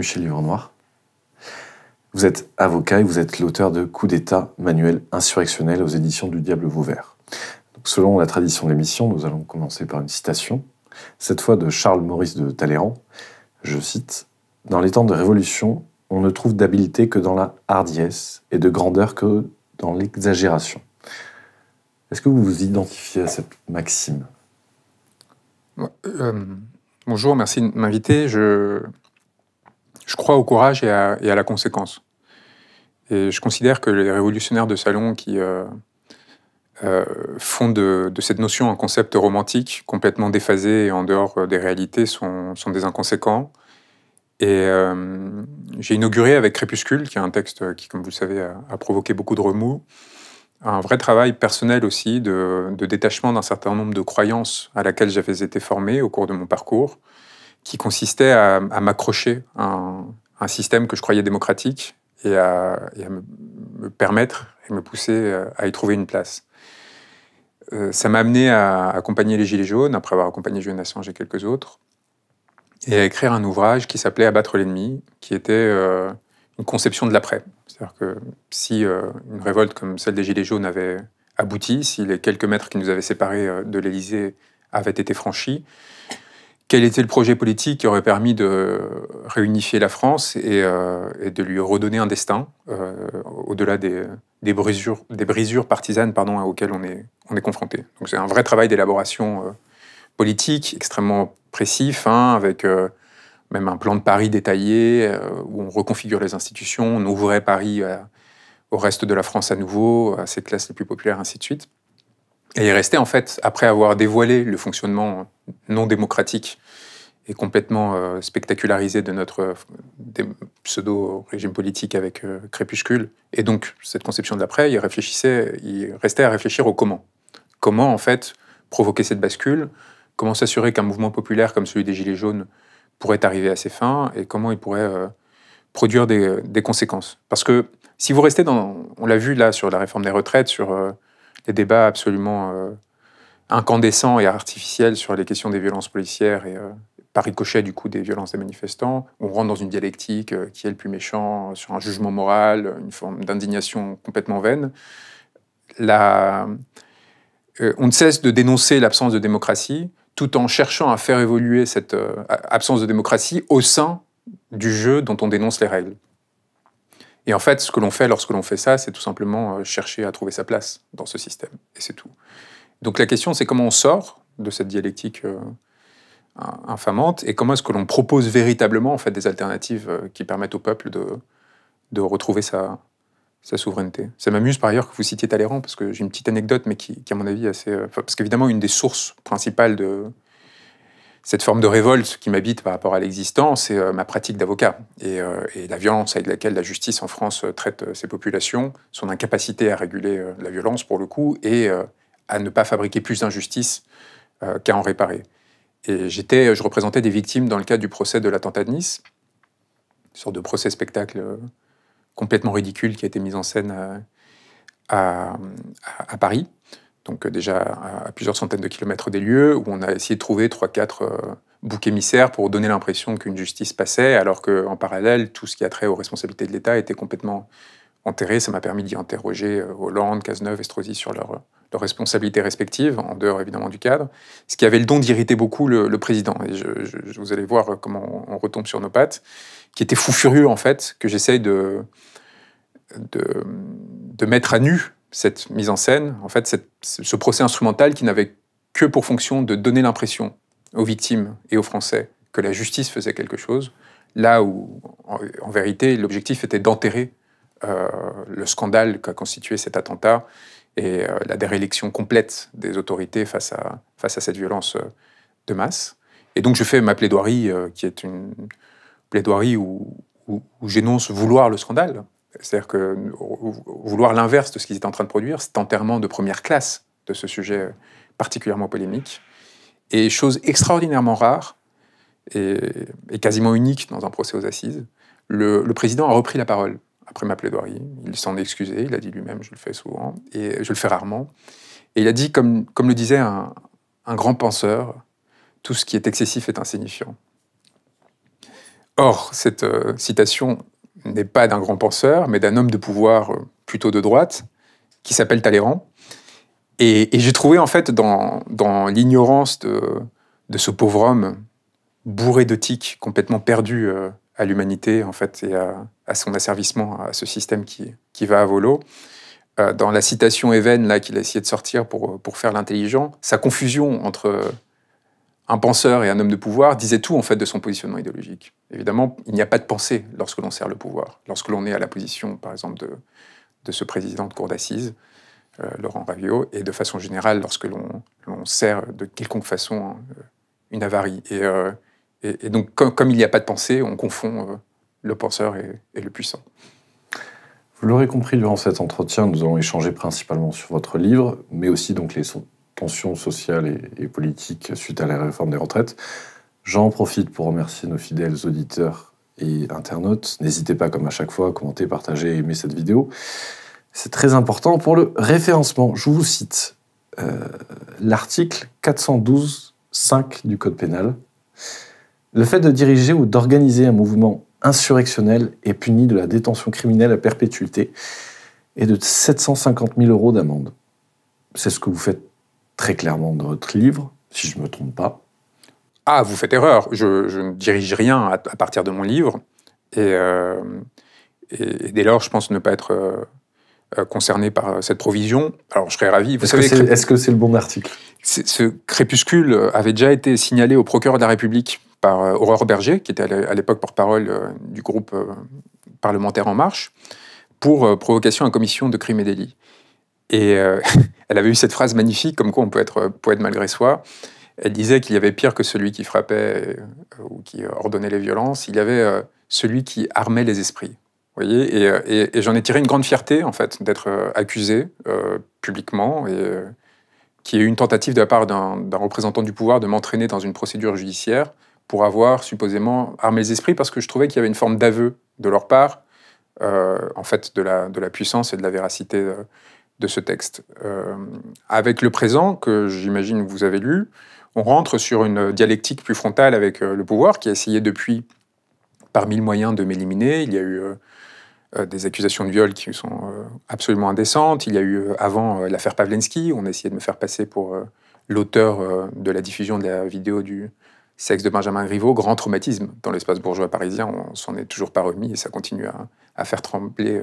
Michel chez Livre Noir. Vous êtes avocat et vous êtes l'auteur de Coup d'État, manuel insurrectionnel aux éditions du Diable Vauvert. Donc, selon la tradition de l'émission, nous allons commencer par une citation, cette fois de Charles Maurice de Talleyrand. Je cite Dans les temps de révolution, on ne trouve d'habileté que dans la hardiesse et de grandeur que dans l'exagération. Est-ce que vous vous identifiez à cette maxime euh, Bonjour, merci de m'inviter. Je, je crois au courage et à, la conséquence. Et je considère que les révolutionnaires de salon qui euh, euh, font de, cette notion un concept romantique complètement déphasé et en dehors euh, des réalités sont, sont des inconséquents. Et j'ai inauguré avec Crépuscule, qui est un texte qui, comme vous le savez, a, provoqué beaucoup de remous, un vrai travail personnel aussi de, de détachement d'un certain nombre de croyances à laquelle j'avais été formé au cours de mon parcours, qui consistait à, m'accrocher à un, système que je croyais démocratique et à, me, permettre et me pousser euh, à y trouver une place. Euh, ça m'a amené à accompagner les Gilets jaunes, après avoir accompagné Julian Assange et quelques autres, et à écrire un ouvrage qui s'appelait Abattre l'ennemi, qui était euh, une conception de l'après. C'est-à-dire que si une révolte comme celle des Gilets jaunes avait abouti, si les quelques mètres qui nous avaient séparés de l'Élysée avaient été franchis, quel était le projet politique qui aurait permis de réunifier la France et, euh, de lui redonner un destin euh, au-delà des, brisures, partisanes pardon, hein, auxquelles on est, confronté. Donc c'est un vrai travail d'élaboration euh, politique extrêmement précis, hein, avec même un plan de Paris détaillé où on reconfigure les institutions, on ouvrait Paris au reste de la France à nouveau, à ses classes les plus populaires, ainsi de suite. Et il restait en fait, après avoir dévoilé le fonctionnement non démocratique et complètement euh, spectacularisé de notre euh, pseudo-régime politique avec euh, Crépuscule, et donc cette conception de l'après, il réfléchissait, il restait à réfléchir au comment. Comment, en fait, provoquer cette bascule Comment s'assurer qu'un mouvement populaire comme celui des Gilets jaunes pourrait arriver à ses fins et comment il pourrait produire des, des, conséquences Parce que si vous restez dans, on l'a vu là sur la réforme des retraites, sur des débats absolument euh, incandescents et artificiels sur les questions des violences policières et euh, par ricochet du coup des violences des manifestants. On rentre dans une dialectique euh, qui est le plus méchant, sur un jugement moral, une forme d'indignation complètement vaine. on ne cesse de dénoncer l'absence de démocratie tout en cherchant à faire évoluer cette absence de démocratie au sein du jeu dont on dénonce les règles. Et en fait, ce que l'on fait lorsque l'on fait ça, c'est tout simplement euh, chercher à trouver sa place dans ce système. Et c'est tout. Donc la question, c'est comment on sort de cette dialectique euh, infamante et comment est-ce que l'on propose véritablement en fait, des alternatives euh, qui permettent au peuple de, de retrouver sa, sa souveraineté. Ça m'amuse par ailleurs que vous citiez Talleyrand, parce que j'ai une petite anecdote, mais qui, qui à mon avis, est assez... parce qu'évidemment, une des sources principales de, cette forme de révolte qui m'habite par rapport à l'existence, c'est euh, ma pratique d'avocat euh, et, la violence avec laquelle la justice en France euh, traite ces ses populations, son incapacité à réguler la violence pour le coup et à ne pas fabriquer plus d'injustice qu'à en réparer. Et j'étais, je représentais des victimes dans le cadre du procès de l'attentat de Nice, une sorte de procès spectacle complètement ridicule qui a été mis en scène à Paris donc euh, déjà à, plusieurs centaines de kilomètres des lieux, où on a essayé de trouver 3-4 euh, boucs émissaires pour donner l'impression qu'une justice passait, alors qu'en parallèle, tout ce qui a trait aux responsabilités de l'État était complètement enterré. Ça m'a permis d'y interroger euh, Hollande, Cazeneuve, Estrosi sur leurs responsabilités respectives, en dehors évidemment du cadre, ce qui avait le don d'irriter beaucoup le, président. Et je, vous allez voir comment on retombe sur nos pattes, qui était fou furieux en fait, que j'essaye de, de, de mettre à nu cette mise en scène, en fait, ce procès instrumental qui n'avait que pour fonction de donner l'impression aux victimes et aux Français que la justice faisait quelque chose, là où, en, vérité, l'objectif était d'enterrer euh, le scandale qu'a constitué cet attentat et euh, la dérélection complète des autorités face à, cette violence euh, de masse. Et donc je fais ma plaidoirie, qui est une plaidoirie où j'énonce vouloir le scandale, c'est-à-dire que vouloir l'inverse de ce qu'ils étaient en train de produire, c'est enterrement de première classe de ce sujet particulièrement polémique. Et chose extraordinairement rare et, quasiment unique dans un procès aux assises, le, président a repris la parole après ma plaidoirie. Il s'en est excusé, il a dit lui-même, je le fais souvent, et je le fais rarement. Et il a dit, comme, comme le disait un, grand penseur, tout ce qui est excessif est insignifiant. Or, cette euh, citation n'est pas d'un grand penseur, mais d'un homme de pouvoir euh, plutôt de droite, qui s'appelle Talleyrand. Et, j'ai trouvé, en fait, dans, l'ignorance de, ce pauvre homme, bourré de tics, complètement perdu euh, à l'humanité, en fait, et à, son asservissement, à ce système qui, qui va à volo, euh, dans la citation Even là qu'il a essayé de sortir pour, pour faire l'intelligent, sa confusion entre un penseur et un homme de pouvoir disait tout en fait de son positionnement idéologique. Évidemment, il n'y a pas de pensée lorsque l'on sert le pouvoir. Lorsque l'on est à la position, par exemple, de, ce président de cour d'assises, euh, Laurent Raviot, et de façon générale, lorsque l'on sert de quelconque façon hein, euh, une avarie. Et, euh, donc, comme, il n'y a pas de pensée, on confond le penseur et, le puissant. Vous l'aurez compris durant cet entretien, nous avons échangé principalement sur votre livre, mais aussi donc les tensions sociales et politiques suite à la réforme des retraites. J'en profite pour remercier nos fidèles auditeurs et internautes. N'hésitez pas, comme à chaque fois, à commenter, partager et aimer cette vidéo. C'est très important pour le référencement. Je vous cite euh, l'article 412.5 du Code pénal. Le fait de diriger ou d'organiser un mouvement insurrectionnel est puni de la détention criminelle à perpétuité et de 750 000 euros d'amende. C'est ce que vous faites très clairement dans votre livre, si je ne me trompe pas. Ah, vous faites erreur, je, ne dirige rien à, partir de mon livre. Euh, et, dès lors, je pense ne pas être euh, euh, concerné par cette provision. Alors, je serais ravi. Est-ce que c'est le bon article Ce crépuscule avait déjà été signalé au procureur de la République par Aurore Berger, qui était à l'époque porte-parole du groupe parlementaire En Marche, pour provocation à commission de crimes et délits. Et elle avait eu cette phrase magnifique, comme quoi on peut être poète malgré soi. Elle disait qu'il y avait pire que celui qui frappait euh, ou qui ordonnait les violences, il y avait euh, celui qui armait les esprits. Voyez euh, et, j'en ai tiré une grande fierté, en fait, d'être accusé publiquement et euh, qui est une tentative de la part d'un représentant du pouvoir de m'entraîner dans une procédure judiciaire pour avoir supposément armé les esprits parce que je trouvais qu'il y avait une forme d'aveu de leur part, en fait, de la, de la puissance et de la véracité de ce texte. avec le présent, que j'imagine vous avez lu, on rentre sur une dialectique plus frontale avec euh, le pouvoir qui a essayé depuis, par mille moyens, de m'éliminer. Il y a eu euh, euh, des accusations de viol qui sont absolument indécentes. Il y a eu avant l'affaire Pavlensky, on a essayé de me faire passer pour l'auteur de la diffusion de la vidéo du sexe de Benjamin Griveaux. Grand traumatisme dans l'espace bourgeois parisien. On s'en est toujours pas remis et ça continue à, à faire trembler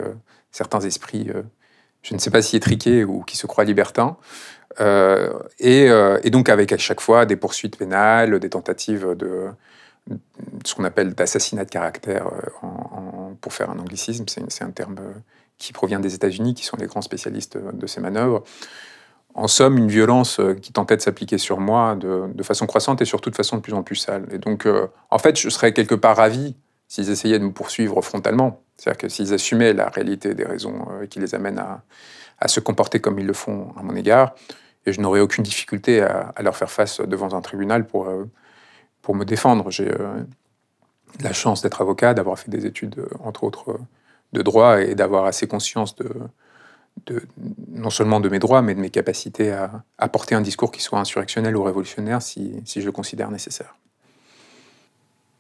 certains esprits, je ne sais pas si étriqués ou qui se croient libertins. Euh, euh, et, donc avec à chaque fois des poursuites pénales, des tentatives de, ce qu'on appelle d'assassinat de caractère, euh, pour faire un anglicisme, c'est un terme qui provient des États-Unis, qui sont les grands spécialistes de ces manœuvres. En somme, une violence qui tentait de s'appliquer sur moi de, façon croissante et surtout de façon de plus en plus sale. Et donc, en fait, je serais quelque part ravi s'ils essayaient de me poursuivre frontalement. C'est-à-dire que s'ils assumaient la réalité des raisons qui les amènent à, se comporter comme ils le font à mon égard, et je n'aurai aucune difficulté à, leur faire face devant un tribunal pour, euh, pour me défendre. J'ai euh, la chance d'être avocat, d'avoir fait des études, euh, entre autres, de droit et d'avoir assez conscience de, non seulement de mes droits, mais de mes capacités à, à porter un discours qui soit insurrectionnel ou révolutionnaire si, si, je le considère nécessaire.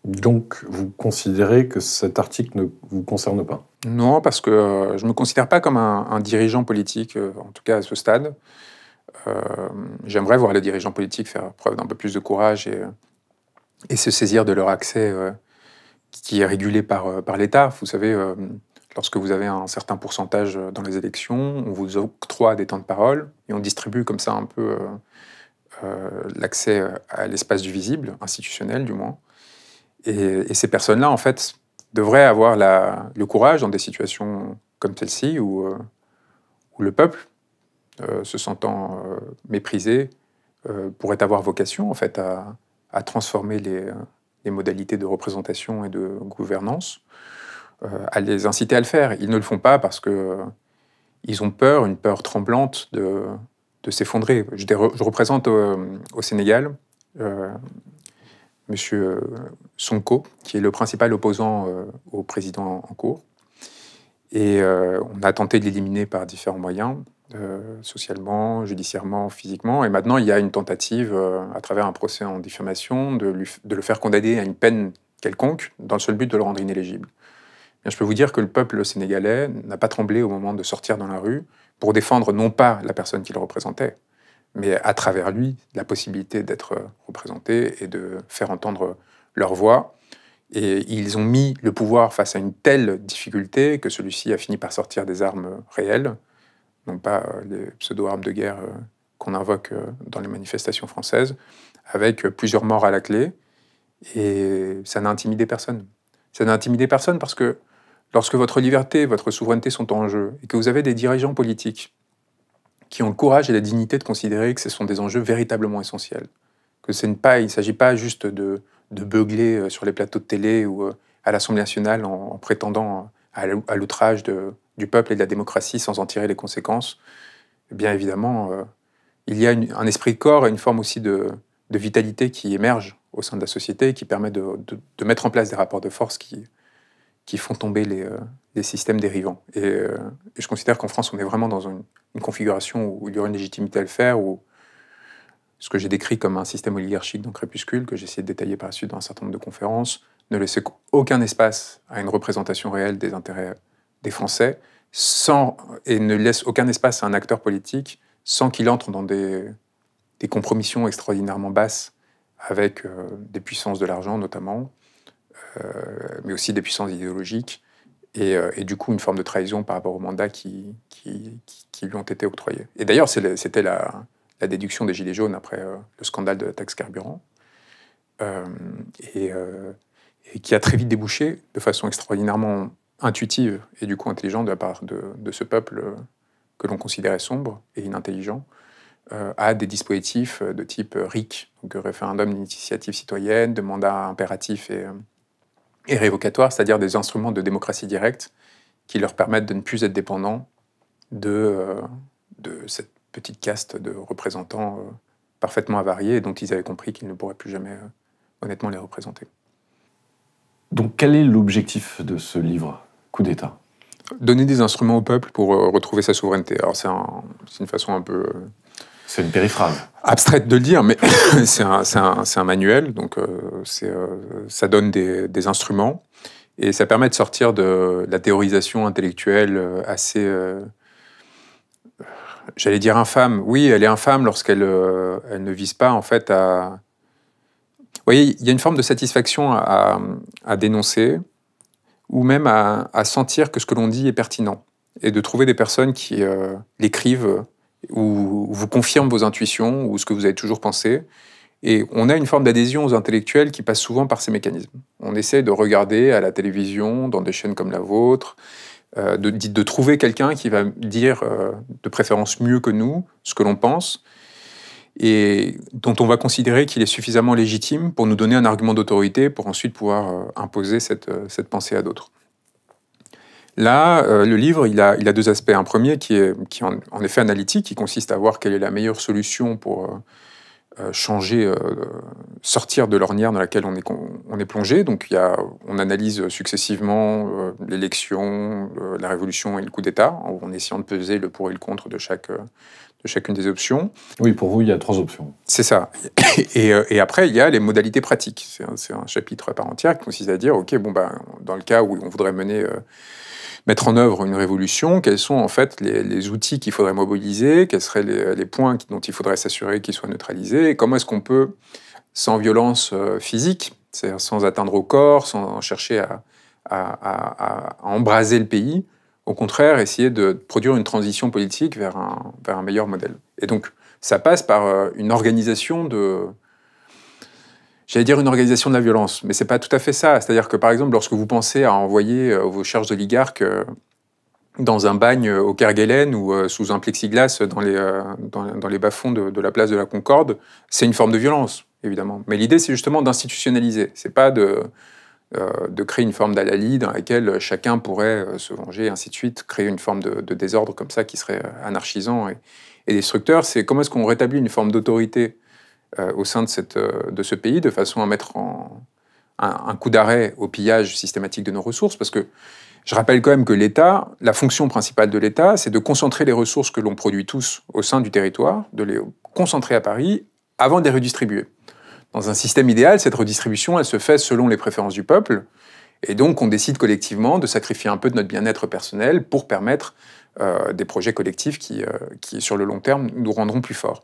Donc, vous considérez que cet article ne vous concerne pas Non, parce que je ne me considère pas comme un dirigeant politique, en tout cas à ce stade. Euh, j'aimerais voir les dirigeants politiques faire preuve d'un peu plus de courage et, euh, et se saisir de leur accès euh, qui est régulé par, par l'État. Vous savez, lorsque vous avez un certain pourcentage dans les élections, on vous octroie des temps de parole et on distribue comme ça un peu l'accès à l'espace du visible, institutionnel du moins. Et, ces personnes-là, en fait, devraient avoir le courage dans des situations comme celle-ci où le peuple euh, se sentant euh, méprisés euh, pourrait avoir vocation en fait à, transformer les, modalités de représentation et de gouvernance, à les inciter à le faire. Ils ne le font pas parce que ils ont peur, une peur tremblante de, s'effondrer. Je, représente au, Sénégal M. Monsieur Sonko, qui est le principal opposant au président en cours. Et on a tenté de l'éliminer par différents moyens. Euh, socialement, judiciairement, physiquement. Et maintenant, il y a une tentative, euh, à travers un procès en diffamation, de, le faire condamner à une peine quelconque, dans le seul but de le rendre inéligible. je peux vous dire que le peuple sénégalais n'a pas tremblé au moment de sortir dans la rue pour défendre non pas la personne qu'il représentait, mais à travers lui, la possibilité d'être euh, représenté et de faire entendre leur voix. Et ils ont mis le pouvoir face à une telle difficulté que celui-ci a fini par sortir des armes réelles non pas euh, les pseudo-armes de guerre euh, qu'on invoque euh, dans les manifestations françaises, avec plusieurs morts à la clé. Et ça n'a intimidé personne. Ça n'a intimidé personne parce que lorsque votre liberté, votre souveraineté sont en jeu, et que vous avez des dirigeants politiques qui ont le courage et la dignité de considérer que ce sont des enjeux véritablement essentiels, que c'est pas, il ne s'agit pas juste de, de beugler sur les plateaux de télé ou à l'Assemblée nationale en prétendant à l'outrage de, du peuple et de la démocratie sans en tirer les conséquences, eh bien évidemment, euh, il y a un esprit de corps et une forme aussi de, vitalité qui émerge au sein de la société et qui permet de, mettre en place des rapports de force qui, qui font tomber les, euh, systèmes dérivants. Euh, et, je considère qu'en France, on est vraiment dans une, configuration où il y aura une légitimité à le faire, où ce que j'ai décrit comme un système oligarchique dans Crépuscule, que j'ai essayé de détailler par la suite dans un certain nombre de conférences, ne laissait aucun espace à une représentation réelle des intérêts des Français sans, et ne laisse aucun espace à un acteur politique sans qu'il entre dans des, des, compromissions extraordinairement basses avec euh, des puissances de l'argent notamment, euh, mais aussi des puissances idéologiques, euh, et, du coup une forme de trahison par rapport au mandat qui, qui, lui ont été octroyés. Et d'ailleurs, c'était la, déduction des Gilets jaunes après le scandale de la taxe carburant, et qui a très vite débouché de façon extraordinairement intuitive et du coup intelligente de la part de, ce peuple euh, que l'on considérait sombre et inintelligent, euh, à des dispositifs euh, de type RIC, donc référendum d'initiative citoyenne, de mandat impératif et, et révocatoire, c'est-à-dire des instruments de démocratie directe qui leur permettent de ne plus être dépendants de, de cette petite caste de représentants parfaitement avariés dont ils avaient compris qu'ils ne pourraient plus jamais honnêtement les représenter. Donc quel est l'objectif de ce livre d'État Donner des instruments au peuple pour euh, retrouver sa souveraineté. Alors c'est une façon un peu... Euh, c'est une périphrase. Abstraite de le dire, mais c'est un, manuel, donc euh, ça donne des, instruments et ça permet de sortir de, la théorisation intellectuelle assez, j'allais dire infâme. Oui, elle est infâme lorsqu'elle ne vise pas en fait à. Vous voyez, il y a une forme de satisfaction à, à dénoncer ou même à, sentir que ce que l'on dit est pertinent et de trouver des personnes qui euh, l'écrivent ou vous confirment vos intuitions ou ce que vous avez toujours pensé. Et on a une forme d'adhésion aux intellectuels qui passe souvent par ces mécanismes. On essaie de regarder à la télévision, dans des chaînes comme la vôtre, euh, de, trouver quelqu'un qui va dire, euh, de préférence mieux que nous, ce que l'on pense, et dont on va considérer qu'il est suffisamment légitime pour nous donner un argument d'autorité pour ensuite pouvoir euh, imposer euh, cette, pensée à d'autres. Là, euh, le livre, il a, deux aspects. Un premier qui est, en, effet analytique, qui consiste à voir quelle est la meilleure solution pour changer, sortir de l'ornière dans laquelle on est, plongé. Donc, on analyse successivement l'élection, la révolution et le coup d'État, en, essayant de peser le pour et le contre de chaque, de chacune des options. Oui, pour vous, il y a trois options. C'est ça. Et, euh, après, il y a les modalités pratiques. C'est un, chapitre à part entière qui consiste à dire, OK, bon, ben, dans le cas où on voudrait mener, euh, mettre en œuvre une révolution, quels sont en fait les, outils qu'il faudrait mobiliser, quels seraient les, points dont il faudrait s'assurer qu'ils soient neutralisés, et comment est-ce qu'on peut, sans violence euh, physique, c'est-à-dire sans atteindre au corps, sans chercher à embraser le pays, au contraire, essayer de produire une transition politique vers un, vers un meilleur modèle. Et donc, ça passe par euh, une organisation de, J'allais dire une organisation de la violence, mais c'est pas tout à fait ça. C'est-à-dire que, par exemple, lorsque vous pensez à envoyer euh, vos charges d'oligarques euh, dans un bagne au Kerguelen ou sous un plexiglas dans les, dans, les bas-fonds de, de, la place de la Concorde, c'est une forme de violence, évidemment. Mais l'idée, c'est justement d'institutionnaliser. C'est pas de, euh, de créer une forme d'alali dans laquelle chacun pourrait euh, se venger, ainsi de suite, créer une forme de, désordre comme ça qui serait euh, anarchisant et, destructeur. C'est comment est-ce qu'on rétablit une forme d'autorité au sein de, ce pays de façon à mettre un, un coup d'arrêt au pillage systématique de nos ressources Parce que je rappelle quand même que l'État, la fonction principale de l'État, c'est de concentrer les ressources que l'on produit tous au sein du territoire, de les concentrer à Paris avant de les redistribuer. Dans un système idéal, cette redistribution, elle se fait selon les préférences du peuple, et donc on décide collectivement de sacrifier un peu de notre bien-être personnel pour permettre euh, des projets collectifs euh, qui, sur le long terme, nous rendront plus forts.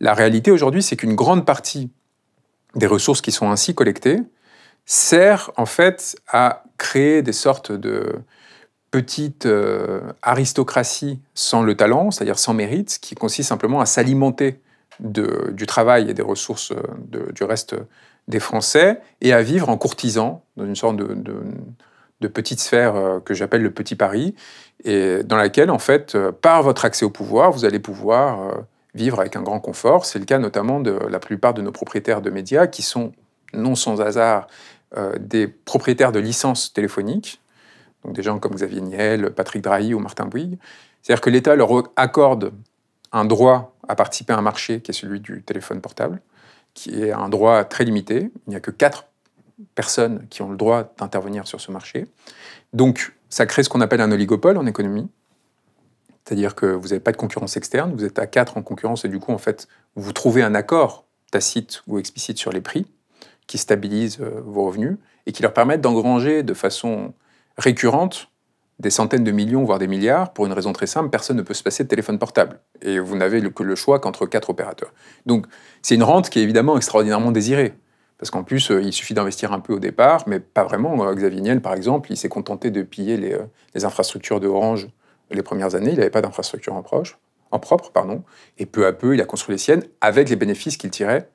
La réalité aujourd'hui, c'est qu'une grande partie des ressources qui sont ainsi collectées sert en fait à créer des sortes de petites euh, aristocraties sans le talent, c'est-à-dire sans mérite, qui consiste simplement à s'alimenter du travail et des ressources euh, du reste euh, des Français et à vivre en courtisan dans une sorte de, petite sphère euh, que j'appelle le petit Paris et dans laquelle en fait par votre accès au pouvoir vous allez pouvoir vivre avec un grand confort. C'est le cas notamment de la plupart de nos propriétaires de médias qui sont non sans hasard des propriétaires de licences téléphoniques, donc des gens comme Xavier Niel, Patrick Drahi ou Martin Bouygues. C'est-à-dire que l'État leur accorde un droit à participer à un marché qui est celui du téléphone portable, qui est un droit très limité. Il n'y a que quatre personnes qui ont le droit d'intervenir sur ce marché. Donc, ça crée ce qu'on appelle un oligopole en économie. C'est-à-dire que vous n'avez pas de concurrence externe, vous êtes à quatre en concurrence et du coup, en fait, vous trouvez un accord tacite ou explicite sur les prix qui stabilise euh, vos revenus et qui leur permettent d'engranger de façon récurrente des centaines de millions, voire des milliards, pour une raison très simple, personne ne peut se passer de téléphone portable. Et vous n'avez que le choix qu'entre quatre opérateurs. Donc c'est une rente qui est évidemment extraordinairement désirée. Parce qu'en plus, euh, il suffit d'investir un peu au départ, mais pas vraiment. Euh, Xavier Niel, par exemple, il s'est contenté de piller euh, les, infrastructures de Orange les premières années. Il n'avait pas d'infrastructure en, proche, en propre. pardon. Et peu à peu, il a construit les siennes avec les bénéfices qu'il tirait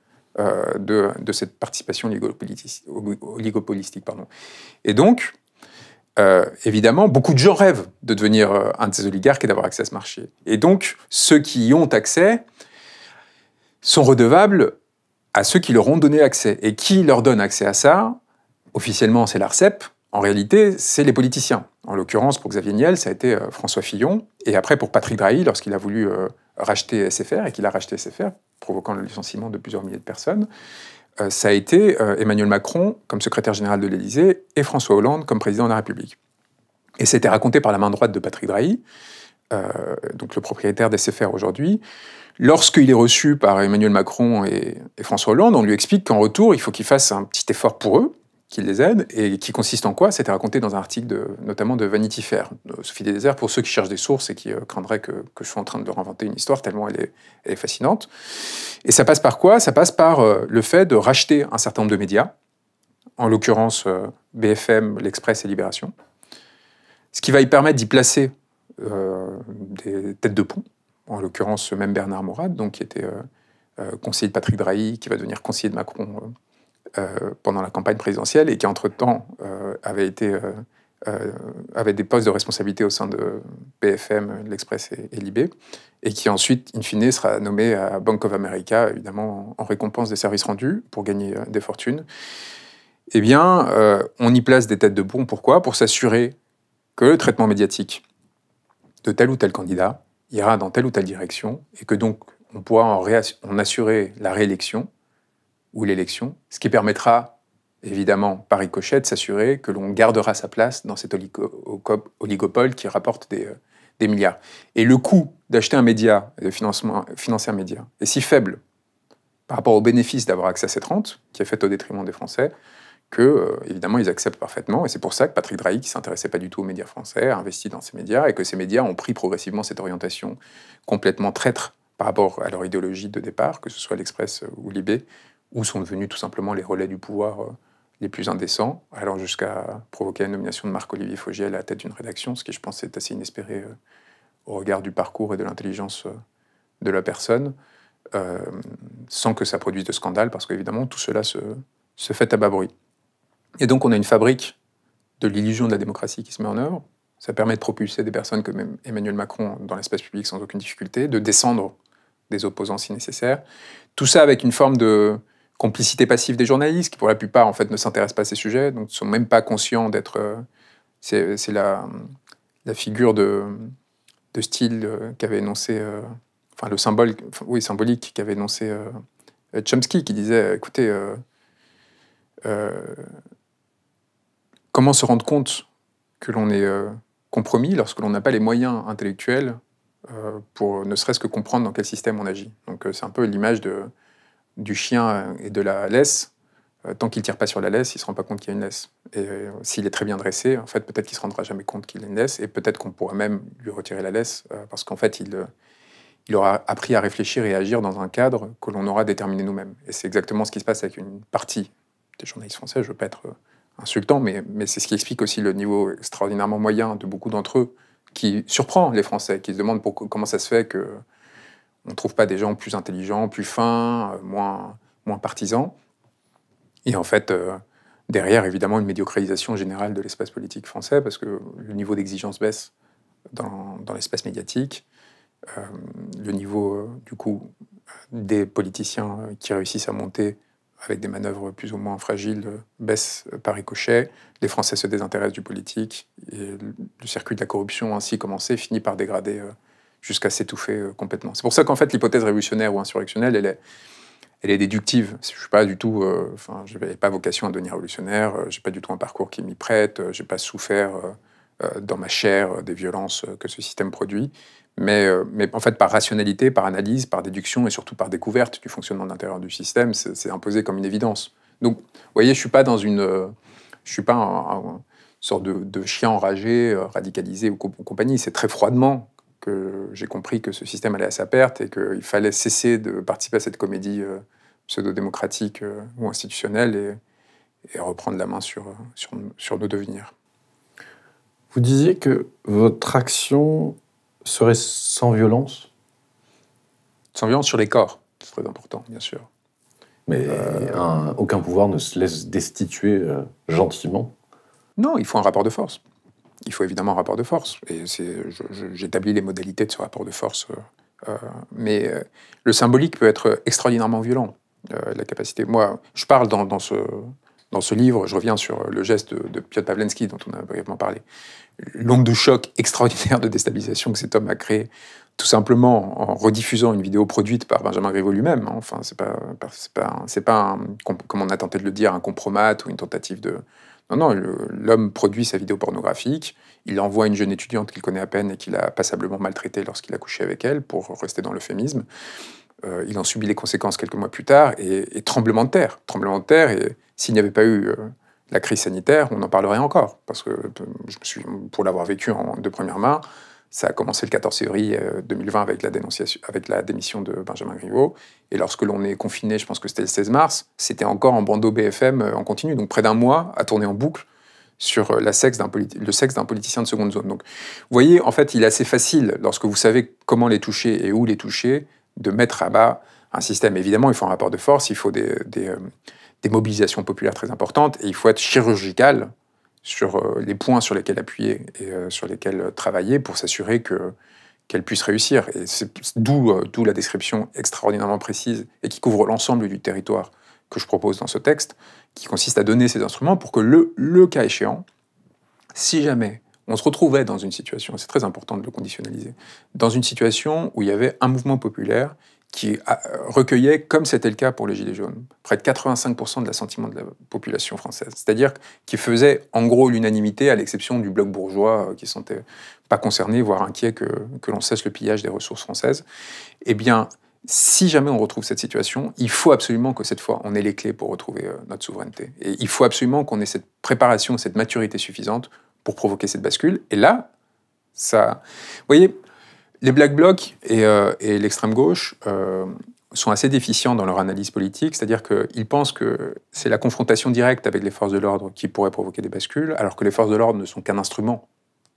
de, cette participation oligopolistique. Pardon. Et donc, euh, évidemment, beaucoup de gens rêvent de devenir euh, un de ces oligarques et d'avoir accès à ce marché. Et donc, ceux qui y ont accès sont redevables à ceux qui leur ont donné accès. Et qui leur donne accès à ça Officiellement, c'est l'ARCEP. En réalité, c'est les politiciens. En l'occurrence, pour Xavier Niel, ça a été euh, François Fillon. Et après, pour Patrick Drahi, lorsqu'il a voulu racheter SFR et qu'il a racheté SFR, provoquant le licenciement de plusieurs milliers de personnes, euh, ça a été euh, Emmanuel Macron comme secrétaire général de l'Élysée et François Hollande comme président de la République. Et c'était raconté par la main droite de Patrick Drahi, euh, donc le propriétaire d'SFR aujourd'hui. Lorsqu'il est reçu par Emmanuel Macron et, François Hollande, on lui explique qu'en retour, il faut qu'il fasse un petit effort pour eux, qui les aide et qui consiste en quoi C'était raconté dans un article de, notamment de Vanity Fair, de Sophie Desert. pour ceux qui cherchent des sources et qui euh, craindraient que, que, je sois en train de leur inventer une histoire tellement elle est, fascinante. Et ça passe par quoi Ça passe par euh, le fait de racheter un certain nombre de médias, en l'occurrence euh, BFM, L'Express et Libération, ce qui va y permettre d'y placer des têtes de pont, en l'occurrence même Bernard Morad, donc qui était conseiller de Patrick Drahi, qui va devenir conseiller de Macron euh, pendant la campagne présidentielle et qui, entre-temps, euh, avait été... Euh, avait des postes de responsabilité au sein de PFM, l'Express et, Libé, l'IB, et qui ensuite, in fine, sera nommé à Bank of America, évidemment en récompense des services rendus pour gagner des fortunes. Eh bien, on y place des têtes de pont. Pourquoi Pour s'assurer que le traitement médiatique de tel ou tel candidat ira dans telle ou telle direction et que donc on pourra en assurer la réélection ou l'élection, ce qui permettra évidemment Paris-Cochet de s'assurer que l'on gardera sa place dans cet oligopole qui rapporte euh, des, milliards. Et le coût d'acheter un média de financement, financer un média est si faible par rapport au bénéfice d'avoir accès à cette rente, qui est faite au détriment des Français, que, euh, évidemment, ils acceptent parfaitement. Et c'est pour ça que Patrick Drahi, qui ne s'intéressait pas du tout aux médias français, a investi dans ces médias et que ces médias ont pris progressivement cette orientation complètement traître par rapport à leur idéologie de départ, que ce soit l'Express euh, ou l'IB, où sont devenus tout simplement les relais du pouvoir euh, les plus indécents, allant jusqu'à provoquer la nomination de Marc-Olivier Fogiel à la tête d'une rédaction, ce qui je pense est assez inespéré euh, au regard du parcours et de l'intelligence euh, de la personne, sans que ça produise de scandale, parce qu'évidemment tout cela se, se fait à bas bruit. Et donc on a une fabrique de l'illusion de la démocratie qui se met en œuvre. Ça permet de propulser des personnes comme Emmanuel Macron dans l'espace public sans aucune difficulté, de descendre des opposants si nécessaire. Tout ça avec une forme de, complicité passive des journalistes, qui pour la plupart en fait ne s'intéressent pas à ces sujets, donc ne sont même pas conscients d'être. Euh, c'est la, la, figure de, de style euh, qu'avait énoncé, euh, enfin le symbole, oui symbolique qu'avait énoncé Chomsky, qui disait, écoutez, comment se rendre compte que l'on est compromis lorsque l'on n'a pas les moyens intellectuels pour ne serait-ce que comprendre dans quel système on agit. Donc c'est un peu l'image de du chien euh, et de la laisse, euh, tant qu'il tire pas sur la laisse, il se rend pas compte qu'il y a une laisse. Et euh, s'il est très bien dressé, en fait, peut-être qu'il se rendra jamais compte qu'il y a une laisse, et peut-être qu'on pourra même lui retirer la laisse, parce qu'en fait, il, aura appris à réfléchir et agir dans un cadre que l'on aura déterminé nous-mêmes. Et c'est exactement ce qui se passe avec une partie des journalistes français. Je veux pas être insultant, mais, c'est ce qui explique aussi le niveau extraordinairement moyen de beaucoup d'entre eux, qui surprend les Français, qui se demandent comment ça se fait que on ne trouve pas des gens plus intelligents, plus fins, euh, moins, moins partisans. Et en fait, euh, derrière, évidemment, une médiocralisation générale de l'espace politique français, parce que le niveau d'exigence baisse dans, dans l'espace médiatique. Euh, le niveau, du coup, des politiciens qui réussissent à monter avec des manœuvres plus ou moins fragiles baisse par ricochet. Les Français se désintéressent du politique et le circuit de la corruption ainsi commencé finit par dégrader jusqu'à s'étouffer euh, complètement. C'est pour ça qu'en fait, l'hypothèse révolutionnaire ou insurrectionnelle, elle est, elle est déductive. Je suis pas du tout, euh, enfin, je pas vocation à devenir révolutionnaire. je euh, j'ai pas du tout un parcours qui m'y prête. je j'ai pas souffert dans ma chair des violences que ce système produit. Mais, mais en fait, par rationalité, par analyse, par déduction et surtout par découverte du fonctionnement de l'intérieur du système, c'est imposé comme une évidence. Donc, vous voyez, je suis pas dans une, je suis pas une sorte de, chien enragé, radicalisé ou, compagnie. C'est très froidement que j'ai compris que ce système allait à sa perte et qu'il fallait cesser de participer à cette comédie euh, pseudo-démocratique euh, ou institutionnelle et, reprendre la main euh, sur, sur, nos devenirs. Vous disiez que votre action serait sans violence Sans violence sur les corps, c'est très important, bien sûr. Mais aucun pouvoir ne se laisse destituer gentiment Non, il faut un rapport de force il faut évidemment un rapport de force. Et j'établis les modalités de ce rapport de force. Euh, euh, mais euh, le symbolique peut être extraordinairement violent. la capacité. Moi, je parle dans, ce, dans ce livre, je reviens sur le geste de, Piotr Pavlensky, dont on a brièvement parlé. L'onde de choc extraordinaire de déstabilisation que cet homme a créé, tout simplement en rediffusant une vidéo produite par Benjamin Griveaux lui-même. Hein. Enfin, c'est pas, pas, pas comme on a tenté de le dire, un compromat ou une tentative de, non, non, l'homme produit sa vidéo pornographique, il envoie une jeune étudiante qu'il connaît à peine et qu'il a passablement maltraitée lorsqu'il a couché avec elle, pour rester dans l'euphémisme. Euh, il en subit les conséquences quelques mois plus tard, et, tremblement de terre. Tremblement de terre, et s'il n'y avait pas eu euh, la crise sanitaire, on en parlerait encore. Parce que euh, je me suis, pour l'avoir vécu en, de première main, ça a commencé le 14 février 2020 euh, avec la, dénonciation, avec la démission de Benjamin Griveaux. Et lorsque l'on est confiné, je pense que c'était le 16 mars, c'était encore en bandeau BFM euh, en continu, donc près d'un mois à tourner en boucle sur euh, la sexe le sexe d'un politicien de seconde zone. Donc, vous voyez, en fait, il est assez facile, lorsque vous savez comment les toucher et où les toucher, de mettre à bas un système. Évidemment, il faut un rapport de force, il faut des, des mobilisations populaires très importantes, et il faut être chirurgical sur euh, les points sur lesquels appuyer et euh, sur lesquels euh, travailler pour s'assurer que qu'elle puisse réussir. Et c'est d'où, la description extraordinairement précise et qui couvre l'ensemble du territoire que je propose dans ce texte, qui consiste à donner ces instruments pour que le, le cas échéant, si jamais on se retrouvait dans une situation, c'est très important de le conditionnaliser, dans une situation où il y avait un mouvement populaire qui euh, recueillait, comme c'était le cas pour les Gilets jaunes, près de 85% de l'assentiment de la population française. C'est-à-dire qui faisait en gros l'unanimité, à l'exception du bloc bourgeois euh, qui ne sentait pas concerné, voire inquiet que, que l'on cesse le pillage des ressources françaises. Eh bien, si jamais on retrouve cette situation, il faut absolument que cette fois, on ait les clés pour retrouver euh, notre souveraineté. Et il faut absolument qu'on ait cette préparation, cette maturité suffisante pour provoquer cette bascule. Et là, ça... Vous voyez, les Black Blocs et, euh, l'extrême gauche euh, sont assez déficients dans leur analyse politique, c'est-à-dire qu'ils pensent que c'est la confrontation directe avec les forces de l'ordre qui pourrait provoquer des bascules, alors que les forces de l'ordre ne sont qu'un instrument,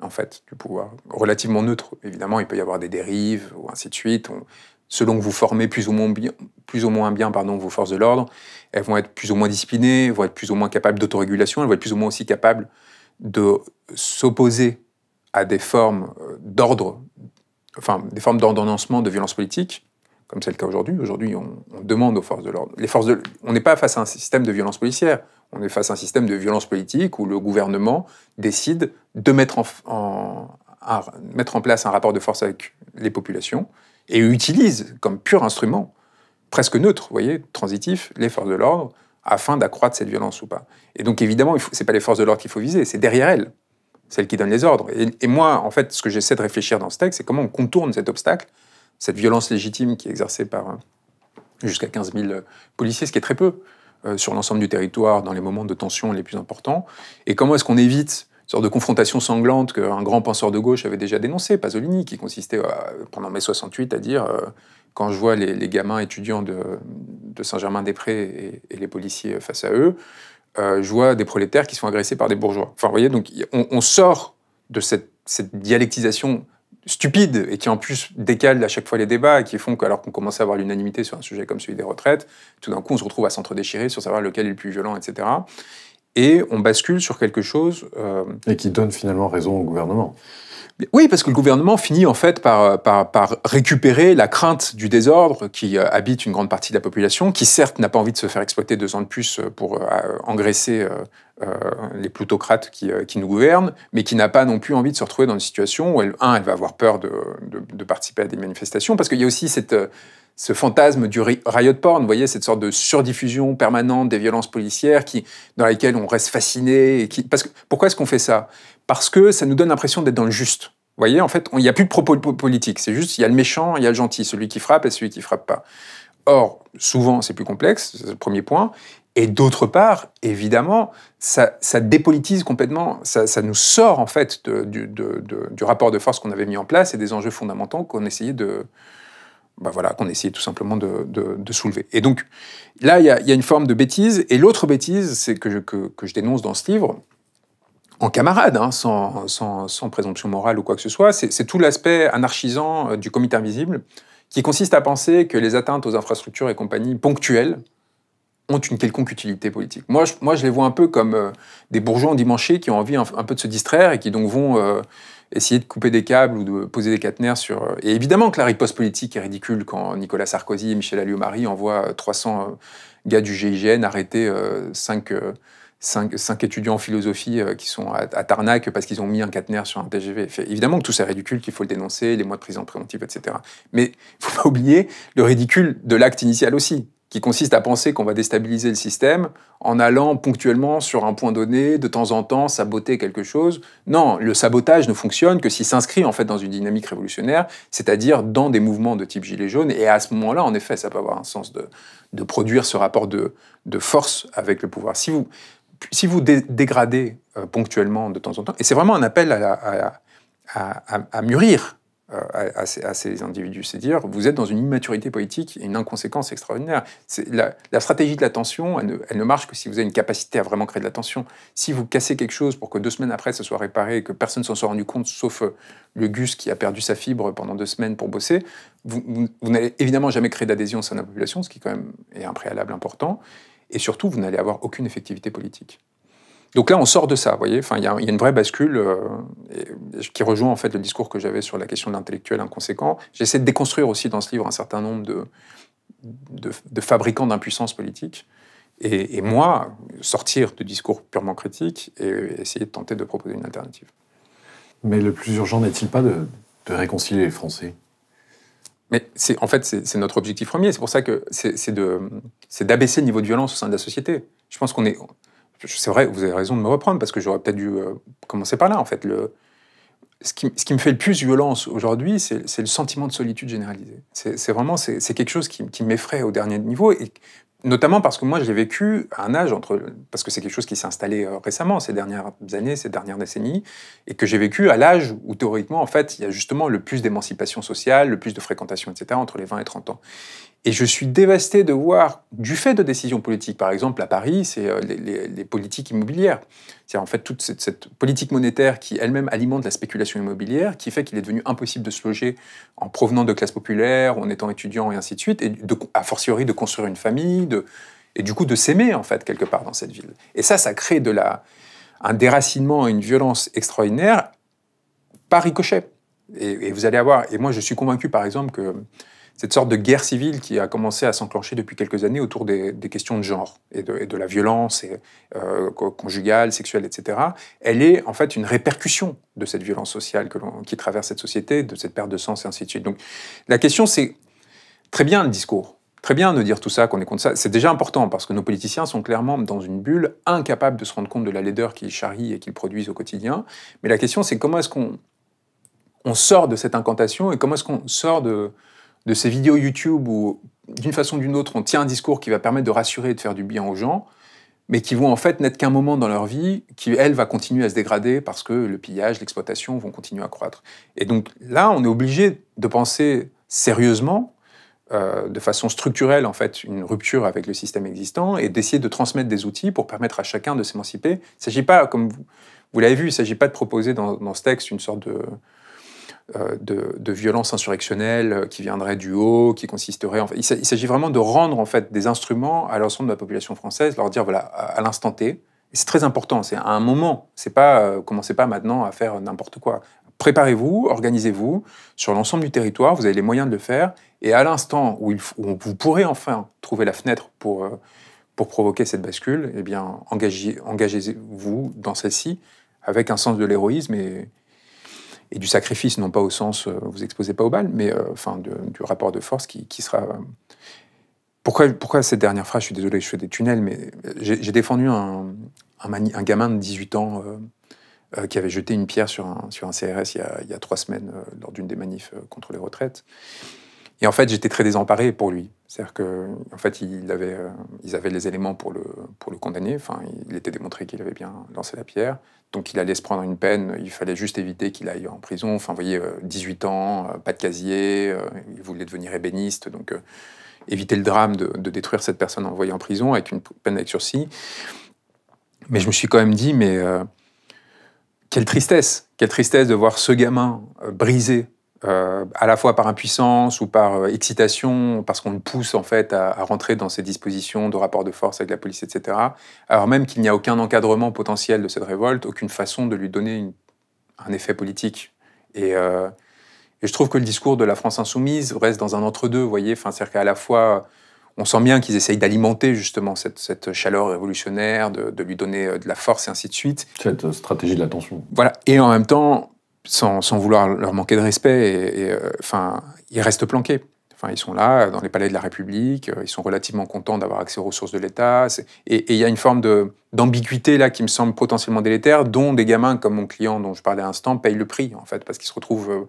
en fait, du pouvoir, relativement neutre. Évidemment, il peut y avoir des dérives, ou ainsi de suite. selon que vous formez plus ou moins bien, plus ou moins bien pardon, vos forces de l'ordre, elles vont être plus ou moins disciplinées, vont être plus ou moins capables d'autorégulation, elles vont être plus ou moins aussi capables de s'opposer à des formes euh, d'ordre enfin, des formes d'ordonnancement de violence politique, comme c'est le cas aujourd'hui. Aujourd'hui, on, demande aux forces de l'ordre. Les forces de, on n'est pas face à un système de violence policière. On est face à un système de violence politique où le gouvernement décide de mettre en, mettre en place un rapport de force avec les populations et utilise comme pur instrument, presque neutre, vous voyez, transitif, les forces de l'ordre afin d'accroître cette violence ou pas. Et donc évidemment, ce n'est pas les forces de l'ordre qu'il faut viser, c'est derrière elles celle qui donne les ordres. Et, moi, en fait, ce que j'essaie de réfléchir dans ce texte, c'est comment on contourne cet obstacle, cette violence légitime qui est exercée par euh, jusqu'à 15 000 euh, policiers, ce qui est très peu euh, sur l'ensemble du territoire dans les moments de tension les plus importants. Et comment est-ce qu'on évite une sorte de confrontation sanglante qu'un grand penseur de gauche avait déjà dénoncé, Pasolini, qui consistait pendant mai 68 à dire quand je vois les, gamins étudiants de, Saint-Germain-des-Prés et, les policiers face à eux, joie euh, je vois des prolétaires qui sont agressés par des bourgeois. Enfin, vous voyez, donc on, sort de cette, dialectisation stupide et qui en plus décale à chaque fois les débats et qui font qu'alors qu'on commence à avoir l'unanimité sur un sujet comme celui des retraites, tout d'un coup on se retrouve à s'entre-déchirer sur savoir lequel est le plus violent, etc. Et on bascule sur quelque chose... Euh, et qui donne finalement raison au gouvernement. Oui, parce que le gouvernement finit en fait par, euh, récupérer la crainte du désordre qui euh, habite une grande partie de la population, qui certes n'a pas envie de se faire exploiter deux ans de plus euh, pour engraisser les plutocrates qui, nous gouvernent, mais qui n'a pas non plus envie de se retrouver dans une situation où, elle, un, elle va avoir peur de, participer à des manifestations, parce qu'il y a aussi cette ce fantasme du riot porn, vous voyez, cette sorte de surdiffusion permanente des violences policières qui, dans lesquelles on reste fasciné. Et parce que, pourquoi est-ce qu'on fait ça parce que ça nous donne l'impression d'être dans le juste. Vous voyez, en fait, il n'y a plus de propos politiques. C'est juste, il y a le méchant, il y a le gentil, celui qui frappe et celui qui frappe pas. Or, souvent, c'est plus complexe, c'est le premier point. Et d'autre part, évidemment, ça, dépolitise complètement, ça, nous sort en fait du, du, rapport de force qu'on avait mis en place et des enjeux fondamentaux qu'on essayait de, ben voilà, qu'on essayait tout simplement de, soulever. Et donc là, il y, a, une forme de bêtise. Et l'autre bêtise, c'est que, que, que je dénonce dans ce livre, en camarades, hein, sans, présomption morale ou quoi que ce soit. C'est tout l'aspect anarchisant euh, du comité invisible qui consiste à penser que les atteintes aux infrastructures et compagnies ponctuelles ont une quelconque utilité politique. Moi, je, moi, je les vois un peu comme euh, des bourgeons endimanchés qui ont envie un, peu de se distraire et qui donc vont euh, essayer de couper des câbles ou de poser des catenaires sur... Et évidemment que la riposte politique est ridicule quand Nicolas Sarkozy et Michel alliot envoient 300 gars du GIGN arrêter 5 cinq, étudiants en philosophie euh, qui sont à, Tarnac parce qu'ils ont mis un catenaire sur un TGV. évidemment que tout ça est ridicule, qu'il faut le dénoncer, les mois de prison préventive, etc. Mais il faut pas oublier le ridicule de l'acte initial aussi qui consiste à penser qu'on va déstabiliser le système en allant ponctuellement sur un point donné, de temps en temps, saboter quelque chose. Non, le sabotage ne fonctionne que s'il s'inscrit en fait dans une dynamique révolutionnaire, c'est-à-dire dans des mouvements de type gilet jaune. Et à ce moment-là, en effet, ça peut avoir un sens de, de produire ce rapport de, de force avec le pouvoir. Si vous, si vous dégradez euh, ponctuellement de temps en temps, et c'est vraiment un appel à, à, mûrir euh, à, ces, individus, c'est dire vous êtes dans une immaturité politique et une inconséquence extraordinaire. La, la, stratégie de la tension, elle ne, marche que si vous avez une capacité à vraiment créer de la tension. Si vous cassez quelque chose pour que deux semaines après ça soit réparé et que personne s'en soit rendu compte, sauf euh, le gus qui a perdu sa fibre pendant deux semaines pour bosser, vous, n'allez évidemment jamais créer d'adhésion au sein de la population, ce qui quand même est un préalable important et surtout, vous n'allez avoir aucune effectivité politique. Donc là, on sort de ça, vous voyez. Enfin, il y, a une vraie bascule euh, qui rejoint en fait le discours que j'avais sur la question de l'intellectuel inconséquent. J'essaie de déconstruire aussi dans ce livre un certain nombre de, de, fabricants d'impuissance politique. Et, moi, sortir du discours purement critique et, essayer de tenter de proposer une alternative. Mais le plus urgent n'est-il pas de réconcilier les Français mais en fait, c'est notre objectif premier. C'est pour ça que c'est d'abaisser le niveau de violence au sein de la société. Je pense qu'on est. C'est vrai, vous avez raison de me reprendre parce que j'aurais peut-être dû euh, commencer par là, en fait. Le, ce qui, ce qui, me fait le plus violence aujourd'hui, c'est le sentiment de solitude généralisée. C'est vraiment c'est quelque chose qui, qui m'effraie au dernier niveau et Notamment parce que moi, j'ai vécu à un âge entre. Parce que c'est quelque chose qui s'est installé euh, récemment, ces dernières années, ces dernières décennies, et que j'ai vécu à l'âge où théoriquement, en fait, il y a justement le plus d'émancipation sociale, le plus de fréquentation, etc., entre les 20 et 30 ans. Et je suis dévasté de voir, du fait de décisions politiques, par exemple à Paris, c'est euh, les, politiques immobilières. C'est en fait toute cette, politique monétaire qui elle-même alimente la spéculation immobilière, qui fait qu'il est devenu impossible de se loger en provenant de classes populaires, en étant étudiant et ainsi de suite, et de, a fortiori de construire une famille, de, et du coup de s'aimer en fait quelque part dans cette ville. Et ça, ça crée de la, un déracinement, une violence extraordinaire par ricochet. et vous allez avoir, et moi je suis convaincu par exemple que cette sorte de guerre civile qui a commencé à s'enclencher depuis quelques années autour des, questions de genre et de, la violence et, euh, conjugale, sexuelle, etc., elle est en fait une répercussion de cette violence sociale que qui traverse cette société, de cette perte de sens et ainsi de suite. Donc la question c'est très bien le discours, très bien de dire tout ça, qu'on est contre ça. C'est déjà important parce que nos politiciens sont clairement dans une bulle, incapables de se rendre compte de la laideur qu'ils charrient et qu'ils produisent au quotidien. Mais la question, c'est comment est-ce qu'on on sort de cette incantation et comment est-ce qu'on sort de, de ces vidéos YouTube où, d'une façon ou d'une autre, on tient un discours qui va permettre de rassurer et de faire du bien aux gens, mais qui vont en fait n'être qu'un moment dans leur vie qui, elle, va continuer à se dégrader parce que le pillage, l'exploitation vont continuer à croître. Et donc là, on est obligé de penser sérieusement, euh, de façon structurelle, en fait, une rupture avec le système existant et d'essayer de transmettre des outils pour permettre à chacun de s'émanciper. Il ne s'agit pas, comme vous, l'avez vu, il ne s'agit pas de proposer dans, ce texte une sorte de, euh, de, violences violence insurrectionnelle euh, qui viendrait du haut, qui consisterait. il s'agit vraiment de rendre en fait des instruments à l'ensemble de la population française, leur dire voilà, à l'instant T, c'est très important, c'est à un moment, c'est pas euh, commencez pas maintenant à faire n'importe quoi. Préparez-vous, organisez-vous sur l'ensemble du territoire, vous avez les moyens de le faire, et à l'instant où, vous pourrez enfin trouver la fenêtre pour, pour provoquer cette bascule, eh bien engagez-vous dans celle-ci avec un sens de l'héroïsme et, et du sacrifice, non pas au sens euh, vous exposez pas au bal », mais euh, enfin du rapport de force qui, sera. Euh, pourquoi, cette dernière phrase Je suis désolé, je fais des tunnels, mais j'ai défendu un, un, gamin de 18 ans qui avait jeté une pierre sur un, CRS il y, a, trois semaines lors d'une des manifs contre les retraites. Et en fait, j'étais très désemparé pour lui. C'est-à-dire qu'en en fait, il avait, ils avaient les éléments pour le, pour le condamner. Enfin, il était démontré qu'il avait bien lancé la pierre. Donc il allait se prendre une peine, il fallait juste éviter qu'il aille en prison. Enfin, vous voyez, 18 euh, ans, euh, pas de casier, euh, il voulait devenir ébéniste, donc éviter le drame de, détruire cette personne envoyée en prison avec une peine avec sursis. Mais je me suis quand même dit, mais quelle tristesse, quelle tristesse de voir ce gamin brisé euh, à la fois par impuissance ou par euh, excitation, parce qu'on le pousse en fait à, rentrer dans ces dispositions de rapport de force avec la police, etc. Alors même qu'il n'y a aucun encadrement potentiel de cette révolte, aucune façon de lui donner un effet politique. Euh, et, je trouve que le discours de la France insoumise reste dans un entre-deux, vous voyez, c'est-à-dire qu'à la fois on sent bien qu'ils essayent d'alimenter justement cette, chaleur révolutionnaire, de, de, lui donner de la force et ainsi de suite. Cette stratégie de l'attention. Voilà. Et en même temps, sans, vouloir leur manquer de respect, et, euh, enfin, ils restent planqués. Enfin, ils sont là, euh, dans les palais de la République, euh, ils sont relativement contents d'avoir accès aux ressources de l'État. Et il y a une forme d'ambiguïté là qui me semble potentiellement délétère, dont des gamins comme mon client dont je parlais à l'instant payent le prix, en fait, parce qu'ils se retrouvent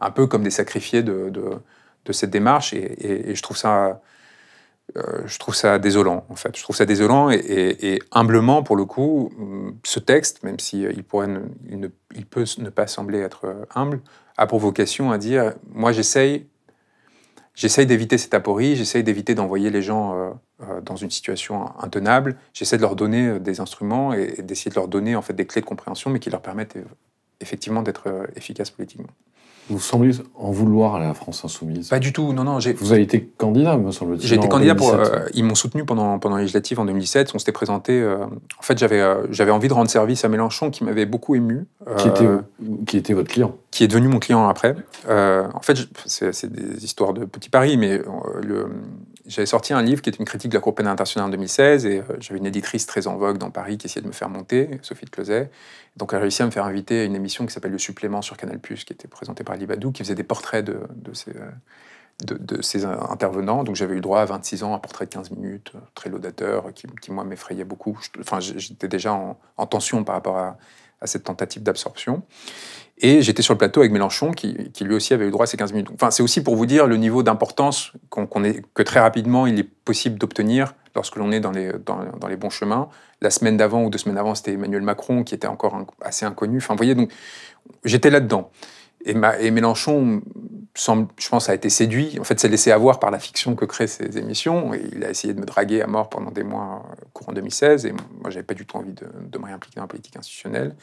un peu comme des sacrifiés de, cette démarche. et je trouve ça euh, je trouve ça désolant, en fait. Je trouve ça désolant et, humblement, pour le coup, ce texte, même s'il si euh, il il peut ne pas sembler être euh, humble, a pour vocation à dire moi, j'essaye, j'essaye d'éviter cette aporie, j'essaye d'éviter d'envoyer les gens dans une situation intenable. J'essaie de leur donner des instruments et, d'essayer de leur donner en fait des clés de compréhension, mais qui leur permettent effectivement d'être efficaces politiquement. Vous semblez en vouloir à la France Insoumise. Pas du tout, non, non. Vous avez été candidat, me semble-t-il. J'ai été candidat pour. Euh, ils m'ont soutenu pendant, pendant législative en 2017. On s'était présenté. Euh, en fait, j'avais euh, j'avais envie de rendre service à Mélenchon qui m'avait beaucoup ému. qui, était, qui était votre client Qui est devenu mon client après. en fait, c'est des histoires de petit paris, mais le j'avais sorti un livre qui est une critique de la Cour pénale internationale en 2016, et euh, j'avais une éditrice très en vogue dans Paris qui essayait de me faire monter, Sophie de Closet. Donc elle a réussi à me faire inviter à une émission qui s'appelle Le Supplément sur Canal+, qui était présentée par Libadou, qui faisait des portraits de, de ces... Euh, de, ces intervenants. Donc j'avais eu droit à 26 ans, un portrait de 15 minutes, euh, très laudateur, qui, moi m'effrayait beaucoup. Enfin, j'étais déjà en, tension par rapport à, à cette tentative d'absorption. Et j'étais sur le plateau avec Mélenchon, qui, lui aussi avait eu droit à ces 15 minutes. c'est aussi pour vous dire le niveau d'importance qu'on, que très rapidement il est possible d'obtenir lorsque l'on est dans les, bons chemins. La semaine d'avant ou deux semaines avant, c'était Emmanuel Macron qui était encore assez inconnu. vous voyez, donc j'étais là-dedans. Et, Mélenchon, semble, je pense, a été séduit. En fait, s'est laissé avoir par la fiction que créent ces émissions. Et il a essayé de me draguer à mort pendant des mois euh, courant 2016. Et moi, j'avais pas du tout envie de, me réimpliquer dans la politique institutionnelle.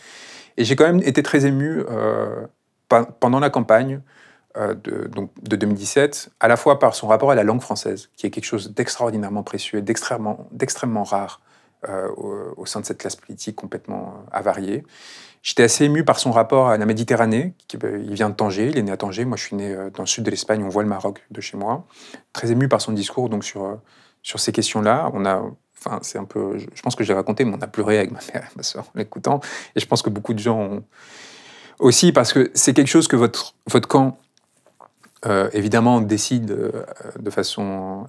Et j'ai quand même été très ému euh, pendant la campagne euh, de, 2017, à la fois par son rapport à la langue française, qui est quelque chose d'extraordinairement précieux et d'extrêmement rare au, sein de cette classe politique complètement avariée. J'étais assez ému par son rapport à la Méditerranée. Bah, il vient de Tanger, il est né à Tanger. Moi, je suis né euh, dans le sud de l'Espagne, on voit le Maroc de chez moi. Très ému par son discours donc sur, euh, sur ces questions-là. On a, enfin, c'est un peu, je pense que j'ai raconté, mais on a pleuré avec ma mère ma soeur en l'écoutant. Et je pense que beaucoup de gens ont... aussi, parce que c'est quelque chose que votre, votre camp, euh, évidemment, décide de façon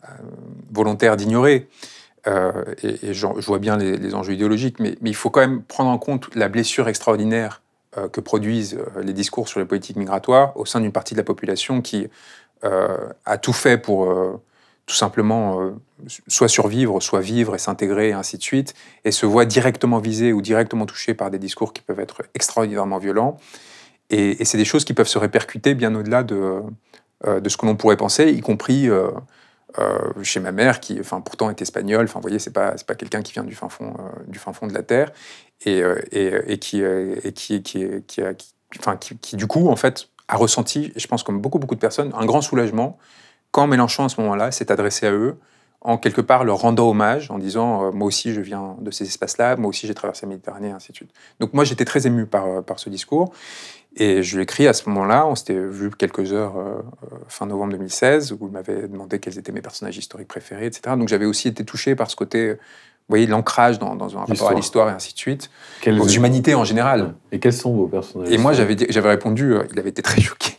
volontaire d'ignorer. Euh, et, je, vois bien les, enjeux idéologiques, mais, mais, il faut quand même prendre en compte la blessure extraordinaire euh, que produisent euh, les discours sur les politiques migratoires au sein d'une partie de la population qui a tout fait pour tout simplement soit survivre, soit vivre et s'intégrer, et ainsi de suite, et se voit directement visée ou directement touchée par des discours qui peuvent être extraordinairement violents. Et, c'est des choses qui peuvent se répercuter bien au-delà de, de ce que l'on pourrait penser, y compris euh, chez ma mère, qui enfin, pourtant est espagnole, enfin, vous voyez, c'est pas, pas quelqu'un qui vient du fin fond, euh, du fin fond de la Terre, et, qui, du coup, en fait, a ressenti, je pense comme beaucoup, beaucoup de personnes, un grand soulagement quand Mélenchon, à ce moment-là, s'est adressé à eux, en quelque part leur rendant hommage, en disant euh, Moi aussi, je viens de ces espaces-là, moi aussi, j'ai traversé la Méditerranée, ainsi de suite. » Donc moi, j'étais très ému par, par ce discours. Et je lui ai écrit à ce moment-là, on s'était vu quelques heures euh, euh, fin novembre 2016, où il m'avait demandé quels étaient mes personnages historiques préférés, etc. Donc j'avais aussi été touché par ce côté, vous voyez, l'ancrage dans, un rapport à l'histoire et ainsi de suite, aux humanités en général. Et quels sont vos personnages Et moi j'avais répondu, euh, il avait été très choqué.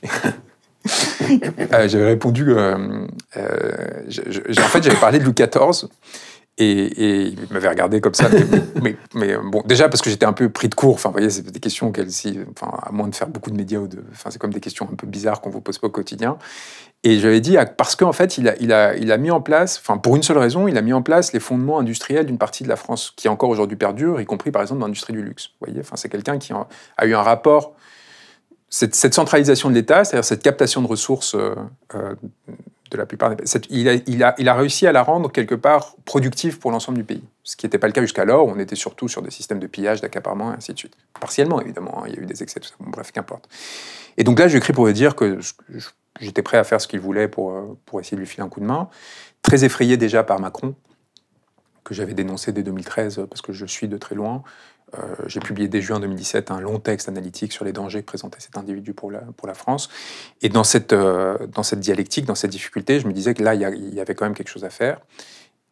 j'avais répondu, en fait j'avais parlé de Louis XIV. Et, il m'avait regardé comme ça. Mais, mais, euh, bon, déjà parce que j'étais un peu pris de court. Enfin, vous voyez, c'est des questions qu'elle, si, enfin, à moins de faire beaucoup de médias ou de, enfin, c'est comme des questions un peu bizarres qu'on vous pose pas au quotidien. Et j'avais dit ah, parce qu'en fait, il a, il a, il a mis en place, enfin, pour une seule raison, il a mis en place les fondements industriels d'une partie de la France qui encore aujourd'hui perdure, y compris par exemple l'industrie du luxe. Vous voyez, enfin, c'est quelqu'un qui a, eu un rapport cette, centralisation de l'État, c'est-à-dire cette captation de ressources euh, euh, la plupart il, a, il, a, réussi à la rendre quelque part productive pour l'ensemble du pays. Ce qui n'était pas le cas jusqu'alors, on était surtout sur des systèmes de pillage, d'accaparement, et ainsi de suite. Partiellement, évidemment, hein. il y a eu des excès, bref, qu'importe. Et donc là, j'ai écrit pour lui dire que j'étais prêt à faire ce qu'il voulait pour, euh, pour essayer de lui filer un coup de main. Très effrayé déjà par Macron, que j'avais dénoncé dès 2013 parce que je suis de très loin, euh, j'ai publié dès juin 2017 un long texte analytique sur les dangers que présentait cet individu pour la, France. Et euh, dans cette, dialectique, dans cette difficulté, je me disais que là, il y, avait quand même quelque chose à faire.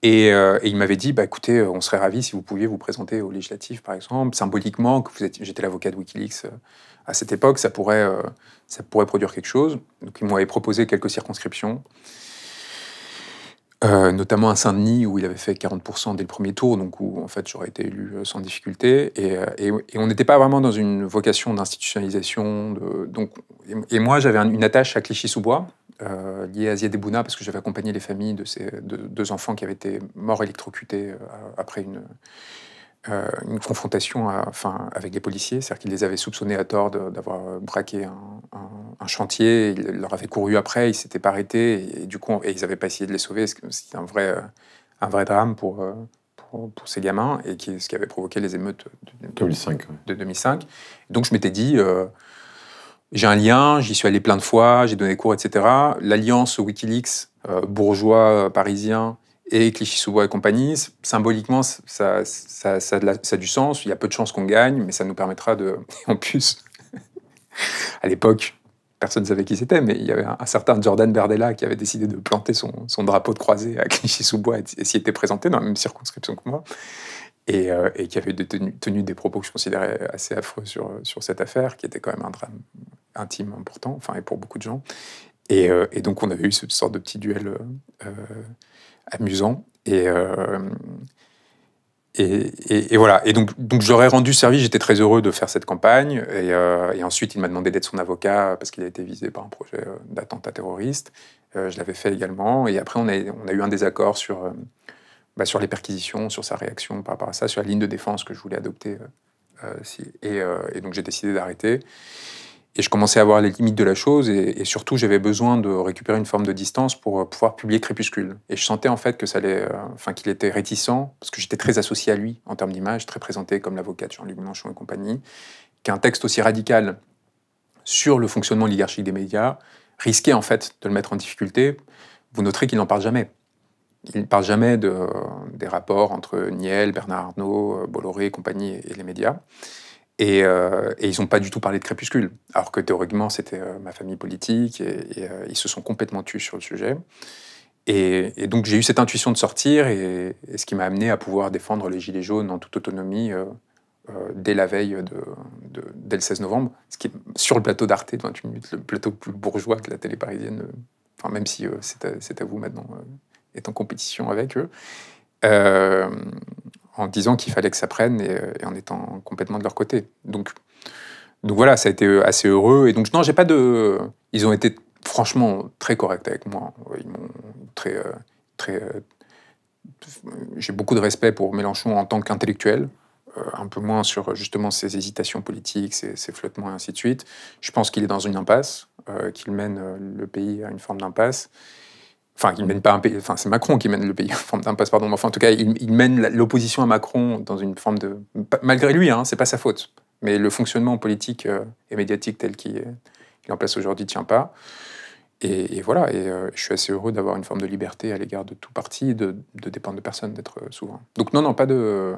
Et, euh, il m'avait dit, bah, écoutez, on serait ravi si vous pouviez vous présenter aux législatives, par exemple, symboliquement, que vous j'étais l'avocat de Wikileaks à cette époque, ça pourrait, ça pourrait produire quelque chose. Donc il m'avait proposé quelques circonscriptions. Euh, notamment à Saint-Denis où il avait fait 40% dès le premier tour, donc où en fait j'aurais été élu euh, sans difficulté. Euh, et, on n'était pas vraiment dans une vocation d'institutionnalisation. et, moi j'avais une attache à Clichy-sous-Bois. liée à Ziad parce que j'avais accompagné les familles de ces deux enfants qui avaient été morts électrocutés après une, euh, une confrontation enfin, avec des policiers, c'est-à-dire qu'ils les avaient soupçonnés à tort d'avoir euh, braqué un, chantier, ils leur avaient couru après, ils s'étaient pas arrêtés, et, du coup, et ils n'avaient pas essayé de les sauver, c'était un vrai, euh, un vrai drame pour, pour, ces gamins, et qui, ce qui avait provoqué les émeutes de, 2005. Donc je m'étais dit... j'ai un lien, j'y suis allé plein de fois, j'ai donné cours, etc. L'alliance Wikileaks bourgeois parisien et Clichy-sous-Bois et compagnie, symboliquement, ça, ça, ça, ça, a du sens. Il y a peu de chances qu'on gagne, mais ça nous permettra de. En plus, à l'époque, personne ne savait qui c'était, mais il y avait un, certain Jordan Berdella qui avait décidé de planter son, drapeau de croisée à Clichy-sous-Bois et, s'y était présenté dans la même circonscription que moi. Et, euh, qui avait tenu, des propos que je considérais assez affreux sur, sur cette affaire, qui était quand même un drame intime important, enfin, et pour beaucoup de gens. Et, euh, donc, on avait eu cette sorte de petit duel. Euh, amusant. Euh, et, et, voilà. Et donc, donc j'aurais rendu service, j'étais très heureux de faire cette campagne. Et, euh, ensuite, il m'a demandé d'être son avocat parce qu'il a été visé par un projet euh, d'attentat terroriste. je l'avais fait également. Et après, on a, on a eu un désaccord sur, bah, sur les perquisitions, sur sa réaction par rapport à ça, sur la ligne de défense que je voulais adopter. et, donc, j'ai décidé d'arrêter. Et je commençais à voir les limites de la chose et, surtout j'avais besoin de récupérer une forme de distance pour euh, pouvoir publier Crépuscule. Et je sentais en fait que ça allait, euh, enfin qu'il était réticent parce que j'étais très associé à lui en termes d'image, très présenté comme l'avocat de Jean-Luc Mélenchon et compagnie, qu'un texte aussi radical sur le fonctionnement oligarchique des médias risquait en fait de le mettre en difficulté. Vous noterez qu'il n'en parle jamais. Il ne parle jamais euh, des rapports entre Niel, Bernard Arnault, Bolloré et compagnie et les médias. Euh, et, ils n'ont pas du tout parlé de crépuscule, alors que théoriquement, c'était euh, ma famille politique, et, euh, ils se sont complètement tus sur le sujet. Et, donc j'ai eu cette intuition de sortir, et, ce qui m'a amené à pouvoir défendre les Gilets jaunes en toute autonomie dès la veille, de, dès le 16 novembre, ce qui est sur le plateau d'Arte 28 minutes, le plateau plus bourgeois que la télé parisienne, enfin, même si c'est à, à, vous maintenant, est en compétition avec eux en disant qu'il fallait que ça prenne euh, et, en étant complètement de leur côté. Donc, donc voilà, ça a été euh, assez heureux. Et donc, non, j'ai pas de. Ils ont été franchement très corrects avec moi. Ils m'ont très. Euh, j'ai beaucoup de respect pour Mélenchon en tant qu'intellectuel, un peu moins sur justement ses hésitations politiques, ses flottements et ainsi de suite. Je pense qu'il est dans une impasse, qu'il mène le pays à une forme d'impasse Enfin, mène pas un pays. Enfin, c'est Macron qui mène le pays en forme d'impasse, pardon. Mais en tout cas, il, mène l'opposition à Macron dans une forme de. Malgré lui, hein, c'est pas sa faute. Mais le fonctionnement politique euh, et médiatique tel qu'il est en place aujourd'hui tient pas. Et, voilà, et euh, je suis assez heureux d'avoir une forme de liberté à l'égard de tout parti, de, de dépendre de personne, d'être euh, souverain. Donc non, non, pas de...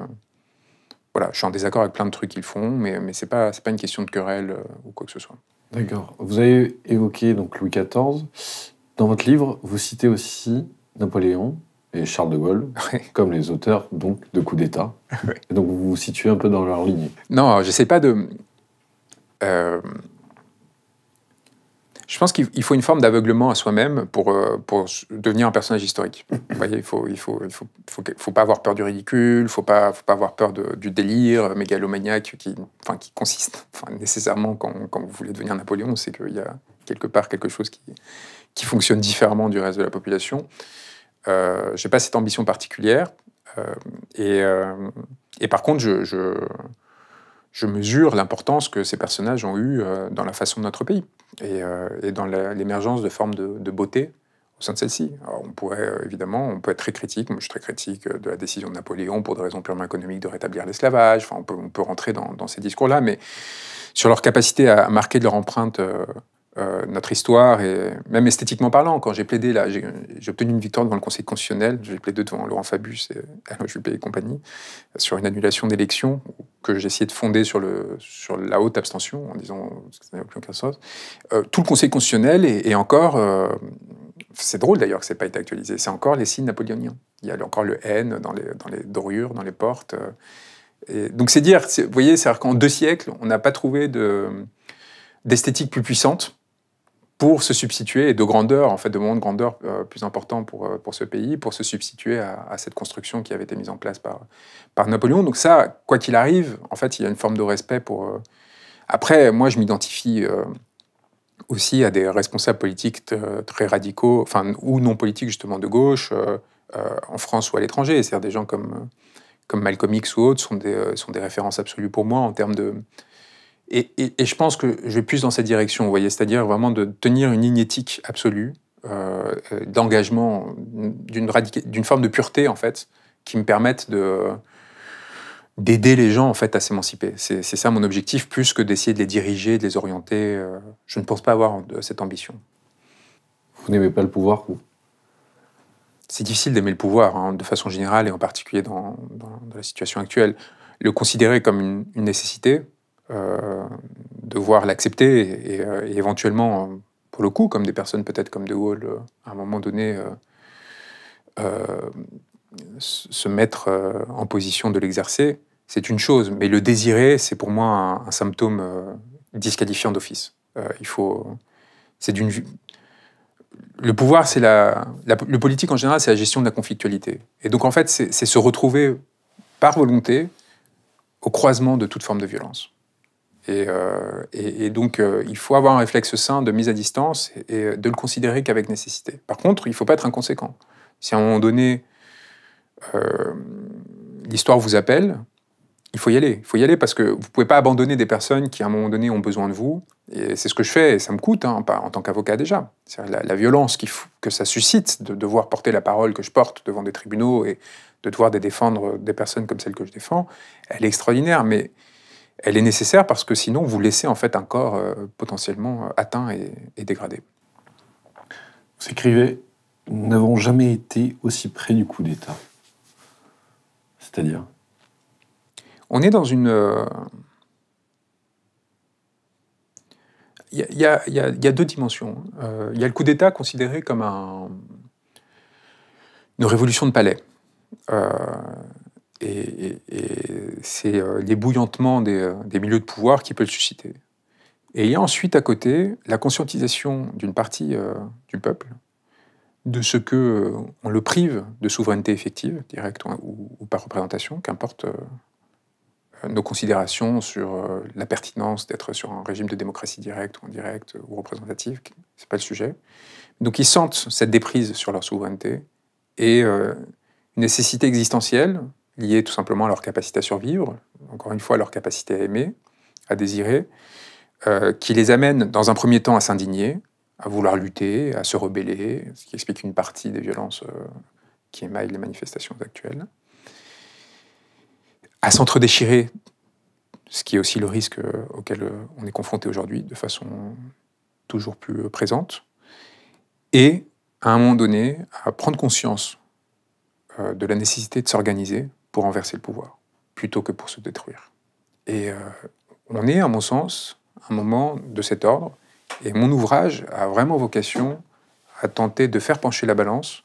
voilà, je suis en désaccord avec plein de trucs qu'ils font, mais, mais ce n'est pas, pas une question de querelle ou quoi que ce soit. D'accord. Vous avez évoqué donc Louis XIV. Dans votre livre, vous citez aussi Napoléon et Charles de Gaulle, comme les auteurs donc de coups d'État. Donc vous vous situez un peu dans leur lignée. Non, je sais pas de. Euh, je pense qu'il faut une forme d'aveuglement à soi-même pour, euh, pour devenir un personnage historique. Vous voyez, il faut, il faut, faut, pas avoir peur du ridicule, faut pas, faut pas avoir peur du délire mégalomaniaque qui, enfin, qui consiste enfin, nécessairement quand, quand vous voulez devenir Napoléon, c'est qu'il y a, quelque part quelque chose qui, qui fonctionne différemment du reste de la population. Euh, je n'ai pas cette ambition particulière. Euh, et, euh, et, par contre, je, je, mesure l'importance que ces personnages ont eue euh, dans la façon de notre pays et, dans l'émergence de formes de, beauté au sein de celle-ci. on pourrait, évidemment, on peut être très critique, moi je suis très critique de la décision de Napoléon pour des raisons purement économiques de rétablir l'esclavage, enfin, on peut, on peut rentrer dans, ces discours-là, mais sur leur capacité à marquer de leur empreinte euh, notre histoire, et même esthétiquement parlant, quand j'ai plaidé, là, j'ai, obtenu une victoire devant le Conseil constitutionnel, j'ai plaidé devant Laurent Fabius et Alain Juppé et compagnie, sur une annulation d'élection que j'essayais de fonder sur, le, sur la haute abstention, en disant que ça n'avait plus aucun sens. Euh, tout le Conseil constitutionnel, est encore, euh, c'est drôle d'ailleurs que ça n'ait pas été actualisé, c'est encore les signes napoléoniens. Il y a encore le N dans les, dans les dorures, dans les portes. donc c'est dire, vous voyez, c'est-à-dire qu'en deux siècles, on n'a pas trouvé de d'esthétique plus puissante pour se substituer et de grandeur, en fait, de monde de grandeur euh, plus important pour, euh, pour ce pays, pour se substituer à, cette construction qui avait été mise en place par, par Napoléon. Donc ça, quoi qu'il arrive, en fait, il y a une forme de respect pour... Euh, après, moi, je m'identifie aussi à des responsables politiques très radicaux, enfin, ou non politiques, justement, de gauche, en France ou à l'étranger. C'est-à-dire des gens comme, comme Malcolm X ou autres sont des, sont des références absolues pour moi en termes de et, je pense que je vais plus dans cette direction, vous voyez, c'est-à-dire vraiment de tenir une ligne éthique absolue, euh, euh, d'engagement, d'une, forme de pureté, en fait, qui me permette de, d'aider les gens, en fait, à s'émanciper. C'est, ça mon objectif, plus que d'essayer de les diriger, de les orienter. Euh, je ne pense pas avoir cette ambition. Vous n'aimez pas le pouvoir, C'est difficile d'aimer le pouvoir, hein, de façon générale, et en particulier dans, la situation actuelle. Le considérer comme une nécessité, euh, devoir l'accepter et, euh, éventuellement, euh, pour le coup, comme des personnes peut-être comme De Gaulle, à un moment donné, se mettre en position de l'exercer, c'est une chose, mais le désirer, c'est pour moi un, symptôme disqualifiant d'office. il faut, c'est d'une le pouvoir, c'est la, la, le politique en général, c'est la gestion de la conflictualité. Et donc en fait, c'est se retrouver par volonté au croisement de toute forme de violence. Euh, et, donc, euh, il faut avoir un réflexe sain de mise à distance et, de le considérer qu'avec nécessité. Par contre, il ne faut pas être inconséquent. Si à un moment donné, euh, l'histoire vous appelle, il faut y aller. Il faut y aller parce que vous ne pouvez pas abandonner des personnes qui, à un moment donné, ont besoin de vous. Et c'est ce que je fais, et ça me coûte, hein, en tant qu'avocat déjà. La, violence que ça suscite de devoir porter la parole que je porte devant des tribunaux et de devoir défendre des personnes comme celles que je défends, elle est extraordinaire. Mais elle est nécessaire parce que sinon vous laissez en fait un corps euh, potentiellement euh, atteint et, dégradé. Vous écrivez Nous n'avons jamais été aussi près du coup d'État. C'est-à-dire On est dans une. Il y, a, deux dimensions. Euh, il y a le coup d'État considéré comme un, une révolution de palais et, c'est euh, l'ébouillantement euh, des, milieux de pouvoir qui peut le susciter. Et il y a ensuite à côté la conscientisation d'une partie euh, du peuple de ce que on le prive de souveraineté effective, directe ou, par représentation, qu'importe nos considérations sur la pertinence d'être sur un régime de démocratie directe ou indirecte ou représentative, n'est pas le sujet. Donc ils sentent cette déprise sur leur souveraineté et une nécessité existentielle liées tout simplement à leur capacité à survivre, encore une fois à leur capacité à aimer, à désirer, euh, qui les amène dans un premier temps à s'indigner, à vouloir lutter, à se rebeller, ce qui explique une partie des violences euh, qui émaillent les manifestations actuelles, à s'entre-déchirer, ce qui est aussi le risque euh, auquel on est confronté aujourd'hui de façon toujours plus présente, et à un moment donné à prendre conscience de la nécessité de s'organiser pour renverser le pouvoir, plutôt que pour se détruire. Et on euh, on est, à mon sens, un moment de cet ordre, et mon ouvrage a vraiment vocation à tenter de faire pencher la balance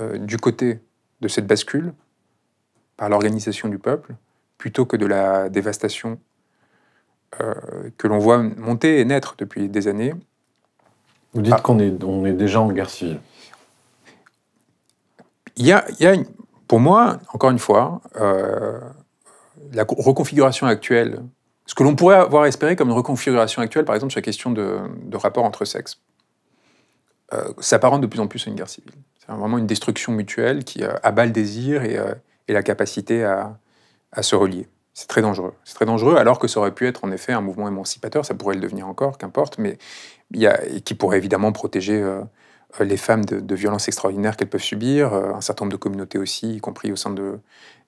euh, du côté de cette bascule par l'organisation du peuple, plutôt que de la dévastation euh, que l'on voit monter et naître depuis des années. Vous dites qu'on est, on est déjà en guerre civile. Il y a, y a une, pour moi, encore une fois, euh, la reconfiguration actuelle, ce que l'on pourrait avoir espéré comme une reconfiguration actuelle, par exemple sur la question de, rapport entre sexes, euh, s'apparente de plus en plus à une guerre civile. C'est vraiment une destruction mutuelle qui euh, abat le désir et, la capacité à, se relier. C'est très dangereux. C'est très dangereux, alors que ça aurait pu être en effet un mouvement émancipateur, ça pourrait le devenir encore, qu'importe, mais qui pourrait évidemment protéger euh, les femmes de, violences extraordinaires qu'elles peuvent subir, euh, un certain nombre de communautés aussi, y compris au sein de,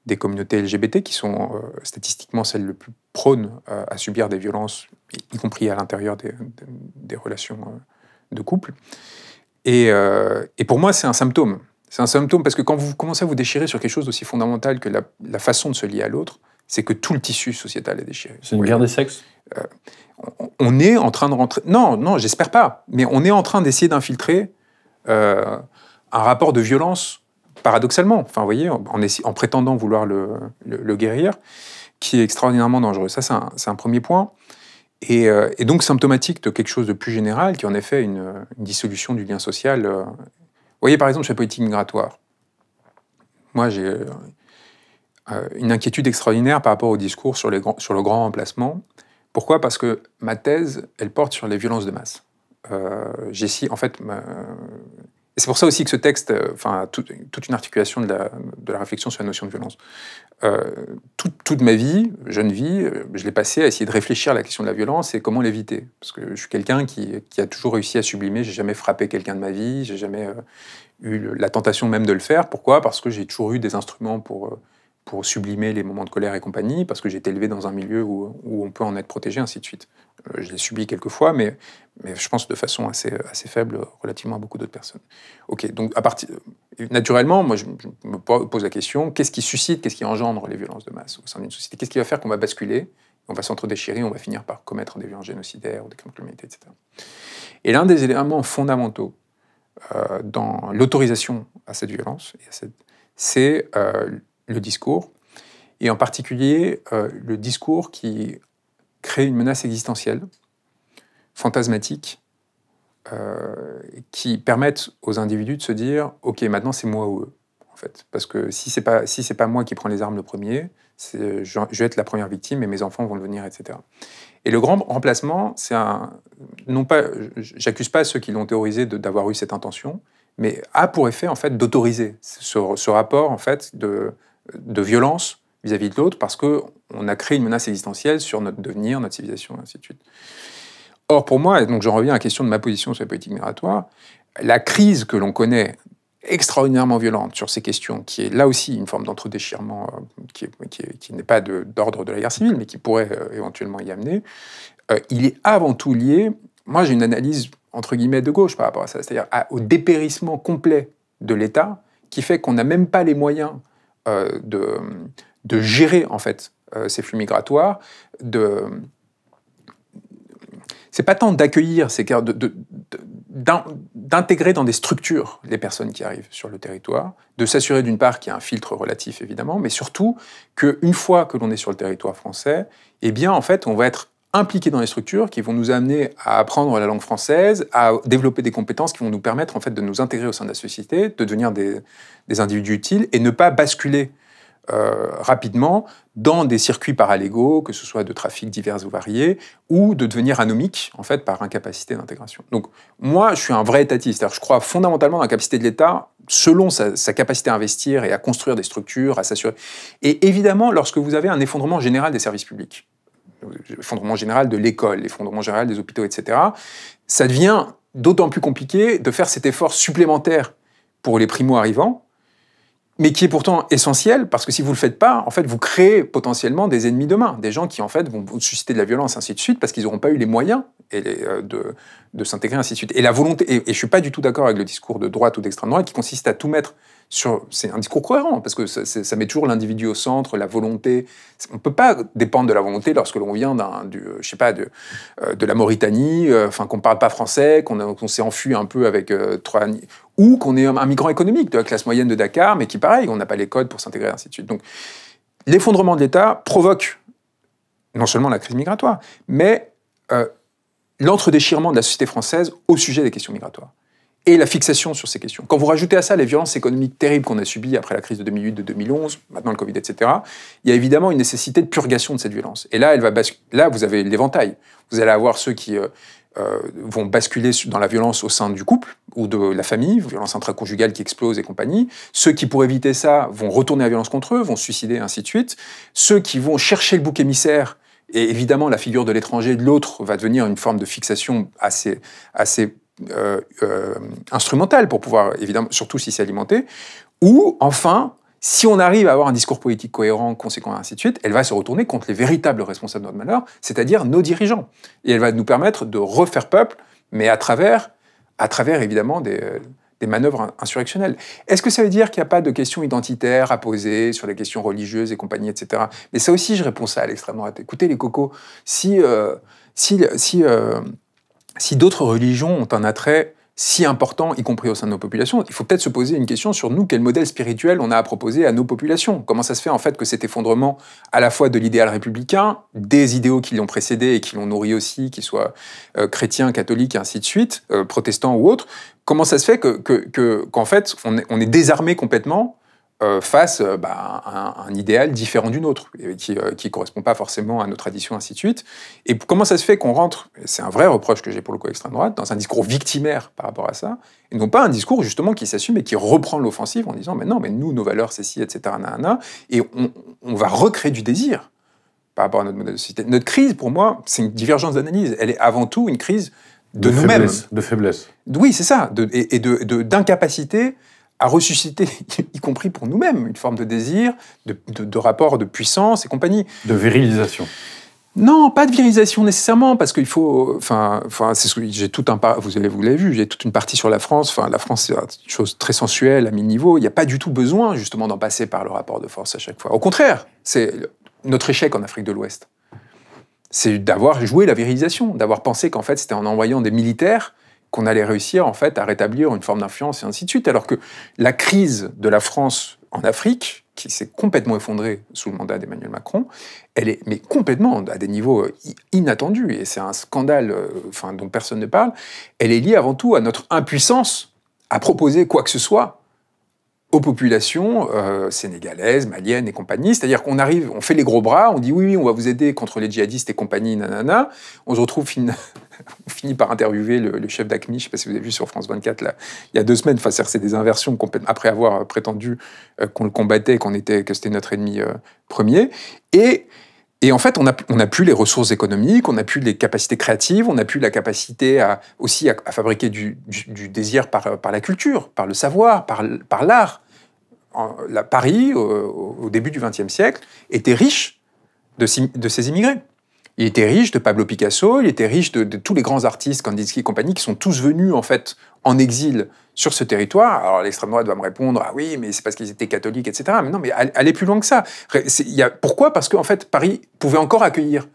des communautés LGBT, qui sont euh, statistiquement celles les plus prônes à subir des violences, y compris à l'intérieur des, relations de couple. Et, pour moi, c'est un symptôme. C'est un symptôme parce que quand vous commencez à vous déchirer sur quelque chose d'aussi fondamental que la, façon de se lier à l'autre, c'est que tout le tissu sociétal est déchiré. C'est une guerre des sexes on, est en train de rentrer... Non, non, j'espère pas. Mais on est en train d'essayer d'infiltrer euh, un rapport de violence, paradoxalement, enfin, vous voyez, en, en, prétendant vouloir le, guérir, qui est extraordinairement dangereux. Ça, c'est un, premier point. Euh, et, donc symptomatique de quelque chose de plus général, qui est en effet une, dissolution du lien social. Euh. Vous voyez, par exemple, sur la politique migratoire, moi, j'ai une inquiétude extraordinaire par rapport au discours sur, les, sur le grand remplacement. Pourquoi Parce que ma thèse, elle porte sur les violences de masse. Euh, si en fait, c'est pour ça aussi que ce texte, euh, enfin, toute une articulation de la, de la, réflexion sur la notion de violence. Euh, toute ma vie, jeune vie, je l'ai passé à essayer de réfléchir à la question de la violence et comment l'éviter. Parce que je suis quelqu'un qui, qui, a toujours réussi à sublimer. J'ai jamais frappé quelqu'un de ma vie. J'ai jamais eu la tentation même de le faire. Pourquoi Parce que j'ai toujours eu des instruments pour pour sublimer les moments de colère et compagnie, parce que j'ai été élevé dans un milieu où, où, on peut en être protégé, ainsi de suite. Euh, je l'ai subi quelques fois, mais, mais je pense de façon assez, assez faible relativement à beaucoup d'autres personnes. Ok, donc à partir, euh, naturellement, moi je, me pose la question qu'est-ce qui suscite, qu'est-ce qui engendre les violences de masse au sein d'une société Qu'est-ce qui va faire qu'on va basculer on va s'entre-déchirer, on va finir par commettre des violences génocidaires ou des crimes de l'humanité etc. Et l'un des éléments fondamentaux euh, dans l'autorisation à cette violence, c'est le discours, et en particulier euh, le discours qui crée une menace existentielle, fantasmatique, euh, qui permette aux individus de se dire ok maintenant c'est moi ou eux en fait parce que si c'est pas si c'est pas moi qui prends les armes le premier je, vais être la première victime et mes enfants vont le venir, etc et le grand remplacement c'est un non pas j'accuse pas ceux qui l'ont théorisé d'avoir eu cette intention mais a pour effet en fait d'autoriser ce, ce, rapport en fait de de violence vis-à-vis de l'autre parce qu'on a créé une menace existentielle sur notre devenir, notre civilisation, et ainsi de suite. Or, pour moi, et donc j'en reviens à la question de ma position sur la politique migratoire, la crise que l'on connaît extraordinairement violente sur ces questions, qui est là aussi une forme d'entre-déchirement euh, qui, n'est pas d'ordre de, la guerre civile, mais qui pourrait euh, éventuellement y amener, euh, il est avant tout lié, moi j'ai une analyse entre guillemets de gauche par rapport à ça, c'est-à-dire au dépérissement complet de l'État, qui fait qu'on n'a même pas les moyens euh, de, de, gérer en fait euh, ces flux migratoires, de c'est pas tant d'accueillir, c'est d'intégrer de, dans des structures les personnes qui arrivent sur le territoire, de s'assurer d'une part qu'il y a un filtre relatif évidemment, mais surtout qu'une fois que l'on est sur le territoire français, eh bien en fait on va être impliqués dans les structures qui vont nous amener à apprendre la langue française, à développer des compétences qui vont nous permettre en fait de nous intégrer au sein de la société, de devenir des, individus utiles et ne pas basculer euh, rapidement dans des circuits paralégaux, que ce soit de trafic divers ou variés, ou de devenir anomique en fait par incapacité d'intégration. Donc moi, je suis un vrai étatiste, je crois fondamentalement dans la capacité de l'État selon sa, capacité à investir et à construire des structures, à s'assurer. Et évidemment, lorsque vous avez un effondrement général des services publics, l'effondrement général de l'école, l'effondrement général des hôpitaux, etc., ça devient d'autant plus compliqué de faire cet effort supplémentaire pour les primo-arrivants, mais qui est pourtant essentiel, parce que si vous ne le faites pas, en fait, vous créez potentiellement des ennemis demain, des gens qui, en fait, vont susciter de la violence, ainsi de suite, parce qu'ils n'auront pas eu les moyens euh, de, de s'intégrer, ainsi de suite. Et la volonté, et, et je ne suis pas du tout d'accord avec le discours de droite ou d'extrême droite, qui consiste à tout mettre c'est un discours cohérent, parce que ça, met toujours l'individu au centre, la volonté. On ne peut pas dépendre de la volonté lorsque l'on vient du, euh, je sais pas, de, euh, la Mauritanie, euh, qu'on ne parle pas français, qu'on, s'est enfui un peu avec trois trois. ou qu'on est un migrant économique de la classe moyenne de Dakar, mais qui, pareil, on n'a pas les codes pour s'intégrer, ainsi de suite. Donc, l'effondrement de l'État provoque non seulement la crise migratoire, mais l'entre-déchirement de la société française au sujet des questions migratoires et la fixation sur ces questions. Quand vous rajoutez à ça les violences économiques terribles qu'on a subies après la crise de 2008, de 2011, maintenant le Covid, etc., il y a évidemment une nécessité de purgation de cette violence. Et là, elle va là vous avez l'éventail. Vous allez avoir ceux qui euh, euh, vont basculer dans la violence au sein du couple ou de la famille, violence intraconjugale qui explose et compagnie. Ceux qui, pour éviter ça, vont retourner à la violence contre eux, vont se suicider, ainsi de suite. Ceux qui vont chercher le bouc émissaire, et évidemment, la figure de l'étranger, de l'autre, va devenir une forme de fixation assez, assez euh, euh pour pouvoir, évidemment, surtout si c'est alimenté. Ou enfin, si on arrive à avoir un discours politique cohérent, conséquent, et ainsi de suite, elle va se retourner contre les véritables responsables de notre malheur, c'est-à-dire nos dirigeants. Et elle va nous permettre de refaire peuple, mais à travers, à travers évidemment des, manœuvres insurrectionnelles. Est-ce que ça veut dire qu'il n'y a pas de questions identitaires à poser sur les questions religieuses et compagnie, etc. Mais ça aussi, je réponds ça à l'extrême droite. Écoutez les cocos, si, euh, si, si euh, si d'autres religions ont un attrait si important, y compris au sein de nos populations, il faut peut-être se poser une question sur nous, quel modèle spirituel on a à proposer à nos populations. Comment ça se fait en fait que cet effondrement à la fois de l'idéal républicain, des idéaux qui l'ont précédé et qui l'ont nourri aussi, qu'ils soient euh, chrétiens, catholiques et ainsi de suite, euh, protestants ou autres, comment ça se fait qu'en fait on est désarmé complètement euh, face euh, bah, à un, idéal différent du nôtre, qui ne euh, correspond pas forcément à nos traditions, ainsi de suite. Et comment ça se fait qu'on rentre, c'est un vrai reproche que j'ai pour le coup extrême droite, dans un discours victimaire par rapport à ça, et non pas un discours justement qui s'assume et qui reprend l'offensive en disant, mais non, mais nous, nos valeurs, c'est ci, etc., et on, va recréer du désir par rapport à notre modèle de société. Notre crise, pour moi, c'est une divergence d'analyse. Elle est avant tout une crise de, nous-mêmes. De faiblesse. Oui, c'est ça, et, d'incapacité à ressusciter, y compris pour nous-mêmes, une forme de désir, de, de, rapport de puissance et compagnie. De virilisation. Non, pas de virilisation nécessairement, parce qu'il faut. Enfin, enfin, c'est ce que j'ai tout un vous avez vous l'avez vu, j'ai toute une partie sur la France. Enfin, la France c'est une chose très sensuelle à mi niveau. Il n'y a pas du tout besoin justement d'en passer par le rapport de force à chaque fois. Au contraire, c'est notre échec en Afrique de l'Ouest, c'est d'avoir joué la virilisation, d'avoir pensé qu'en fait c'était en envoyant des militaires qu'on allait réussir en fait à rétablir une forme d'influence et ainsi de suite. Alors que la crise de la France en Afrique, qui s'est complètement effondrée sous le mandat d'Emmanuel Macron, elle est mais complètement à des niveaux euh, inattendus et c'est un scandale euh, enfin, dont personne ne parle. Elle est liée avant tout à notre impuissance à proposer quoi que ce soit aux populations euh, sénégalaises, maliennes et compagnie. C'est-à-dire qu'on arrive, on fait les gros bras, on dit oui, oui, on va vous aider contre les djihadistes et compagnie, nanana. On se retrouve finalement... on finit par interviewer le, chef d'ACMI, je ne sais pas si vous avez vu sur France 24, là, il y a deux semaines. Enfin, c'est des inversions après avoir euh, prétendu euh, qu'on le combattait, qu'on était, que c'était notre ennemi euh, premier. Et en fait, on n'a a plus les ressources économiques, on n'a plus les capacités créatives, on n'a plus la capacité à, aussi à, fabriquer du, désir par, la culture, par le savoir, par, l'art. La Paris, au, début du XXe siècle, était riche de, de ses immigrés. Il était riche de Pablo Picasso, il était riche de, tous les grands artistes, Kandinsky et compagnie, qui sont tous venus en fait en exil sur ce territoire. Alors l'extrême droite va me répondre ah oui, mais c'est parce qu'ils étaient catholiques, etc. Mais non, mais allez plus loin que ça. Y a, pourquoi Parce qu'en fait, Paris pouvait encore accueillir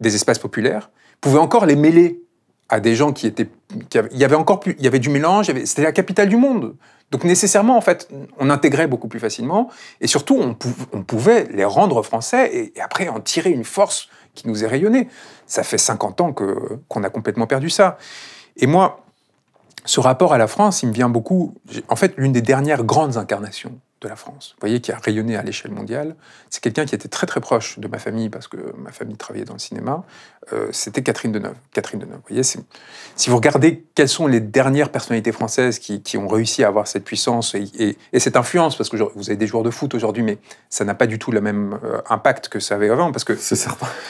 des espaces populaires, pouvait encore les mêler à des gens qui étaient, il y avait encore plus, il y avait du mélange. C'était la capitale du monde. Donc nécessairement, en fait, on intégrait beaucoup plus facilement et surtout on, pouvait les rendre français et après en tirer une force qui nous est rayonné. Ça fait 50 ans que, qu'on a complètement perdu ça. Et moi, ce rapport à la France, il me vient beaucoup. En fait, l'une des dernières grandes incarnations de la France, vous voyez, qui a rayonné à l'échelle mondiale. C'est quelqu'un qui était très très proche de ma famille, parce que ma famille travaillait dans le cinéma, euh, c'était Catherine Deneuve. Catherine Deneuve, vous voyez, si vous regardez quelles sont les dernières personnalités françaises qui, ont réussi à avoir cette puissance et, cette influence, parce que vous avez des joueurs de foot aujourd'hui, mais ça n'a pas du tout le même euh, impact que ça avait avant, parce que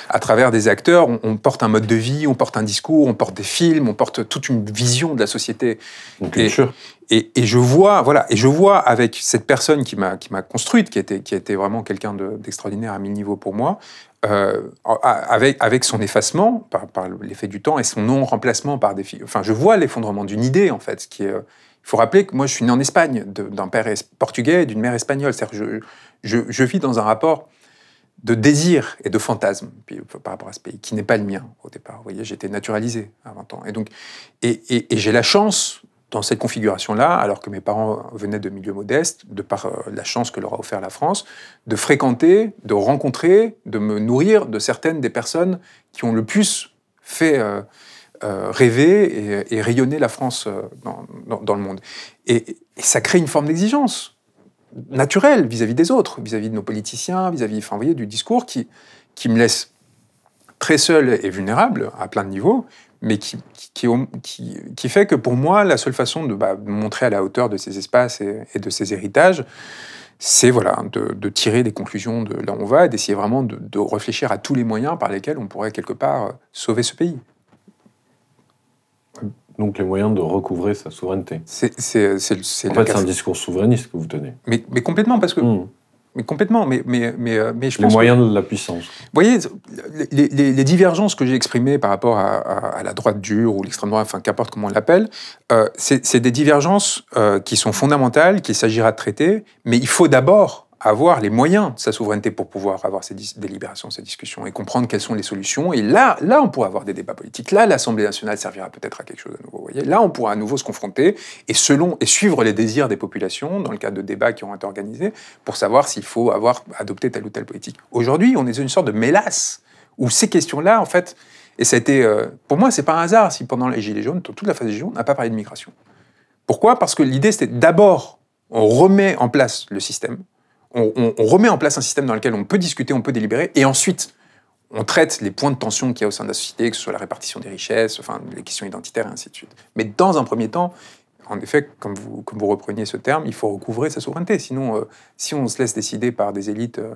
à travers des acteurs, on, porte un mode de vie, on porte un discours, on porte des films, on porte toute une vision de la société. Une culture et, je vois, voilà, et je vois avec cette personne qui m'a qui m'a construite, qui était qui était vraiment quelqu'un d'extraordinaire à mille niveaux pour moi, euh, avec avec son effacement par, l'effet du temps et son non remplacement par des enfin, je vois l'effondrement d'une idée en fait, ce qui il faut rappeler que moi, je suis né en Espagne, d'un père portugais et d'une mère espagnole. cest à Je, je, je, vis dans un rapport de désir et de fantasme euh, par rapport à ce pays, qui n'est pas le mien au départ. Vous voyez, j'étais naturalisé à 20 ans. Et donc, et, et j'ai la chance dans cette configuration-là, alors que mes parents venaient de milieux modestes, de par euh, la chance que leur a offert la France, de fréquenter, de rencontrer, de me nourrir de certaines des personnes qui ont le plus fait euh, euh, rêver et, rayonner la France dans, le monde. Et, ça crée une forme d'exigence naturelle vis-à-vis des autres, vis-à-vis de nos politiciens, vis-à-vis enfin, du discours qui, qui me laisse très seul et vulnérable à plein de niveaux, mais qui, qui, qui, fait que pour moi, la seule façon de, bah, montrer à la hauteur de ces espaces et, de ces héritages, c'est voilà, de, tirer des conclusions de là où on va et d'essayer vraiment de, réfléchir à tous les moyens par lesquels on pourrait quelque part euh, sauver ce pays. Donc les moyens de recouvrer sa souveraineté. C'est, en fait, c'est un discours souverainiste que vous tenez. Mais, mais complètement, parce que mmh. Mais complètement, mais, mais, mais, euh, mais je les pense. moyens de la puissance. Vous voyez, les, divergences que j'ai exprimées par rapport à, la droite dure ou l'extrême droite, enfin qu'importe comment on l'appelle, euh, c'est des divergences euh, qui sont fondamentales, qu'il s'agira de traiter, mais il faut d'abord avoir les moyens de sa souveraineté pour pouvoir avoir ces délibérations, ces discussions et comprendre quelles sont les solutions. Et là, là, on pourra avoir des débats politiques. Là, l'Assemblée nationale servira peut-être à quelque chose à nouveau. Voyez là, on pourra à nouveau se confronter et selon et suivre les désirs des populations dans le cadre de débats qui ont été organisés pour savoir s'il faut avoir adopté telle ou telle politique. Aujourd'hui, on est une sorte de mélasse où ces questions-là, en fait, et ça a été, euh, pour moi, c'est pas un hasard si pendant les Gilets jaunes, toute la phase des Gilets jaunes, n'a pas parlé de migration. Pourquoi Parce que l'idée, c'était d'abord, on remet en place le système on, remet en place un système dans lequel on peut discuter, on peut délibérer, et ensuite, on traite les points de tension qu'il y a au sein de la société, que ce soit la répartition des richesses, enfin, les questions identitaires, et ainsi de suite. Mais dans un premier temps, en effet, comme vous, repreniez ce terme, il faut recouvrer sa souveraineté. Sinon, euh, si on se laisse décider par des élites euh,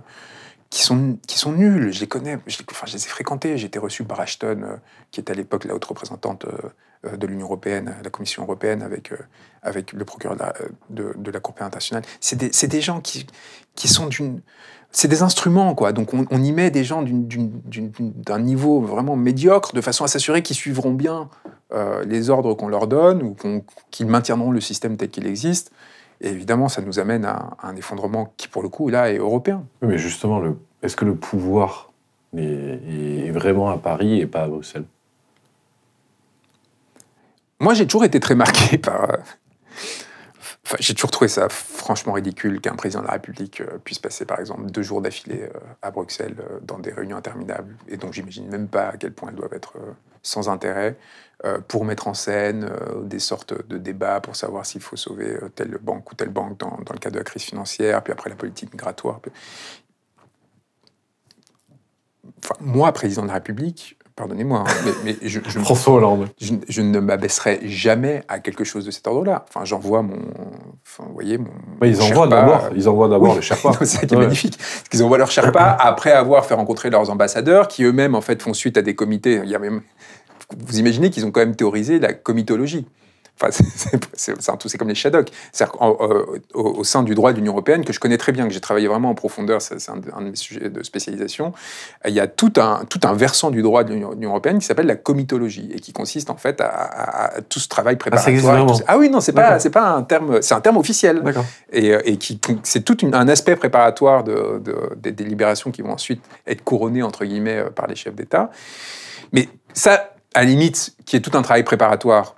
qui, sont, nulles, je les connais, je les, enfin, je les ai fréquentées, j'ai été reçu par Ashton, euh, qui est à l'époque la haute représentante euh, de l'Union européenne, la Commission européenne, avec, euh, avec le procureur de la, euh, de, Cour pénale internationale. C'est des, des, gens qui, qui sont d'une. C'est des instruments, quoi. Donc on, y met des gens d'un niveau vraiment médiocre, de façon à s'assurer qu'ils suivront bien les ordres qu'on leur donne ou qu'ils maintiendront le système tel qu'il existe. Et évidemment, ça nous amène à, un effondrement qui, pour le coup, là, est européen. mais justement, est-ce que le pouvoir est vraiment à Paris et pas à Bruxelles moi, j'ai toujours été très marqué par. Euh, enfin, j'ai toujours trouvé ça franchement ridicule qu'un président de la République euh, puisse passer, par exemple, deux jours d'affilée euh, à Bruxelles dans des réunions interminables, et dont j'imagine même pas à quel point elles doivent être sans intérêt, pour mettre en scène des sortes de débats pour savoir s'il faut sauver telle banque ou telle banque dans, le cadre de la crise financière, puis après la politique migratoire. moi, président de la République, pardonnez-moi, hein, mais, je, François Hollande. Je, ne m'abaisserai jamais à quelque chose de cet ordre-là. Enfin, j'envoie mon, enfin, vous voyez, mon. ils, envoient d'abord, ils envoient d'abord le c'est ça qui est magnifique. Ils qu'ils envoient leur Sherpa après avoir fait rencontrer leurs ambassadeurs, qui eux-mêmes en fait font suite à des comités. Il y a même, vous imaginez qu'ils ont quand même théorisé la comitologie. c'est comme les Shadocks. Euh, au, sein du droit de l'Union européenne, que je connais très bien, que j'ai travaillé vraiment en profondeur, c'est un, de mes sujets de spécialisation, euh, il y a tout un, tout un versant du droit de l'Union européenne qui s'appelle la comitologie et qui consiste en fait à, tout ce travail ah, préparatoire. Ah, oui, non, c'est pas, pas un terme, c'est un terme officiel. Et, euh, et qui, c'est tout un aspect préparatoire de, des délibérations qui vont ensuite être couronnées, entre guillemets, par les chefs d'État. Mais ça, à la limite, qui est tout un travail préparatoire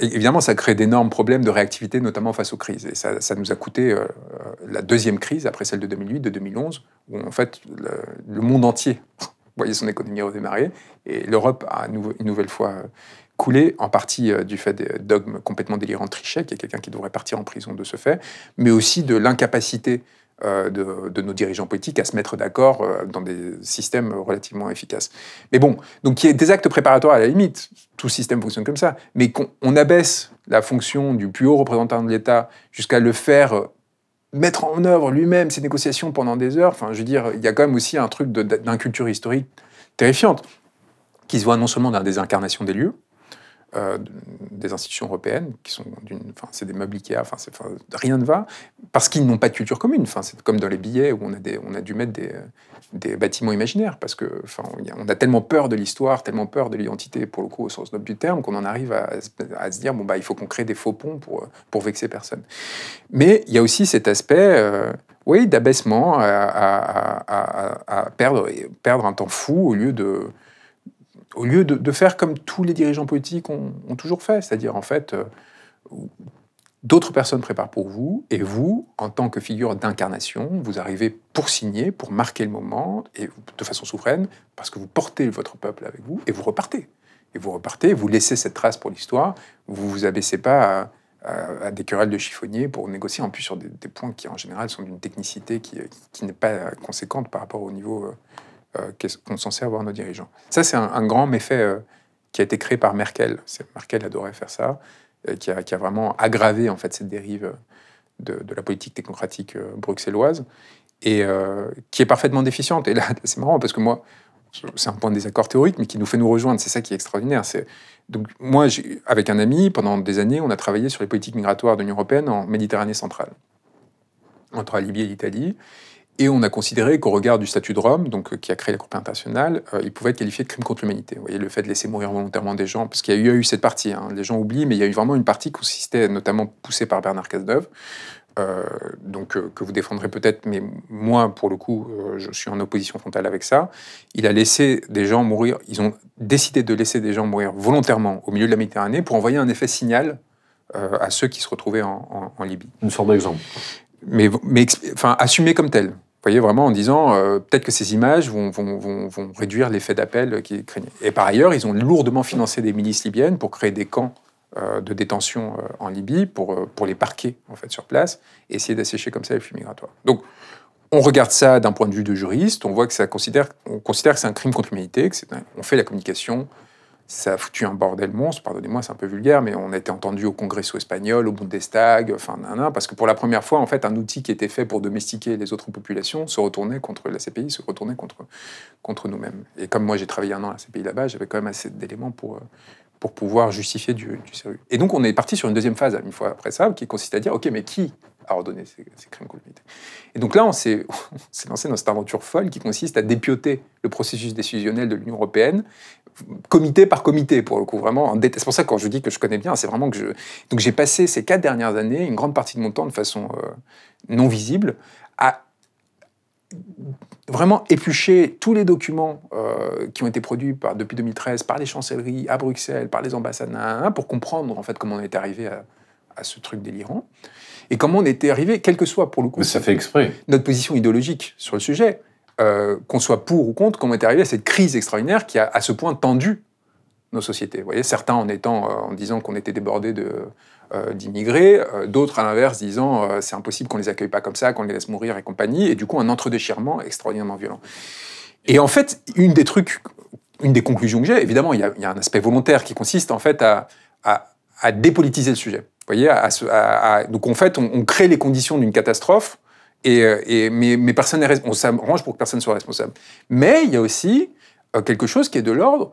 évidemment, ça crée d'énormes problèmes de réactivité, notamment face aux crises. Et ça, nous a coûté euh, euh, la deuxième crise, après celle de 2008, de 2011, où en fait le, monde entier voyait son économie redémarrer. Et l'Europe a une, nouvelle fois euh, coulé, en partie du fait des dogmes complètement délirants de Trichet, qui est quelqu'un qui devrait partir en prison de ce fait, mais aussi de l'incapacité euh, de, nos dirigeants politiques à se mettre d'accord euh, dans des systèmes relativement efficaces. Mais bon, donc il y a des actes préparatoires à la limite, tout système fonctionne comme ça, mais qu'on abaisse la fonction du plus haut représentant de l'État jusqu'à le faire euh, mettre en œuvre lui-même ces négociations pendant des heures, enfin je veux dire, il y a quand même aussi un truc d'inculture historique terrifiante qui se voit non seulement dans la désincarnation des lieux, euh, des institutions européennes, qui sont d'une, enfin, c'est des meubles Ikea, enfin, c'est, rien ne va, parce qu'ils n'ont pas de culture commune. Enfin, c'est comme dans les billets où on a, des, on a dû mettre des, des bâtiments imaginaires, parce que, enfin, on a tellement peur de l'histoire, tellement peur de l'identité, pour le coup, au sens noble du terme, qu'on en arrive à, se dire, bon, bah, il faut qu'on crée des faux ponts pour, pour vexer personne. Mais il y a aussi cet aspect, euh, oui, d'abaissement euh, à, à perdre, perdre un temps fou au lieu de au lieu de, faire comme tous les dirigeants politiques ont, toujours fait, c'est-à-dire en fait, euh, d'autres personnes préparent pour vous, et vous, en tant que figure d'incarnation, vous arrivez pour signer, pour marquer le moment, et de façon souveraine, parce que vous portez votre peuple avec vous, et vous repartez. Et vous repartez, vous laissez cette trace pour l'histoire, vous vous abaissez pas à, des querelles de chiffonniers pour négocier en plus sur des, points qui en général sont d'une technicité qui, n'est pas conséquente par rapport au niveau... Euh, euh, qu'on censé avoir nos dirigeants. Ça, c'est un, grand méfait euh, qui a été créé par Merkel. Merkel adorait faire ça, euh, qui, a, vraiment aggravé en fait cette dérive de, la politique technocratique bruxelloise et qui est parfaitement déficiente. Et là, c'est marrant parce que moi, c'est un point de désaccord théorique, mais qui nous fait nous rejoindre. C'est ça qui est extraordinaire. donc moi, avec un ami, pendant des années, on a travaillé sur les politiques migratoires de l'Union européenne en Méditerranée centrale, entre la Libye et l'Italie. Et on a considéré qu'au regard du statut de Rome, donc, qui a créé la Cour internationale, euh, il pouvait être qualifié de crime contre l'humanité. Vous voyez, le fait de laisser mourir volontairement des gens, parce qu'il y a eu, cette partie, hein, les gens oublient, mais il y a eu vraiment une partie qui consistait, notamment poussée par Bernard Cazeneuve, euh, donc euh, que vous défendrez peut-être, mais moi, pour le coup, je suis en opposition frontale avec ça. Il a laissé des gens mourir, ils ont décidé de laisser des gens mourir volontairement au milieu de la Méditerranée pour envoyer un effet signal à ceux qui se retrouvaient en, Libye. Une sorte d'exemple. Mais, mais enfin, assumé comme tel voyez, vraiment en disant euh, peut-être que ces images vont, réduire l'effet d'appel qui est Et par ailleurs, ils ont lourdement financé des milices libyennes pour créer des camps euh, de détention euh, en Libye, pour, les parquer en fait sur place, et essayer d'assécher comme ça les flux migratoires. Donc, on regarde ça d'un point de vue de juriste, on voit que ça considère, on considère que c'est un crime contre l'humanité, on fait la communication ça a foutu un bordel monstre, pardonnez-moi, c'est un peu vulgaire, mais on a été entendu au Congresso espagnol, au Bundestag, enfin, parce que pour la première fois, en fait, un outil qui était fait pour domestiquer les autres populations se retournait contre la CPI, se retournait contre, contre nous-mêmes. Et comme moi, j'ai travaillé un an à la CPI là-bas, j'avais quand même assez d'éléments pour, euh, pour pouvoir justifier du, sérieux. Et donc, on est parti sur une deuxième phase, une fois après ça, qui consiste à dire, OK, mais qui a ordonné ces, crimes contre Et donc là, on s'est lancé dans cette aventure folle qui consiste à dépioter le processus décisionnel de l'Union européenne comité par comité, pour le coup, vraiment. C'est pour ça que quand je dis que je connais bien, c'est vraiment que je. Donc j'ai passé ces quatre dernières années, une grande partie de mon temps de façon euh, non visible, à vraiment éplucher tous les documents euh, qui ont été produits par, depuis 2013 par les chancelleries à Bruxelles, par les ambassades, pour comprendre en fait comment on est arrivé à, ce truc délirant et comment on était arrivé, quel que soit pour le coup. ça fait exprès. Notre position idéologique sur le sujet. Euh, qu'on soit pour ou contre, comment est à cette crise extraordinaire qui a à ce point tendu nos sociétés. voyez, certains euh, en, disant qu'on était débordés euh, d'immigrés, d'autres à l'inverse disant c'est impossible qu'on les accueille pas comme ça, qu'on les laisse mourir et compagnie, et du coup un entre-déchirement extraordinairement violent. Et en fait, une des conclusions que j'ai, évidemment, il y, a, un aspect volontaire qui consiste en fait à, dépolitiser le sujet. Vous voyez, donc en fait, on crée les conditions d'une catastrophe et, euh, mais, personne on s'arrange pour que personne soit responsable. Mais il y a aussi euh, quelque chose qui est de l'ordre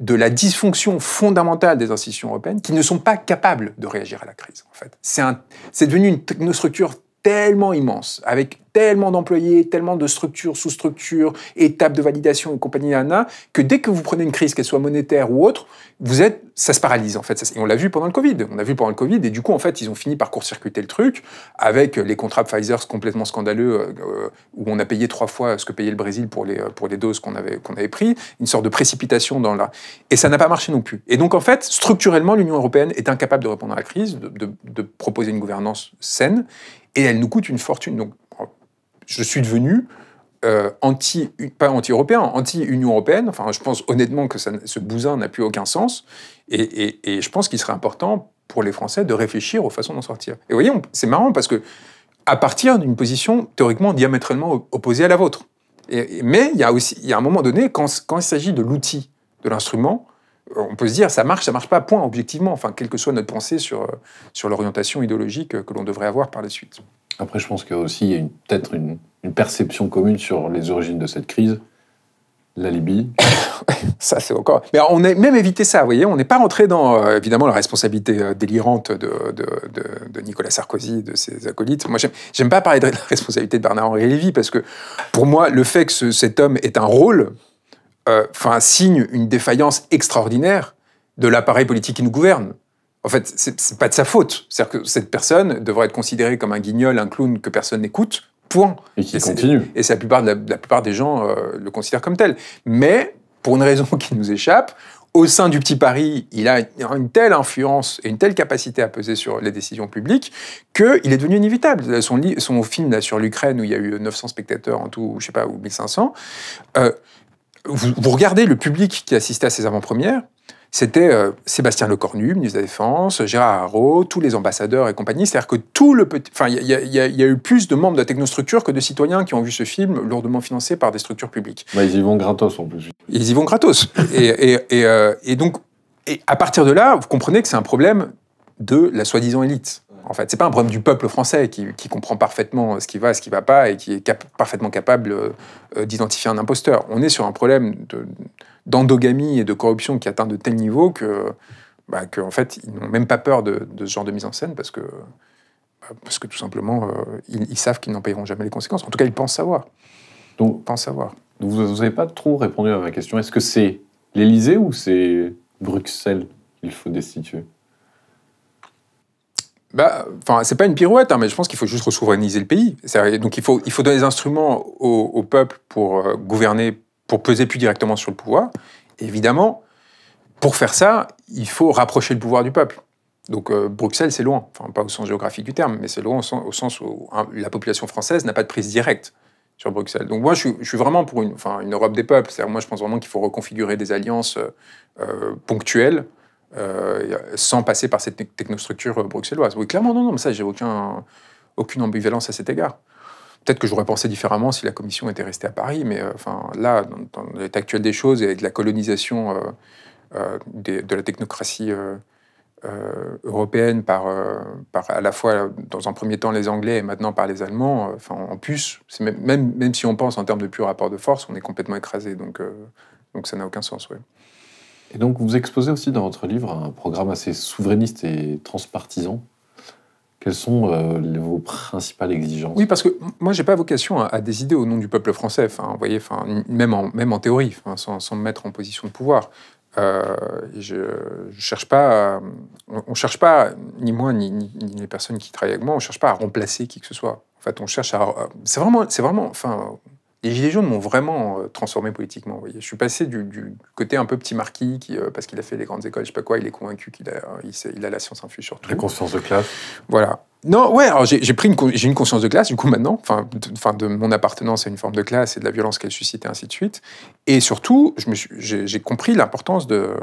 de la dysfonction fondamentale des institutions européennes qui ne sont pas capables de réagir à la crise, en fait. C'est devenu une technostructure tellement immense, avec tellement d'employés, tellement de structures, sous-structures, étapes de validation et compagnie, Anna, que dès que vous prenez une crise, qu'elle soit monétaire ou autre, vous êtes, ça se paralyse en fait. Et on l'a vu pendant le Covid. On a vu pendant le Covid, et du coup, en fait, ils ont fini par court-circuiter le truc avec les contrats Pfizer complètement scandaleux, euh, où on a payé trois fois ce que payait le Brésil pour les, pour les doses qu'on avait, qu'on avait pris, une sorte de précipitation dans la. Et ça n'a pas marché non plus. Et donc, en fait, structurellement, l'Union européenne est incapable de répondre à la crise, de, de, de proposer une gouvernance saine et elle nous coûte une fortune. Donc, je suis devenu euh, anti, pas anti-européen, anti-Union européenne. Enfin, je pense honnêtement que ce bousin n'a plus aucun sens. Et, je pense qu'il serait important pour les Français de réfléchir aux façons d'en sortir. Et vous voyez, c'est marrant parce que à partir d'une position théoriquement diamétralement opposée à la vôtre. mais il y a aussi, il y a un moment donné, quand, quand il s'agit de l'outil, de l'instrument, on peut se dire ça marche, ça marche pas, point, objectivement, enfin, quelle que soit notre pensée sur, euh, sur l'orientation idéologique euh, que l'on devrait avoir par la suite. Après, je pense qu'il il y a peut-être une, perception commune sur les origines de cette crise. La Libye. ça, c'est encore. Mais on a même évité ça, vous voyez. On n'est pas rentré dans, euh, évidemment, la responsabilité délirante de, Nicolas Sarkozy, de ses acolytes. Moi, j'aime pas parler de la responsabilité de Bernard-Henri Lévy, parce que pour moi, le fait que cet homme ait un rôle euh, enfin, signe une défaillance extraordinaire de l'appareil politique qui nous gouverne. En fait, c'est pas de sa faute. C'est-à-dire que cette personne devrait être considérée comme un guignol, un clown que personne n'écoute, point. Et qui continue. Et la plupart, de la, plupart des gens euh, le considèrent comme tel. Mais, pour une raison qui nous échappe, au sein du petit Paris, il a une telle influence et une telle capacité à peser sur les décisions publiques qu'il est devenu inévitable. Son, film sur l'Ukraine, où il y a eu 900 spectateurs en tout, je sais pas, ou 1500, euh, vous, regardez le public qui assistait à ces avant-premières, c'était euh, Sébastien Lecornu, ministre de la Défense, Gérard Haro, tous les ambassadeurs et compagnie. C'est-à-dire que tout le petit. Enfin, il y, a eu plus de membres de la technostructure que de citoyens qui ont vu ce film lourdement financé par des structures publiques. Bah, ils y vont gratos en plus. Ils y vont gratos. et, et, euh, donc, à partir de là, vous comprenez que c'est un problème de la soi-disant élite. En fait, c'est pas un problème du peuple français qui, comprend parfaitement ce qui va, ce qui va pas, et qui est parfaitement capable euh, euh, d'identifier un imposteur. On est sur un problème d'endogamie et de corruption qui atteint de tels niveaux qu'en bah, fait, ils n'ont même pas peur de, ce genre de mise en scène parce que, bah, parce que tout simplement, euh, ils, savent qu'ils n'en paieront jamais les conséquences. En tout cas, ils pensent savoir. Donc, ils pensent savoir. Vous n'avez pas trop répondu à ma question. Est-ce que c'est l'Élysée ou c'est Bruxelles qu'il faut destituer bah, enfin, c'est pas une pirouette, hein, mais je pense qu'il faut juste re-souverainiser le pays. Donc il faut, il faut donner des instruments au, peuple pour euh, gouverner, pour peser plus directement sur le pouvoir. évidemment, pour faire ça, il faut rapprocher le pouvoir du peuple. Donc euh, Bruxelles, c'est loin, enfin pas au sens géographique du terme, mais c'est loin au sens, où la population française n'a pas de prise directe sur Bruxelles. Donc moi, je, suis vraiment pour une, une Europe des peuples. cest moi, je pense vraiment qu'il faut reconfigurer des alliances euh, ponctuelles euh, sans passer par cette technostructure euh, bruxelloise. Oui, clairement, non, non, mais ça, j'ai aucune ambivalence à cet égard. Peut-être que j'aurais pensé différemment si la commission était restée à Paris, mais euh, enfin, là, dans, l'état actuel des choses et avec la colonisation de la technocratie européenne par, à la fois, dans un premier temps, les Anglais et maintenant par les Allemands, en plus, même, même, si on pense en termes de pur rapport de force, on est complètement écrasé. Donc, donc ça n'a aucun sens. oui. Et donc, vous exposez aussi dans votre livre un programme assez souverainiste et transpartisan. Quelles sont euh, vos principales exigences Oui, parce que moi, j'ai pas vocation à, des décider au nom du peuple français. Enfin, voyez, enfin, même en même en théorie, sans, me mettre en position de pouvoir. Euh, je, cherche pas. on, cherche pas ni moi ni, les personnes qui travaillent avec moi. On cherche pas à remplacer qui que ce soit. En fait, on cherche à. C'est vraiment, c'est vraiment. Enfin, les Gilets jaunes m'ont vraiment euh, transformé politiquement. Vous voyez. Je suis passé du, côté un peu petit marquis, qui, euh, parce qu'il a fait les grandes écoles, je sais pas quoi, il est convaincu qu'il a, euh, il, a la science infuse sur tout. La conscience de classe. Voilà. Non, ouais, alors j'ai pris une, j'ai une conscience de classe, du coup, maintenant, enfin, de, de, mon appartenance à une forme de classe et de la violence qu'elle suscitait, ainsi de suite. Et surtout, j'ai compris l'importance de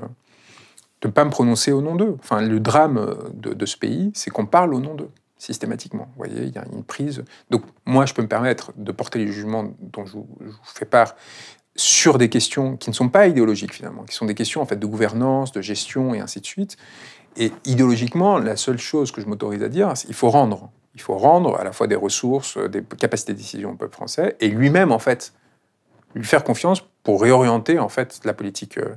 ne pas me prononcer au nom d'eux. Enfin, le drame de, de ce pays, c'est qu'on parle au nom d'eux systématiquement. Vous voyez, il y a une prise. Donc moi, je peux me permettre de porter les jugements dont je vous, fais part sur des questions qui ne sont pas idéologiques finalement, qui sont des questions en fait de gouvernance, de gestion et ainsi de suite. Et idéologiquement, la seule chose que je m'autorise à dire, c'est qu'il faut rendre. Il faut rendre à la fois des ressources, des capacités de décision au peuple français et lui-même en fait lui faire confiance pour réorienter en fait la politique euh,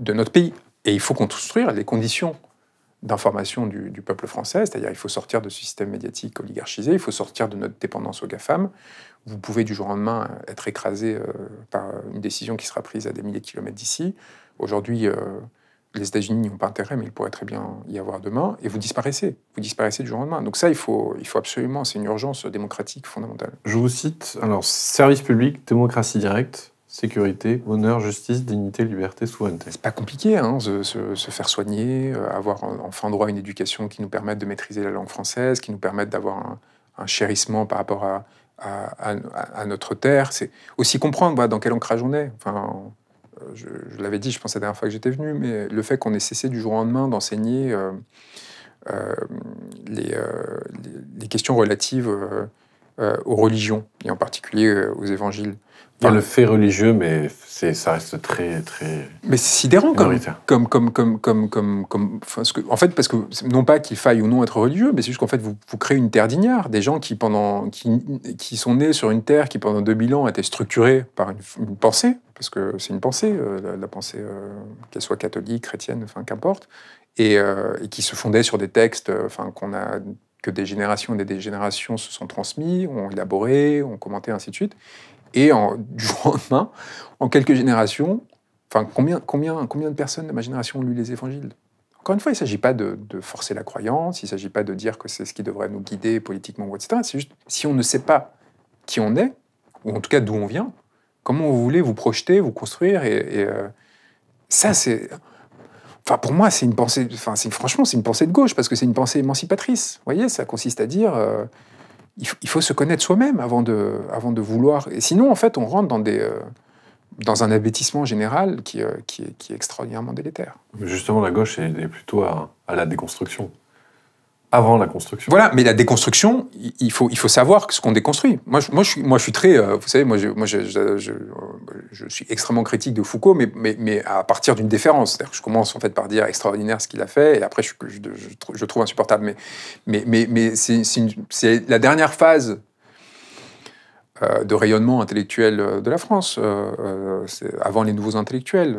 de notre pays. Et il faut construire les conditions d'information du, peuple français, c'est-à-dire il faut sortir de ce système médiatique oligarchisé, il faut sortir de notre dépendance aux GAFAM. Vous pouvez du jour au lendemain euh, être écrasé euh, par euh, une décision qui sera prise à des milliers de kilomètres d'ici. Aujourd'hui, les États-Unis n'y ont pas intérêt, mais il pourrait très bien y avoir demain, et vous disparaissez. Vous disparaissez du jour au lendemain. Donc ça, il faut, il faut absolument, c'est une urgence démocratique fondamentale. Je vous cite, alors, service public, démocratie directe, sécurité, honneur, justice, dignité, liberté, souveraineté. C'est pas compliqué, hein, se, se, faire soigner, euh, avoir enfin droit à une éducation qui nous permette de maîtriser la langue française, qui nous permette d'avoir un, chérissement par rapport à, à, notre terre. C'est aussi comprendre dans quel ancrage on est. Enfin, euh, je, l'avais dit, je pense, la dernière fois que j'étais venu, mais le fait qu'on ait cessé du jour au lendemain d'enseigner euh, les, questions relatives euh, aux religions, et en particulier euh, aux évangiles. Dans le fait religieux, mais ça reste très, très. Mais c'est sidérant comme, comme, comme, comme, comme, comme, comme parce que, en fait, parce que non pas qu'il faille ou non être religieux, mais c'est juste qu'en fait, vous, créez une terre d'ignards, des gens qui pendant qui, qui, sont nés sur une terre qui pendant 2000 ans était structurée par une, pensée, parce que c'est une pensée, euh, la, pensée, qu'elle soit catholique, chrétienne, enfin qu'importe, et, qui se fondait sur des textes, enfin qu'on a que des générations et des générations se sont transmises, ont élaboré, ont commenté, ainsi de suite. Et en, du jour au lendemain, en quelques générations, enfin, combien, combien, combien de personnes de ma génération ont lu les évangiles Encore une fois, il ne s'agit pas de, forcer la croyance, il ne s'agit pas de dire que c'est ce qui devrait nous guider politiquement, etc. C'est juste, si on ne sait pas qui on est, ou en tout cas d'où on vient, comment vous voulez vous projeter, vous construire et, euh, ça, c'est Enfin, pour moi, c'est une pensée. Enfin, franchement, c'est une pensée de gauche parce que c'est une pensée émancipatrice. Vous voyez, ça consiste à dire euh, il, faut se connaître soi-même avant de, avant de vouloir. Et sinon, en fait, on rentre dans des euh, dans un abêtissement général qui, euh, qui, est, qui, est, extraordinairement délétère. Justement, la gauche est, plutôt à, la déconstruction avant la construction. Voilà, mais la déconstruction, il faut, il faut savoir ce qu'on déconstruit. Moi je, moi, suis, moi, je suis très, euh, vous savez, moi, moi, je, suis extrêmement critique de Foucault, mais, mais, à partir d'une déférence. C'est-à-dire que je commence en fait par dire extraordinaire ce qu'il a fait, et après je, je, trouve insupportable. Mais, mais, mais, mais c'est la dernière phase euh, de rayonnement intellectuel euh, de la France, euh, avant les nouveaux intellectuels.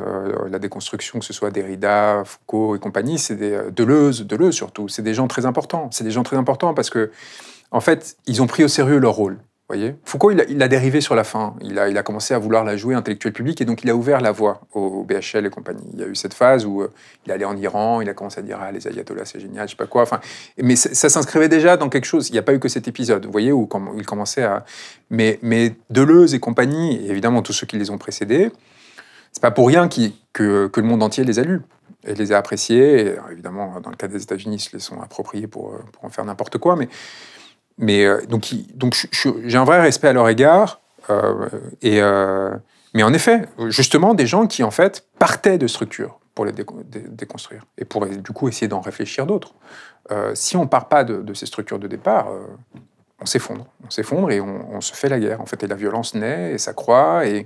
la déconstruction, que ce soit Derrida, Foucault et compagnie, c'est des, Deleuze, Deleuze surtout, c'est des gens très importants. C'est des gens très importants parce que, en fait, ils ont pris au sérieux leur rôle. Voyez Foucault, il a, dérivé sur la fin. Il a, il a commencé à vouloir la jouer intellectuelle publique et donc il a ouvert la voie au, BHL et compagnie. Il y a eu cette phase où euh, il allait en Iran, il a commencé à dire Ah, les ayatollahs, c'est génial, je sais pas quoi. Enfin, mais ça s'inscrivait déjà dans quelque chose. Il n'y a pas eu que cet épisode, vous voyez, où, il commençait à. Mais, mais Deleuze et compagnie, et évidemment tous ceux qui les ont précédés, c'est pas pour rien que, le monde entier les a lus et les a appréciés. évidemment, dans le cas des États-Unis, ils se les sont appropriés pour, euh, pour en faire n'importe quoi. Mais mais euh, donc, donc j'ai un vrai respect à leur égard. Euh, et, euh, mais en effet, justement, des gens qui, en fait, partaient de structures pour les déconstruire et pour, du coup, essayer d'en réfléchir d'autres. si on ne part pas de, ces structures de départ, on s'effondre. On s'effondre et on, se fait la guerre, en fait. Et la violence naît et ça croît et,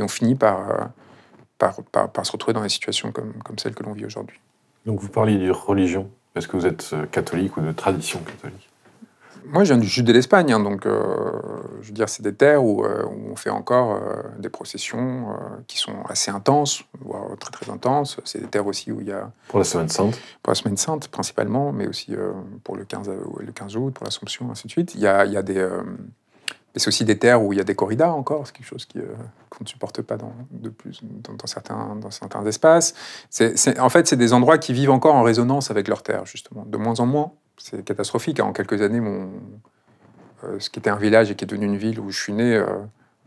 on finit par, par, se retrouver dans des situations comme, comme que l'on vit aujourd'hui. Donc vous parliez de religion. Est-ce que vous êtes catholique ou de tradition catholique moi, je viens du sud de l'Espagne, hein, donc euh, je veux dire, c'est des terres où, euh, on fait encore euh, des processions qui sont assez intenses, voire très très intenses. C'est des terres aussi où il y a. Pour la Semaine Sainte Pour la Semaine Sainte, principalement, mais aussi pour le 15, le 15 août, pour l'Assomption, ainsi de suite. Il y a, il y a des. c'est aussi des terres où il y a des corridas encore, c'est quelque chose qui, qu'on ne supporte pas dans, de plus, dans, certains, dans certains espaces. en fait, c'est des endroits qui vivent encore en résonance avec leurs terres, justement, de moins en moins c'est catastrophique. Hein. En quelques années, mon, euh, ce qui était un village et qui est devenu une ville où je suis né, euh,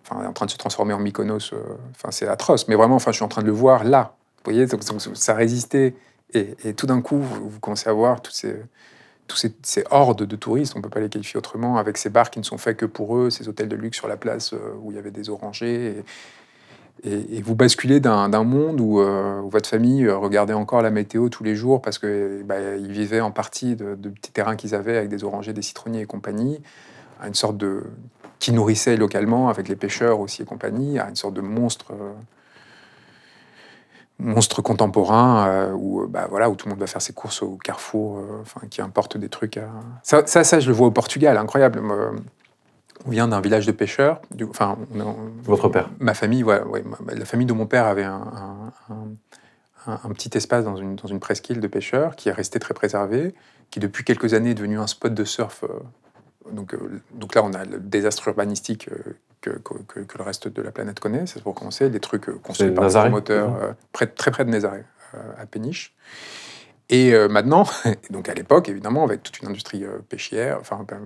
enfin, en train de se transformer en Mykonos, euh, c'est atroce. Mais vraiment, enfin, je suis en train de le voir là. Vous voyez, ça résistait. Et, et tout d'un coup, vous, commencez à voir toutes ces, ces, hordes de touristes, on ne peut pas les qualifier autrement, avec ces bars qui ne sont faits que pour eux, ces hôtels de luxe sur la place où il y avait des orangers et, vous basculez d'un monde euh, où, votre famille euh, regardait encore la météo tous les jours parce qu'ils bah, ils vivaient en partie de, petits terrains qu'ils avaient avec des orangers, des citronniers et compagnie, à une sorte de. qui nourrissait localement avec les pêcheurs aussi et compagnie, à une sorte de monstre. Euh, monstre contemporain où bah, voilà où tout le monde va faire ses courses au carrefour enfin qui importe des trucs ça, ça, ça je le vois au Portugal incroyable on vient d'un village de pêcheurs. enfin, Votre père Ma famille, ouais, la famille de mon père avait un, petit espace dans une, dans une, presqu'île de pêcheurs qui est resté très préservé, qui depuis quelques années est devenu un spot de surf. Euh, donc, euh, donc là, on a le désastre urbanistique euh, que, le reste de la planète connaît, c'est pour commencer, des trucs construits par des moteurs très près de Nazaré, à Péniche. Et maintenant, donc à l'époque, évidemment, avec toute une industrie pêchière, enfin, ben,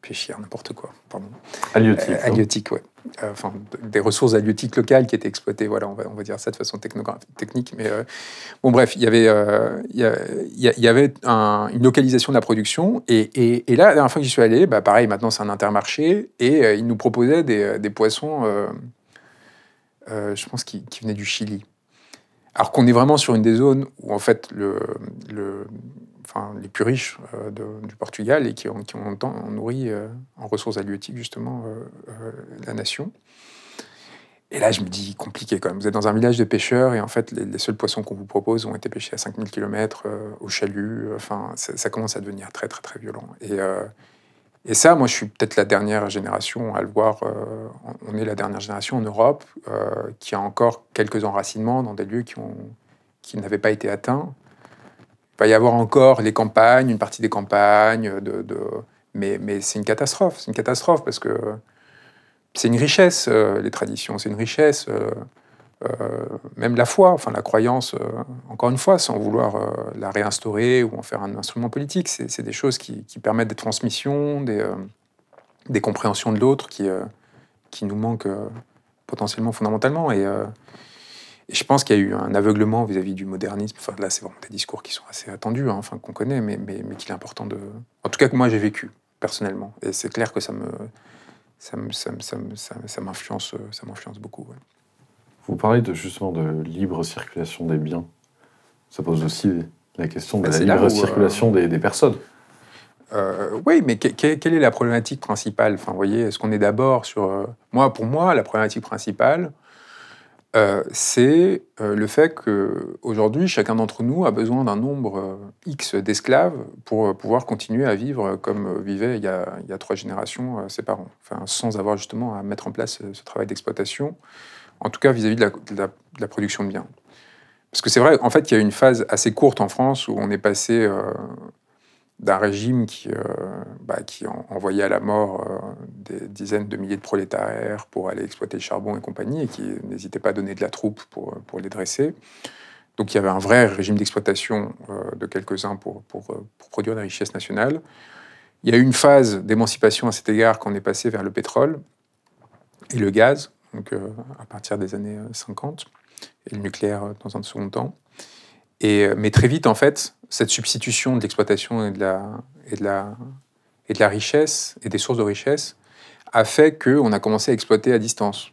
Pêcher, n'importe quoi, pardon. Halieutique. Euh, hein. ouais. Euh, enfin, des ressources halieutiques locales qui étaient exploitées, voilà, on va, on va dire ça de façon technique. Mais euh, bon, bref, il y avait, il, y avait une localisation de la production. Et, et, là, la dernière fois que j'y suis allé, bah, pareil, maintenant c'est un intermarché. Et ils nous proposaient des, des poissons, je pense, qui, qui venaient du Chili. Alors qu'on est vraiment sur une des zones où, en fait, le, le enfin, les plus riches euh, du Portugal et qui ont, qui ont, nourri euh, en ressources halieutiques justement euh, la nation. Et là, je me dis, compliqué quand même. Vous êtes dans un village de pêcheurs et en fait, les, seuls poissons qu'on vous propose ont été pêchés à 5000 km au chalut. Enfin, ça, ça, commence à devenir très, très, très violent. Et, et ça, moi, je suis peut-être la dernière génération à le voir. on est la dernière génération en Europe qui a encore quelques enracinements dans des lieux qui, qui n'avaient pas été atteints. Il va y avoir encore les campagnes, une partie des campagnes, de, de... mais, mais c'est une catastrophe. C'est une catastrophe parce que c'est une richesse, euh, les traditions, c'est une richesse. Euh, euh, même la foi, enfin la croyance, encore une fois, sans vouloir la réinstaurer ou en faire un instrument politique, c'est des choses qui, permettent des transmissions, des, des compréhensions de l'autre qui, qui nous manquent potentiellement fondamentalement. Et, je pense qu'il y a eu un aveuglement vis-à-vis du modernisme. Enfin, là, c'est vraiment des discours qui sont assez attendus, hein, enfin, qu'on connaît, mais, mais, mais qu'il est important de. En tout cas, que moi, j'ai vécu, personnellement. Et c'est clair que ça me. Ça m'influence euh, ça m'influence beaucoup. Vous parlez de, justement de libre circulation des biens. Ça pose aussi la question de bah, la libre euh, circulation des, des personnes. Euh, oui, mais quelle est la problématique principale Enfin, voyez, est-ce qu'on est, d'abord sur... moi, pour moi, la problématique principale, euh, c'est euh, le fait qu'aujourd'hui, chacun d'entre nous a besoin d'un nombre euh, X d'esclaves pour pouvoir continuer à vivre comme vivaient il y a, trois générations ses parents, enfin, sans avoir justement à mettre en place ce travail d'exploitation, en tout cas vis-à-vis de, la production de biens. Parce que c'est vrai, en fait, qu'il y a une phase assez courte en France où on est passé d'un régime qui, euh, bah, qui envoyait à la mort euh, des dizaines de milliers de prolétaires pour aller exploiter le charbon et compagnie, et qui n'hésitait pas à donner de la troupe pour, euh, pour les dresser. Donc il y avait un vrai régime d'exploitation de quelques-uns pour, pour, produire des richesses nationales. Il y a eu une phase d'émancipation à cet égard quand on est passé vers le pétrole et le gaz, donc à partir des années 50, et le nucléaire dans un second temps. Et, mais très vite, en fait, cette substitution de l'exploitation et, de la, et, et de la richesse et des sources de richesse a fait qu'on a commencé à exploiter à distance.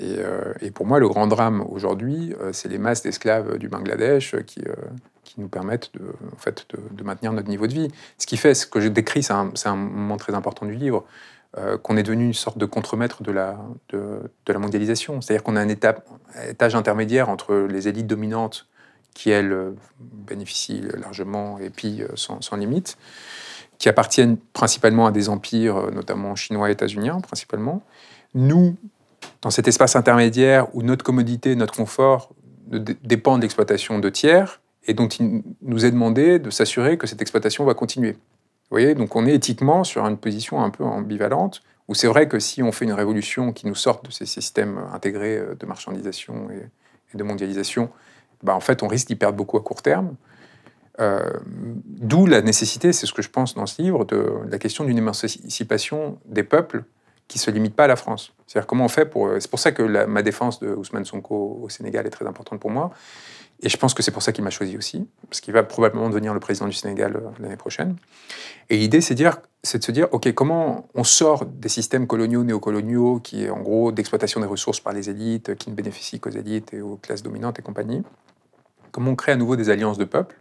Et, euh, pour moi, le grand drame aujourd'hui, euh, c'est les masses d'esclaves du Bangladesh qui, euh, qui nous permettent de, en fait, de, maintenir notre niveau de vie. Ce qui fait, ce que je décris, c'est un, un, moment très important du livre, qu'on est devenu une sorte de contremaître de la, de, la mondialisation. C'est-à-dire qu'on a un étage intermédiaire entre les élites dominantes qui, elles, euh, bénéficient largement et puis euh, sans, limite, qui appartiennent principalement à des empires, euh, notamment chinois et états-uniens, principalement. Nous, dans cet espace intermédiaire où notre commodité, notre confort dépend de l'exploitation de tiers, et dont il nous est demandé de s'assurer que cette exploitation va continuer. Vous voyez, donc on est éthiquement sur une position un peu ambivalente, où c'est vrai que si on fait une révolution qui nous sorte de ces systèmes intégrés de marchandisation et de mondialisation, bah, en fait, on risque d'y perdre beaucoup à court terme. Euh, d'où la nécessité, c'est ce que je pense dans ce livre, de, la question d'une émancipation des peuples qui ne se limite pas à la France. C'est-à-dire comment on fait pour... Euh, c'est pour ça que ma défense de Ousmane Sonko au Sénégal est très importante pour moi. Et je pense que c'est pour ça qu'il m'a choisi aussi, parce qu'il va probablement devenir le président du Sénégal euh, l'année prochaine. Et l'idée, c'est de, de se dire, OK, comment on sort des systèmes coloniaux, néocoloniaux, qui est en gros d'exploitation des ressources par les élites, qui ne bénéficient qu'aux élites et aux classes dominantes et compagnie, comment on crée à nouveau des alliances de peuples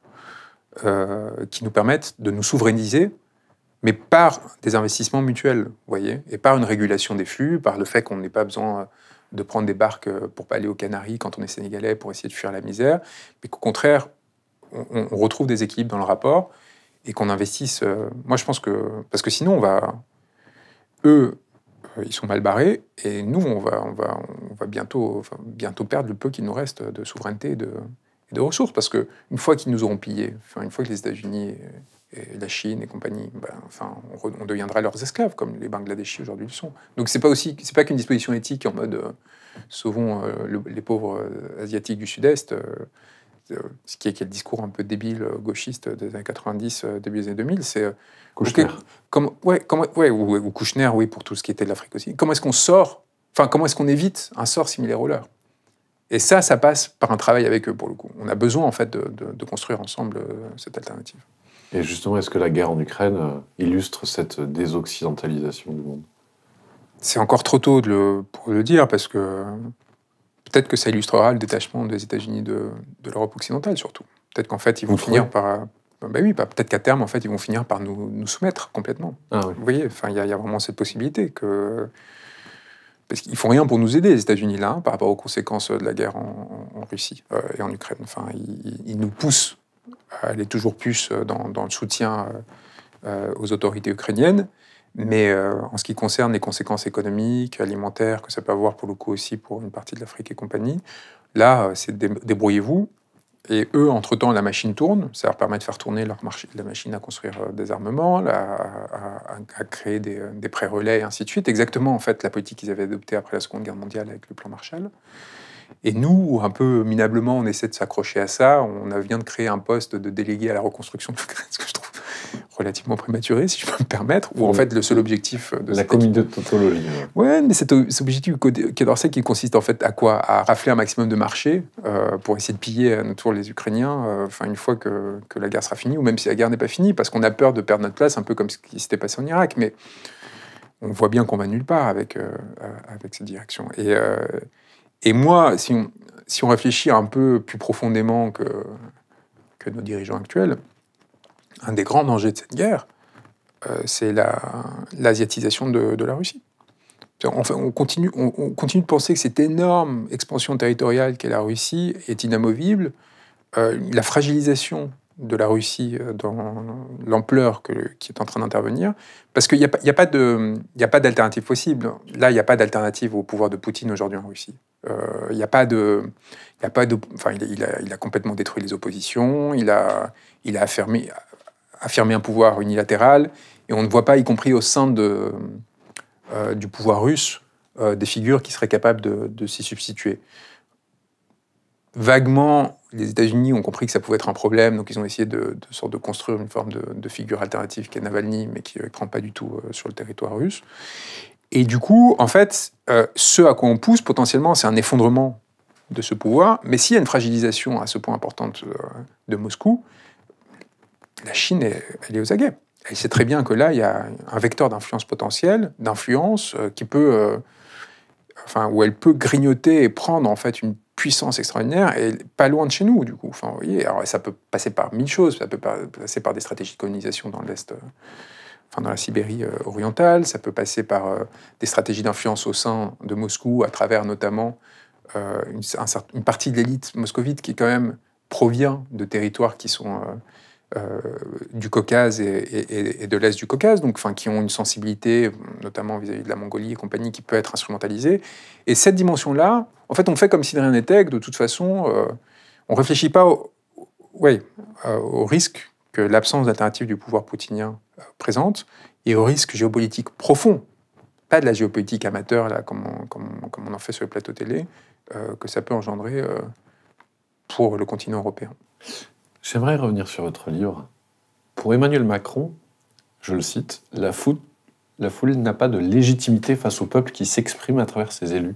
euh, qui nous permettent de nous souverainiser, mais par des investissements mutuels, voyez, et par une régulation des flux, par le fait qu'on n'ait pas besoin euh, de prendre des barques euh, pour pas aller aux Canaries quand on est sénégalais pour essayer de fuir la misère, mais qu'au contraire, on, retrouve des équipes dans le rapport et qu'on investisse. moi, je pense que parce que sinon, on va eux, ils sont mal barrés et nous, on va, on va, on va bientôt, bientôt perdre le peu qu'il nous reste de souveraineté, de, de ressources, parce que une fois qu'ils nous auront pillés, enfin, une fois que les États-Unis et la Chine et compagnie, ben, enfin, on, deviendra leurs esclaves, comme les Bangladeshis aujourd'hui le sont. Donc c'est pas aussi, c'est pas qu'une disposition éthique en mode euh, sauvons euh, les pauvres euh, asiatiques du Sud-Est, ce qui est quel discours un peu débile gauchiste des années 90, début des années 2000, c'est Kouchner. ouais, ouais, ou, ou, Kouchner, oui, pour tout ce qui était de l'Afrique aussi. Comment est-ce qu'on sort, enfin, comment est-ce qu'on évite un sort similaire au leur et ça, ça passe par un travail avec eux, pour le coup. On a besoin, en fait, de, construire ensemble euh, cette alternative. Et justement, est-ce que la guerre en Ukraine euh, illustre cette désoccidentalisation du monde C'est encore trop tôt de le, pour le dire, parce que peut-être que ça illustrera le détachement des États-Unis de, l'Europe occidentale, surtout. Peut-être qu'en fait, ils vont finir par... Ben oui, bah, peut-être qu'à terme, en fait, ils vont finir par nous, nous soumettre complètement. Ah Vous voyez, il y, y, a vraiment cette possibilité que parce qu'ils font rien pour nous aider, les États-Unis, là, hein, par rapport aux conséquences euh, de la guerre en, Russie euh, et en Ukraine. Enfin, ils, nous poussent à aller toujours plus euh, dans, le soutien aux autorités ukrainiennes. Mais en ce qui concerne les conséquences économiques, alimentaires, que ça peut avoir pour le coup aussi pour une partie de l'Afrique et compagnie, là, c'est débrouillez-vous. Et eux, entre-temps, la machine tourne. Ça leur permet de faire tourner la machine à construire euh, des armements, à, créer des, euh, des pré-relais, et ainsi de suite. Exactement, en fait, la politique qu'ils avaient adoptée après la Seconde Guerre mondiale avec le plan Marshall. Et nous, un peu minablement, on essaie de s'accrocher à ça. On vient de créer un poste de délégué à la reconstruction de l'Ukraine, ce que je trouve relativement prématuré, si je peux me permettre, ou en fait le seul objectif de la Oui, Ouais, mais cet, objectif d'Orsay qui consiste en fait à quoi À rafler un maximum de marchés euh, pour essayer de piller à notre tour les Ukrainiens. Euh, enfin, une fois que, que, la guerre sera finie, ou même si la guerre n'est pas finie, parce qu'on a peur de perdre notre place, un peu comme ce qui s'était passé en Irak. Mais on voit bien qu'on va nulle part avec euh, avec cette direction. Et et moi, si on, si on réfléchit un peu plus profondément que, que nos dirigeants actuels, un des grands dangers de cette guerre, euh, c'est l'asiatisation de, de, la Russie. Enfin, on, continue, on, continue de penser que cette énorme expansion territoriale qu'est la Russie est inamovible. Euh, la fragilisation de la Russie euh, dans l'ampleur qui est en train d'intervenir, parce qu'il n'y a, a, pas d'alternative possible. Là, il n'y a pas d'alternative au pouvoir de Poutine aujourd'hui en Russie. Euh, il a pas de, pas de, il, a, complètement détruit les oppositions. Il a, il a affirmé, affirmé un pouvoir unilatéral. Et on ne voit pas, y compris au sein de, euh, du pouvoir russe, euh, des figures qui seraient capables de, s'y substituer. Vaguement, les États-Unis ont compris que ça pouvait être un problème, donc ils ont essayé de, sorte de construire une forme de, de figure alternative qui est Navalny, mais qui ne prend pas du tout sur le territoire russe. Et du coup, en fait, euh, ce à quoi on pousse potentiellement, c'est un effondrement de ce pouvoir. Mais s'il y a une fragilisation à ce point importante euh, de Moscou, la Chine, elle est aux aguets. Elle sait très bien que là, il y a un vecteur d'influence potentielle, d'influence euh, qui peut, enfin, où elle peut grignoter et prendre en fait une puissance extraordinaire et pas loin de chez nous, du coup. Enfin, vous voyez, alors ça peut passer par mille choses, ça peut passer par des stratégies de colonisation dans l'est dans la Sibérie euh, orientale, ça peut passer par euh, des stratégies d'influence au sein de Moscou, à travers notamment euh, une, partie de l'élite moscovite qui quand même provient de territoires qui sont du Caucase et, de l'Est du Caucase, donc enfin, qui ont une sensibilité, notamment vis-à-vis de la Mongolie et compagnie, qui peut être instrumentalisée. Et cette dimension-là, en fait, on fait comme si de rien n'était, de toute façon, on ne réfléchit pas au, ouais, au risque que l'absence d'alternative du pouvoir poutinien euh, présente et au risque géopolitique profond, pas de la géopolitique amateur, là, comme, on, comme en fait sur le plateau télé, euh, que ça peut engendrer euh, pour le continent européen. J'aimerais revenir sur votre livre. Pour Emmanuel Macron, je le cite, la foule, la foule n'a pas de légitimité face au peuple qui s'exprime à travers ses élus.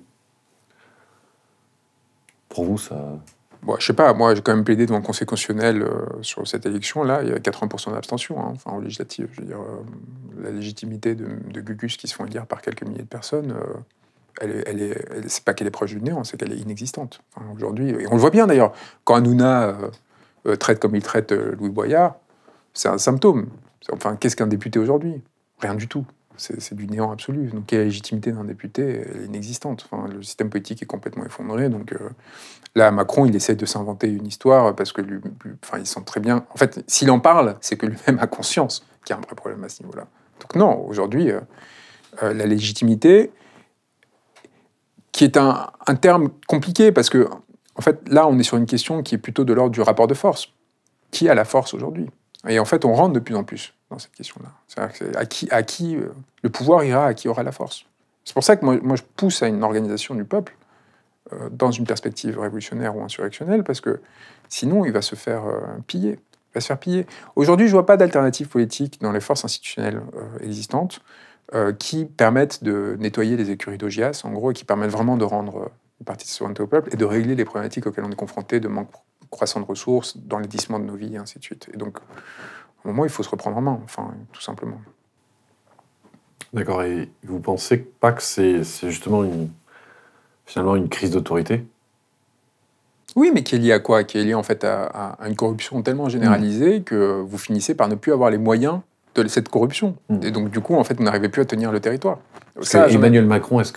Pour vous, ça, je je sais pas, moi j'ai quand même plaidé devant le Conseil constitutionnel euh, sur cette élection-là, il y a 80% d'abstention, hein, enfin en législative. Je veux dire, euh, la légitimité de, Gugus qui se font élire par quelques milliers de personnes, euh, elle elle pas qu'elle est proche du néant, c'est qu'elle est inexistante. Aujourd'hui, et on le voit bien d'ailleurs, quand Hanouna traite comme il traite Louis Boyard, c'est un symptôme. Enfin, qu'est-ce qu'un député aujourd'hui Rien du tout. C'est du néant absolu. Donc la légitimité d'un député est inexistante. Enfin, le système politique est complètement effondré. Donc euh, là, Macron, il essaie de s'inventer une histoire parce que lui, enfin, il sent très bien. En fait, s'il en parle, c'est que lui-même a conscience qu'il y a un vrai problème à ce niveau-là. Donc non, aujourd'hui, euh, euh, la légitimité, qui est un, un terme compliqué parce que en fait, là, on est sur une question qui est plutôt de l'ordre du rapport de force. Qui a la force aujourd'hui Et en fait, on rentre de plus en plus dans cette question-là. C'est-à-dire qui, à qui euh, le pouvoir ira, à qui aura la force. C'est pour ça que moi, je pousse à une organisation du peuple euh, dans une perspective révolutionnaire ou insurrectionnelle, parce que sinon, il va se faire euh, piller. va se faire piller. Aujourd'hui, je ne vois pas d'alternative politique dans les forces institutionnelles existantes qui permettent de nettoyer les écuries d'Ogias, en gros, et qui permettent vraiment de rendre une partie de souveraineté au peuple et de régler les problématiques auxquelles on est confronté de manque croissant de ressources, dans l'édissement de nos vies, et ainsi de suite. Et donc, au moment, il faut se reprendre en main, enfin, tout simplement. D'accord, et vous pensez pas que c'est justement une, finalement une crise d'autorité Oui, mais qui est liée à quoi Qui est liée en fait à, une corruption tellement généralisée mm. que vous finissez par ne plus avoir les moyens de cette corruption. Mm. Et donc, du coup, en fait, vous n'arrivez plus à tenir le territoire. Emmanuel Macron, est-ce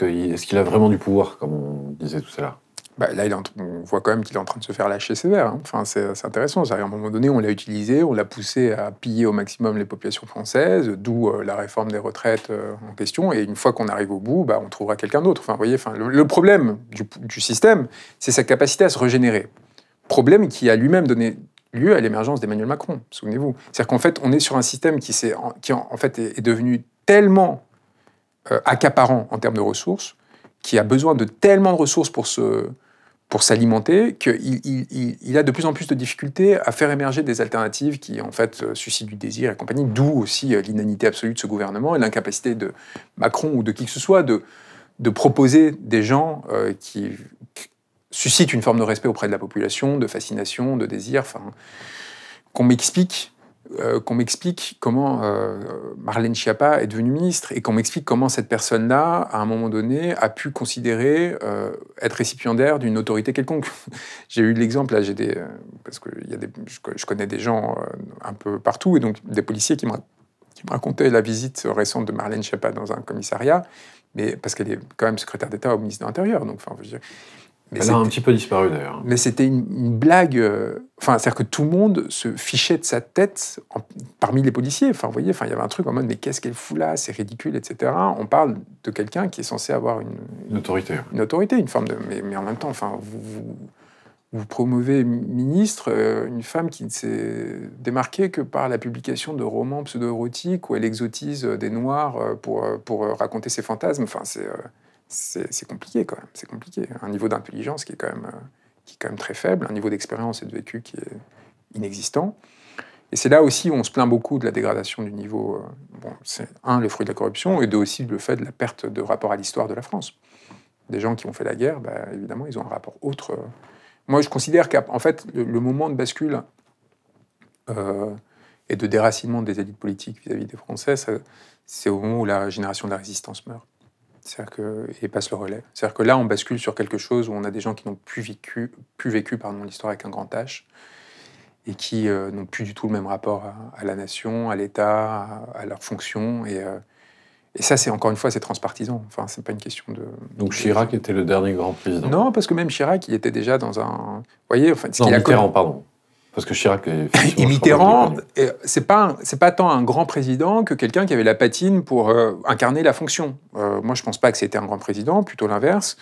qu'il a vraiment du pouvoir, comme on disait tout cela bah, là, on voit quand même qu'il est en train de se faire lâcher sévère. Hein. Enfin, c'est intéressant. -à, un moment donné, on l'a utilisé, on l'a poussé à piller au maximum les populations françaises, d'où euh, la réforme des retraites euh, en question. Et une fois qu'on arrive au bout, bah, on trouvera quelqu'un d'autre. Enfin, vous voyez, enfin, le, problème du, système, c'est sa capacité à se régénérer. Problème qui a lui-même donné lieu à l'émergence d'Emmanuel Macron, souvenez-vous. C'est-à-dire qu'en fait, on est sur un système qui, est, qui en, fait est, devenu tellement euh, accaparant en termes de ressources, qui a besoin de tellement de ressources pour se, pour s'alimenter, qu'il a de plus en plus de difficultés à faire émerger des alternatives qui, en fait, euh, suscitent du désir et compagnie, d'où aussi euh, l'inanité absolue de ce gouvernement et l'incapacité de Macron ou de qui que ce soit de, de proposer des gens euh, qui suscitent une forme de respect auprès de la population, de fascination, de désir, enfin, qu'on m'explique euh, qu'on m'explique comment euh, Marlène Schiappa est devenue ministre et qu'on m'explique comment cette personne-là, à un moment donné, a pu considérer euh, être récipiendaire d'une autorité quelconque. j'ai eu l'exemple, là, j'ai des. parce que je, connais des gens un peu partout et donc des policiers qui me, racontaient la visite récente de Marlène Schiappa dans un commissariat, mais parce qu'elle est quand même secrétaire d'État au ministre de l'Intérieur. Donc, elle a un petit peu disparu d'ailleurs. Mais c'était une, blague. Euh, enfin, c'est-à-dire que tout le monde se fichait de sa tête parmi les policiers. Enfin, vous voyez, enfin, il y avait un truc en mode mais qu'est-ce qu'elle fout là C'est ridicule, etc. On parle de quelqu'un qui est censé avoir une, une autorité, une autorité, une forme de. Mais, en même temps, enfin, vous, vous, promouvez ministre euh, une femme qui ne s'est démarquée que par la publication de romans pseudo-érotiques où elle exotise euh, des noirs pour pour raconter ses fantasmes. Enfin, c'est c'est compliqué quand même. C'est compliqué. Un niveau d'intelligence qui est quand même euh, qui quand même très faible, un niveau d'expérience et de vécu qui est inexistant. Et c'est là aussi où on se plaint beaucoup de la dégradation du niveau. Euh, bon, c'est un, le fruit de la corruption, et deux aussi le fait de la perte de rapport à l'histoire de la France. Des gens qui ont fait la guerre, bah, évidemment, ils ont un rapport autre. Euh. Moi, je considère qu'en fait, le, moment de bascule et de déracinement des élites politiques vis à -vis des Français, c'est au moment où la génération de la résistance meurt. C'est-à-dire que, et passe le relais. C'est-à-dire que là, on bascule sur quelque chose où on a des gens qui n'ont plus vécu, plus vécu pardon, l'histoire avec un grand H et qui euh, n'ont plus du tout le même rapport à, la nation, à l'État, à, leur fonction. Euh, et, ça, c'est encore une fois, c'est transpartisan. Enfin, c'est pas une question de. Donc Chirac était le dernier grand président. Non, parce que même Chirac, il était déjà dans un. Vous voyez, enfin, ce non, qu'il a pardon. Parce que Chirac. Et Mitterrand, c'est pas c'est pas tant un grand président que quelqu'un qui avait la patine pour euh, incarner la fonction. Euh, moi, je pense pas que c'était un grand président, plutôt l'inverse.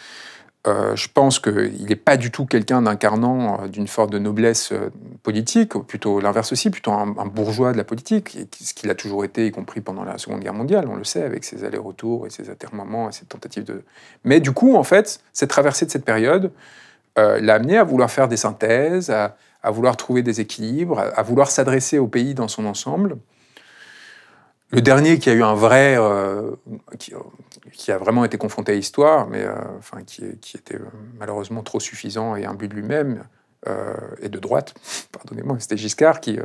Euh, je pense qu'il n'est pas du tout quelqu'un d'incarnant d'une forme de noblesse politique, plutôt l'inverse aussi, plutôt un, bourgeois de la politique, ce qu'il a toujours été, y compris pendant la Seconde Guerre mondiale, on le sait, avec ses allers-retours et ses atermoiements et ses tentatives de. Mais du coup, en fait, cette traversée de cette période l'a amené à vouloir faire des synthèses, à à vouloir trouver des équilibres, à, vouloir s'adresser au pays dans son ensemble. Le dernier qui a eu un vrai, euh, qui, a vraiment été confronté à l'histoire, mais euh, enfin, qui, était malheureusement trop suffisant et imbu de lui-même, euh, et de droite, pardonnez-moi, c'était Giscard qui...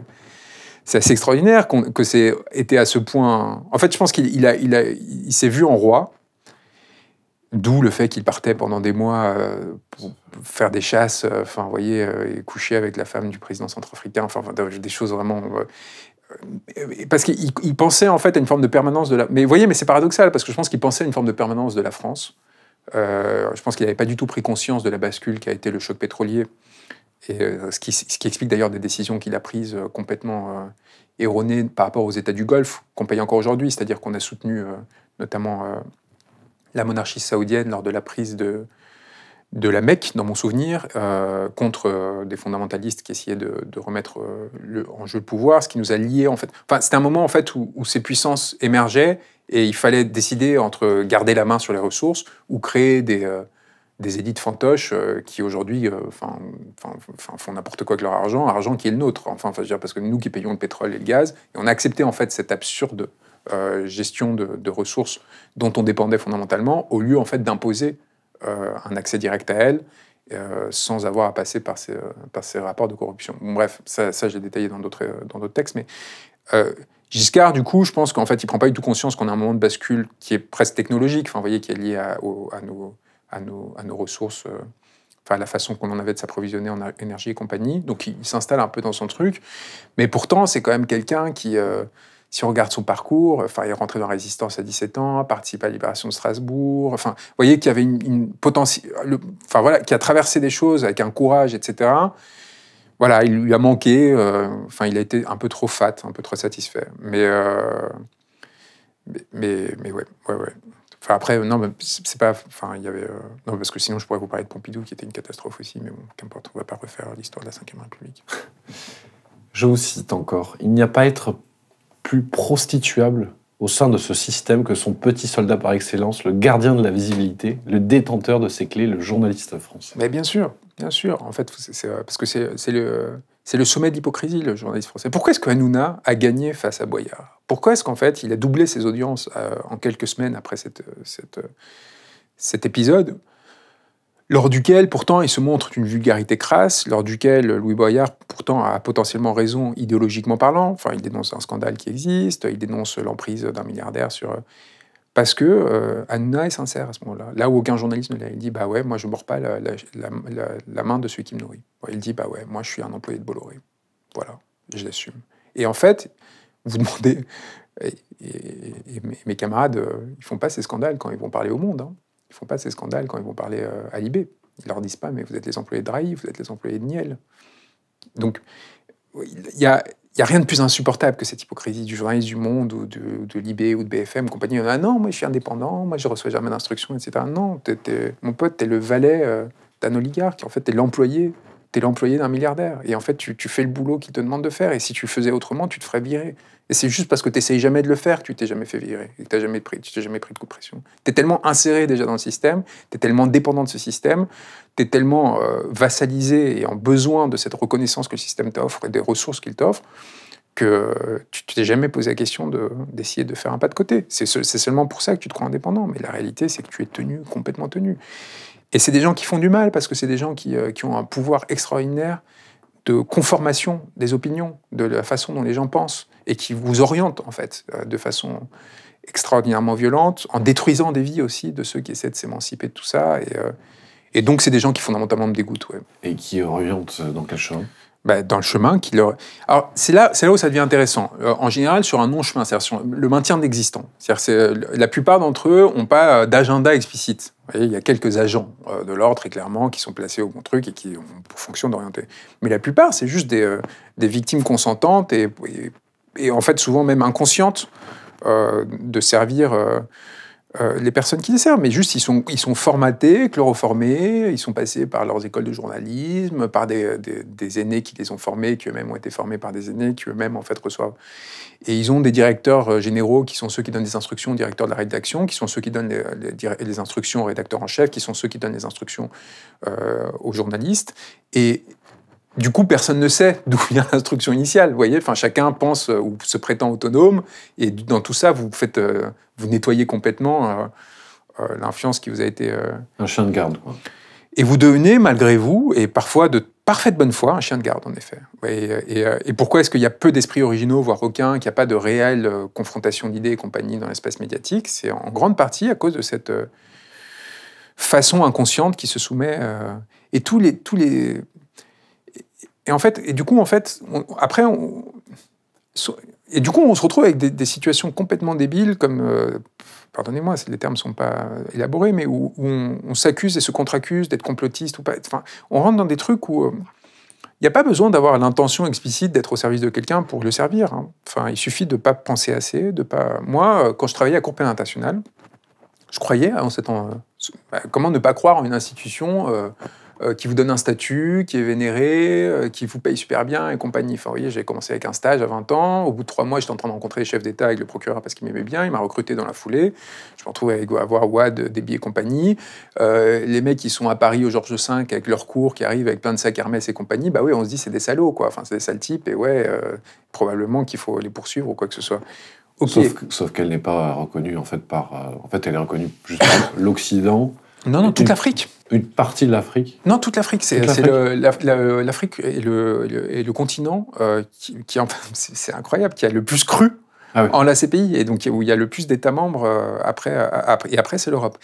c'est assez extraordinaire que c'est été à ce point... En fait, je pense qu'il a, il s'est vu en roi, D'où le fait qu'il partait pendant des mois euh, pour faire des chasses, euh, enfin, vous voyez, euh, et coucher avec la femme du président centrafricain, enfin, des choses vraiment parce qu'il pensait en fait à une forme de permanence de la. Mais vous voyez, mais c'est paradoxal parce que je pense qu'il pensait à une forme de permanence de la France. je pense qu'il n'avait pas du tout pris conscience de la bascule qui a été le choc pétrolier, et ce, qui, explique d'ailleurs des décisions qu'il a prises complètement erronées par rapport aux États du Golfe qu'on paye encore aujourd'hui. C'est-à-dire qu'on a soutenu notamment la monarchie saoudienne lors de la prise de, de la Mecque, dans mon souvenir, euh, contre euh, des fondamentalistes qui essayaient de, remettre euh, le, en jeu le pouvoir, ce qui nous a liés en fait. Enfin, c'était un moment en fait où, ces puissances émergeaient et il fallait décider entre garder la main sur les ressources ou créer des, des élites fantoches qui aujourd'hui font n'importe quoi avec leur argent, argent qui est le nôtre. Enfin, dire, parce que nous qui payons le pétrole et le gaz, et on a accepté en fait cette absurde euh, gestion de, ressources dont on dépendait fondamentalement, au lieu en fait d'imposer euh, un accès direct à elles euh, sans avoir à passer par ces, par ces rapports de corruption. bref, ça, j'ai détaillé dans d'autres textes, mais Giscard, du coup, je pense qu'en fait, il prend pas du tout conscience qu'on a un moment de bascule qui est presque technologique, enfin, vous voyez, qui est lié à, nos, à, nos, à nos, ressources enfin la façon qu'on en avait de s'approvisionner en énergie et compagnie. Donc il, s'installe un peu dans son truc, mais pourtant c'est quand même quelqu'un qui, si on regarde son parcours, euh, enfin, il est rentré dans la Résistance à 17 ans, participe à la Libération de Strasbourg, enfin, vous voyez qu'il y avait une, potentiel, enfin voilà, qui a traversé des choses avec un courage, etc. Voilà, il lui a manqué, euh, enfin, il a été un peu trop fat, un peu trop satisfait. Mais, euh, mais, mais, ouais, ouais, ouais. Enfin, après, non, c'est pas. Enfin, il y avait. non, parce que sinon, je pourrais vous parler de Pompidou, qui était une catastrophe aussi, mais bon, qu'importe, on va pas refaire l'histoire de la Ve République. Je vous cite encore. Il n'y a pas être plus prostituable au sein de ce système que son petit soldat par excellence, le gardien de la visibilité, le détenteur de ses clés, le journaliste français. Mais bien sûr, bien sûr. En fait, c'est euh, parce que c'est le c'est le sommet de l'hypocrisie, le journaliste français. Pourquoi est-ce que a gagné face à Boyard Pourquoi est-ce qu'en fait, il a doublé ses audiences euh, en quelques semaines après cette, euh, cet épisode lors duquel pourtant il se montre d'une vulgarité crasse, lors duquel Louis Boyard pourtant a potentiellement raison idéologiquement parlant, enfin il dénonce un scandale qui existe, il dénonce l'emprise d'un milliardaire sur... Euh, parce que euh, Anna est sincère à ce moment-là, là où aucun journaliste ne l'a. Il dit, bah ouais, moi je ne mords pas la, main de celui qui me nourrit. Il dit, bah ouais, moi je suis un employé de Bolloré. Voilà, je l'assume. Et en fait, vous demandez, et, mes, camarades, euh, ils font pas ces scandales quand ils vont parler au monde. Hein. Ils font pas ces scandales quand ils vont parler euh, à l'IB. Ils leur disent pas, mais vous êtes les employés de Drahi, vous êtes les employés de Niel. Donc, il y a, rien de plus insupportable que cette hypocrisie du journaliste du Monde ou de, de l'IB ou de BFM, compagnie. Ah non, moi je suis indépendant, moi je reçois jamais d'instructions, etc. Non, t es, tu es, mon pote, t'es le valet euh, d'un oligarque. En fait, t'es l'employé. T'es l'employé d'un milliardaire. Et en fait, tu, tu fais le boulot qu'il te demande de faire. Et si tu faisais autrement, tu te ferais virer. Et c'est juste parce que tu n'essayes jamais de le faire, que tu t'es jamais fait virer, tu jamais pris, tu t'es jamais pris de coup de pression. Tu es tellement inséré déjà dans le système, tu es tellement dépendant de ce système, tu es tellement euh, vassalisé et en besoin de cette reconnaissance que le système t'offre et des ressources qu'il t'offre, que tu t'es jamais posé la question d'essayer de, faire un pas de côté. C'est seulement pour ça que tu te crois indépendant. Mais la réalité, c'est que tu es tenu, complètement tenu. Et c'est des gens qui font du mal parce que c'est des gens qui euh, ont un pouvoir extraordinaire de conformation des opinions, de la façon dont les gens pensent, et qui vous oriente en fait euh, de façon extraordinairement violente, en détruisant des vies aussi de ceux qui essaient de s'émanciper de tout ça. Et, euh, et donc, c'est des gens qui fondamentalement me dégoûtent. Et qui orientent dans quel champ bah, dans le chemin qui leur. Alors, c'est là, là où ça devient intéressant. Euh, en général, sur un non-chemin, c'est-à-dire sur le maintien d'existant. C'est-à-dire euh, la plupart d'entre eux n'ont pas euh, d'agenda explicite. voyez, il y a quelques agents de l'ordre, très clairement, qui sont placés au bon truc et qui ont pour fonction d'orienter. Mais la plupart, c'est juste des, des victimes consentantes et, et, en fait, souvent même inconscientes de servir. Euh, les personnes qui les servent, mais juste ils sont, ils sont formatés, chloroformés, ils sont passés par leurs écoles de journalisme, par des, aînés qui les ont formés, qui eux-mêmes ont été formés par des aînés, qui eux-mêmes en fait reçoivent. Et ils ont des directeurs euh, généraux qui sont ceux qui donnent des instructions aux directeurs de la rédaction, qui sont ceux qui donnent les, instructions aux rédacteurs en chef, qui sont ceux qui donnent les instructions euh, aux journalistes. Et du coup, personne ne sait d'où vient l'instruction initiale. voyez, enfin, chacun pense euh, ou se prétend autonome, et dans tout ça, vous euh, nettoyez complètement euh, l'influence qui vous a été. Un chien de garde, Et vous devenez, malgré vous, et parfois de parfaite bonne foi, un chien de garde, en effet. Et, pourquoi est-ce qu'il y a peu d'esprits originaux, voire aucun, qu'il n'y a pas de réelle confrontation d'idées et compagnie dans l'espace médiatique C'est en grande partie à cause de cette façon inconsciente qui se soumet. et tous les, tous les et en fait, et du coup, en fait, on, après, on, et du coup, on se retrouve avec des, situations complètement débiles, comme, euh, pardonnez-moi, les termes ne sont pas élaborés, mais où, on, s'accuse et se contre-accuse d'être complotiste ou pas. Enfin, on rentre dans des trucs où il euh, n'y a pas besoin d'avoir l'intention explicite d'être au service de quelqu'un pour le servir. Hein. Enfin, il suffit de ne pas penser assez, de pas. Moi, euh, quand je travaillais à Cour International, je croyais, en cette comment ne pas croire en une institution euh, qui vous donne un statut, qui est vénéré, euh, qui vous paye super bien et compagnie. Enfin, vous voyez, j'ai commencé avec un stage à 20 ans. Au bout de trois mois, j'étais en train de rencontrer les chefs d'État avec le procureur parce qu'il m'aimait bien. Il m'a recruté dans la foulée. Je me retrouve avec avoir WAD, Déby et compagnie. Euh, les mecs qui sont à Paris au Georges V avec leurs cours, qui arrivent avec plein de sacs Hermès et compagnie, bah oui, on se dit c'est des salauds, quoi. Enfin, c'est des sales types et ouais, probablement qu'il faut les poursuivre ou quoi que ce soit. Sauf, sauf qu'elle n'est pas reconnue en fait par. en fait, elle est reconnue juste par l'Occident. Non, non, toute l'Afrique. Une partie de l'Afrique Non, toute l'Afrique. C'est euh, l'Afrique et, le, continent qui, c'est incroyable, qui a le plus cru ah en la CPI, et donc où il y a le plus d'États membres euh, euh, après, et après c'est l'Europe.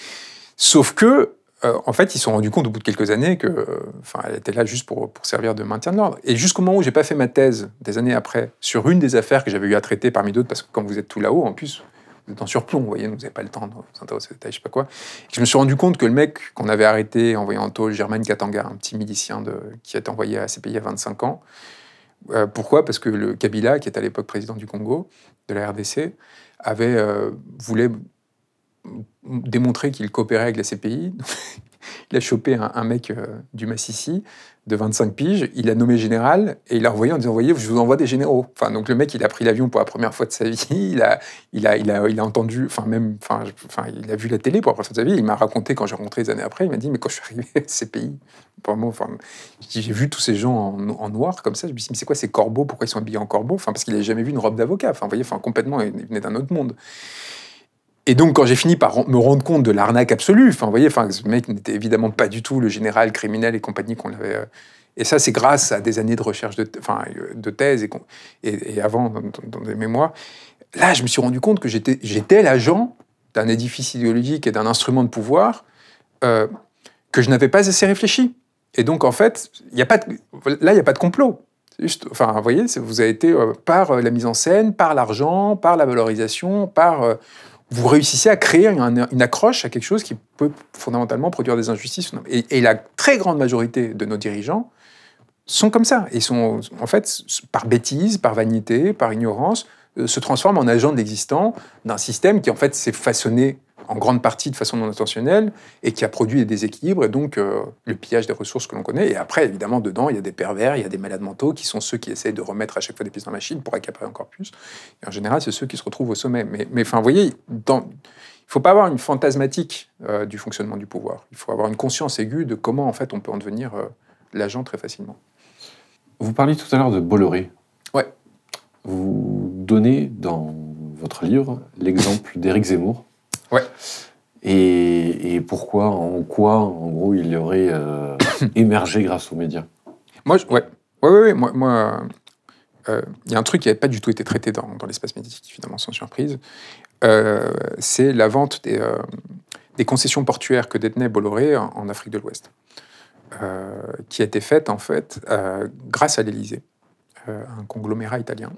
Sauf que, en fait, ils se sont rendus compte au bout de quelques années que, enfin, elle était là juste pour, pour servir de maintien de l'ordre. Et jusqu'au moment où j'ai pas fait ma thèse, des années après, sur une des affaires que j'avais eu à traiter parmi d'autres, parce que quand vous êtes tout là-haut, en plus, êtes en surplomb, vous voyez, nous vous n'avez pas le temps de vous intéresser je sais pas quoi. je me suis rendu compte que le mec qu'on avait arrêté, voyant en tôle, Germaine Katanga, un petit milicien de, qui a été envoyé à CPI à 25 ans, euh, pourquoi Parce que le Kabila, qui était à l'époque président du Congo, de la RDC, avait, euh, voulait démontrer qu'il coopérait avec la CPI il a chopé un, mec euh, du Massissi de 25 piges, il a nommé général et il l'a envoyé en disant Voyez, je vous envoie des généraux. Enfin, donc le mec, il a pris l'avion pour la première fois de sa vie, il a, il il a, entendu, enfin, même, enfin, il a vu la télé pour la première fois de sa vie. Il m'a raconté quand j'ai rencontré des années après, il m'a dit Mais quand je suis arrivé à ces pays, vraiment, enfin, j'ai vu tous ces gens en, noir comme ça. Je me suis dit Mais c'est quoi ces corbeaux Pourquoi ils sont habillés en corbeau ?» Enfin, parce qu'il n'avait jamais vu une robe d'avocat. Enfin, vous voyez, enfin, complètement, il venait d'un autre monde. Et donc, quand j'ai fini par me rendre compte de l'arnaque absolue, enfin, voyez, enfin, ce mec n'était évidemment pas du tout le général criminel et compagnie qu'on avait. Euh, et ça, c'est grâce à des années de recherche de, enfin, euh, de thèse et, et, avant, dans, des mémoires. Là, je me suis rendu compte que j'étais l'agent d'un édifice idéologique et d'un instrument de pouvoir euh, que je n'avais pas assez réfléchi. Et donc, en fait, y a pas là, il n'y a pas de complot. Juste, enfin, vous voyez, vous avez été par la mise en scène, par l'argent, par la valorisation, par vous réussissez à créer une accroche à quelque chose qui peut fondamentalement produire des injustices. Et, et, la très grande majorité de nos dirigeants sont comme ça. Ils sont, en fait, par bêtise, par vanité, par ignorance, euh, se transforment en agents de d'un système qui, en fait, s'est façonné en grande partie de façon non intentionnelle et qui a produit des déséquilibres et donc euh, le pillage des ressources que l'on connaît. Et après, évidemment, dedans, il y a des pervers, il y a des malades mentaux qui sont ceux qui essayent de remettre à chaque fois des pièces dans la machine pour accaparer encore plus. Et en général, c'est ceux qui se retrouvent au sommet. Mais enfin, vous voyez, dans... Il ne faut pas avoir une fantasmatique euh, du fonctionnement du pouvoir. Il faut avoir une conscience aiguë de comment en fait on peut en devenir euh, l'agent très facilement. Vous parliez tout à l'heure de Bolloré. Ouais. Vous donnez dans votre livre l'exemple d'Éric Zemmour, Ouais. Et, pourquoi, en quoi, en gros, il aurait euh, émergé grâce aux médias Moi, je, ouais. Ouais, moi, euh, il y a un truc qui n'avait pas du tout été traité dans, l'espace médiatique, finalement, sans surprise. Euh, c'est la vente des, concessions portuaires que détenait Bolloré en, Afrique de l'Ouest, qui a été faite, en fait, grâce à l'Elysée, un conglomérat italien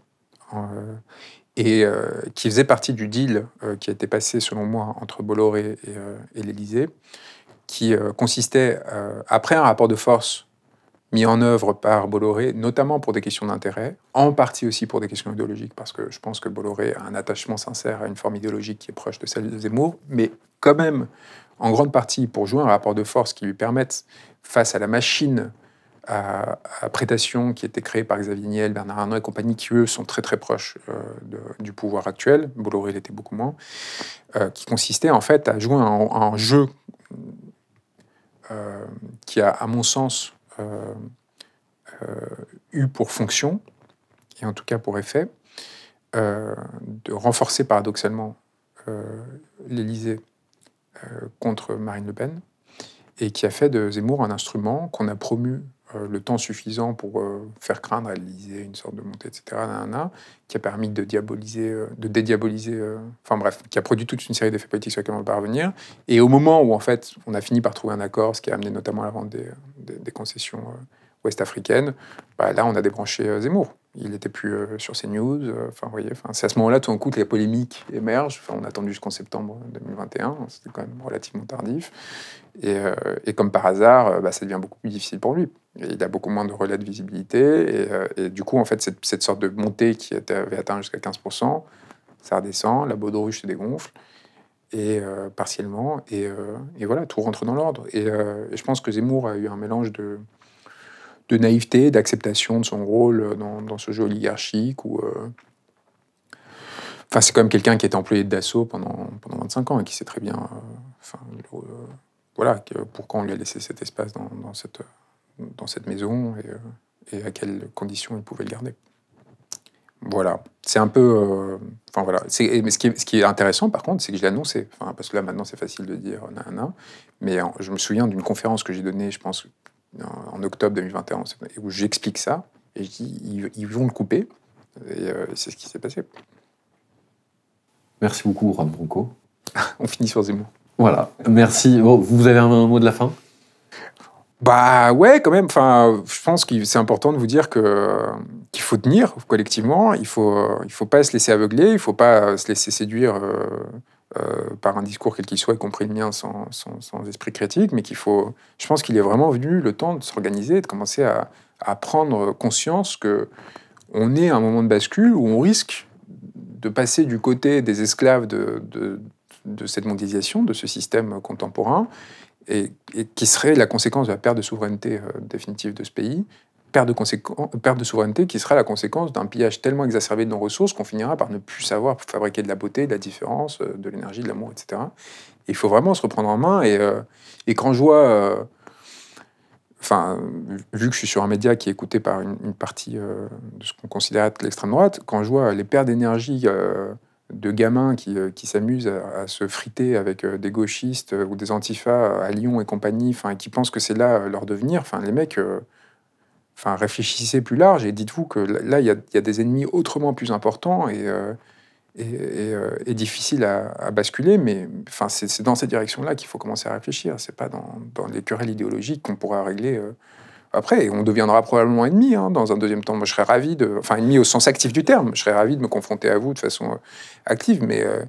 et euh, qui faisait partie du deal euh, qui a été passé, selon moi, entre Bolloré et, euh, et l'Élysée, qui consistait, après un rapport de force mis en œuvre par Bolloré, notamment pour des questions d'intérêt, en partie aussi pour des questions idéologiques, parce que je pense que Bolloré a un attachement sincère à une forme idéologique qui est proche de celle de Zemmour, mais quand même, en grande partie, pour jouer un rapport de force qui lui permette, face à la machine à, à, Prétation, qui était créée par Xavier Niel, Bernard Arnault et compagnie, qui eux sont très très proches euh, du pouvoir actuel, Bolloré l'était beaucoup moins, euh, qui consistait en fait à jouer un, jeu euh, qui a, à mon sens, eu pour fonction, et en tout cas pour effet, de renforcer paradoxalement l'Élysée contre Marine Le Pen et qui a fait de Zemmour un instrument qu'on a promu euh, le temps suffisant pour euh, faire craindre à l'Élysée une sorte de montée, etc., qui a permis de diaboliser, euh, de dédiaboliser, enfin bref, qui a produit toute une série d'effets politiques sur lesquels on va pas revenir. Et au moment où, en fait, on a fini par trouver un accord, ce qui a amené notamment à la vente des, concessions ouest-africaines, bah, là, on a débranché Zemmour. Il n'était plus sur ces news. Enfin, vous voyez, c'est à ce moment-là, tout d'un coup, que les polémiques émergent. on a attendu jusqu'en septembre 2021. C'était quand même relativement tardif. Et, comme par hasard, bah, ça devient beaucoup plus difficile pour lui il a beaucoup moins de relais de visibilité. Euh, et, du coup, en fait, cette, cette, sorte de montée qui avait atteint jusqu'à 15%, ça redescend, la baudruche se dégonfle, et euh, partiellement. Et, euh, et, voilà, tout rentre dans l'ordre. Et, je pense que Zemmour a eu un mélange de, de naïveté, d'acceptation de son rôle dans, ce jeu oligarchique où. Enfin, c'est quand même quelqu'un qui est employé de Dassault pendant, pendant 25 ans et qui sait très bien. Enfin, voilà, pourquoi on lui a laissé cet espace dans cette dans cette maison euh, et, à quelles conditions ils pouvaient le garder. Voilà, c'est un peu. Euh, enfin voilà, mais ce qui, est, ce qui, est, intéressant par contre, c'est que je l'ai annoncé. Enfin, parce que là maintenant c'est facile de dire euh, nanana, mais je me souviens d'une conférence que j'ai donnée, je pense en octobre 2021, où j'explique ça, et je dis, ils, vont le couper, et c'est ce qui s'est passé. Merci beaucoup, Ron On finit sur Zemmour. Voilà, merci. vous avez un mot de la fin bah ouais, quand même. Enfin, je pense que c'est important de vous dire que qu'il faut tenir collectivement. Il faut euh, il faut pas se laisser aveugler. Il faut pas euh, se laisser séduire euh, par un discours quel qu'il soit, y compris le mien, sans, sans, esprit critique. Mais qu'il faut. Je pense qu'il est vraiment venu le temps de s'organiser, de commencer à, à, prendre conscience que on est à un moment de bascule où on risque de passer du côté des esclaves de, de cette mondialisation, de ce système contemporain, et, qui serait la conséquence de la perte de souveraineté euh, définitive de ce pays, perte de, perte de souveraineté qui sera la conséquence d'un pillage tellement exacerbé de nos ressources qu'on finira par ne plus savoir fabriquer de la beauté, de la différence, euh, de l'énergie, de l'amour, etc. Il faut vraiment se reprendre en main. Et, euh, quand je vois, enfin, vu que je suis sur un média qui est écouté par une, une partie de ce qu'on considère être l'extrême droite, quand je vois les pertes d'énergie de gamins qui, euh, s'amusent à, se friter avec euh, des gauchistes euh, ou des antifas à Lyon et compagnie, enfin, qui pensent que c'est là leur devenir. Enfin, les mecs, enfin, réfléchissez plus large et dites-vous que là, il y, y, a des ennemis autrement plus importants et, et, difficiles à, basculer. Mais c'est dans cette direction-là qu'il faut commencer à réfléchir. C'est pas dans, les querelles idéologiques qu'on pourra régler. Après, on deviendra probablement ennemi hein, dans un deuxième temps. Moi, je serais ravi de. Enfin, ennemi au sens actif du terme. Je serais ravi de me confronter à vous de façon euh, active. Mais euh,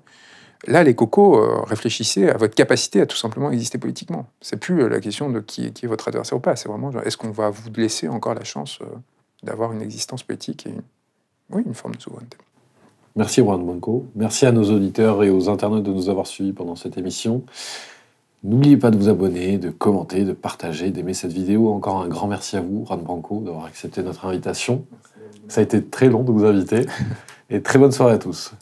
là, les cocos, euh, réfléchissez à votre capacité à tout simplement exister politiquement. C'est plus la question de qui, qui, est votre adversaire ou pas. C'est vraiment est-ce qu'on va vous laisser encore la chance d'avoir une existence politique et une, oui, une forme de souveraineté. Merci Juan Manco. Merci à nos auditeurs et aux internautes de nous avoir suivis pendant cette émission. N'oubliez pas de vous abonner, de commenter, de partager, d'aimer cette vidéo. Encore un grand merci à vous, Ron Branco, d'avoir accepté notre invitation. Ça a été très long de vous inviter. Et très bonne soirée à tous.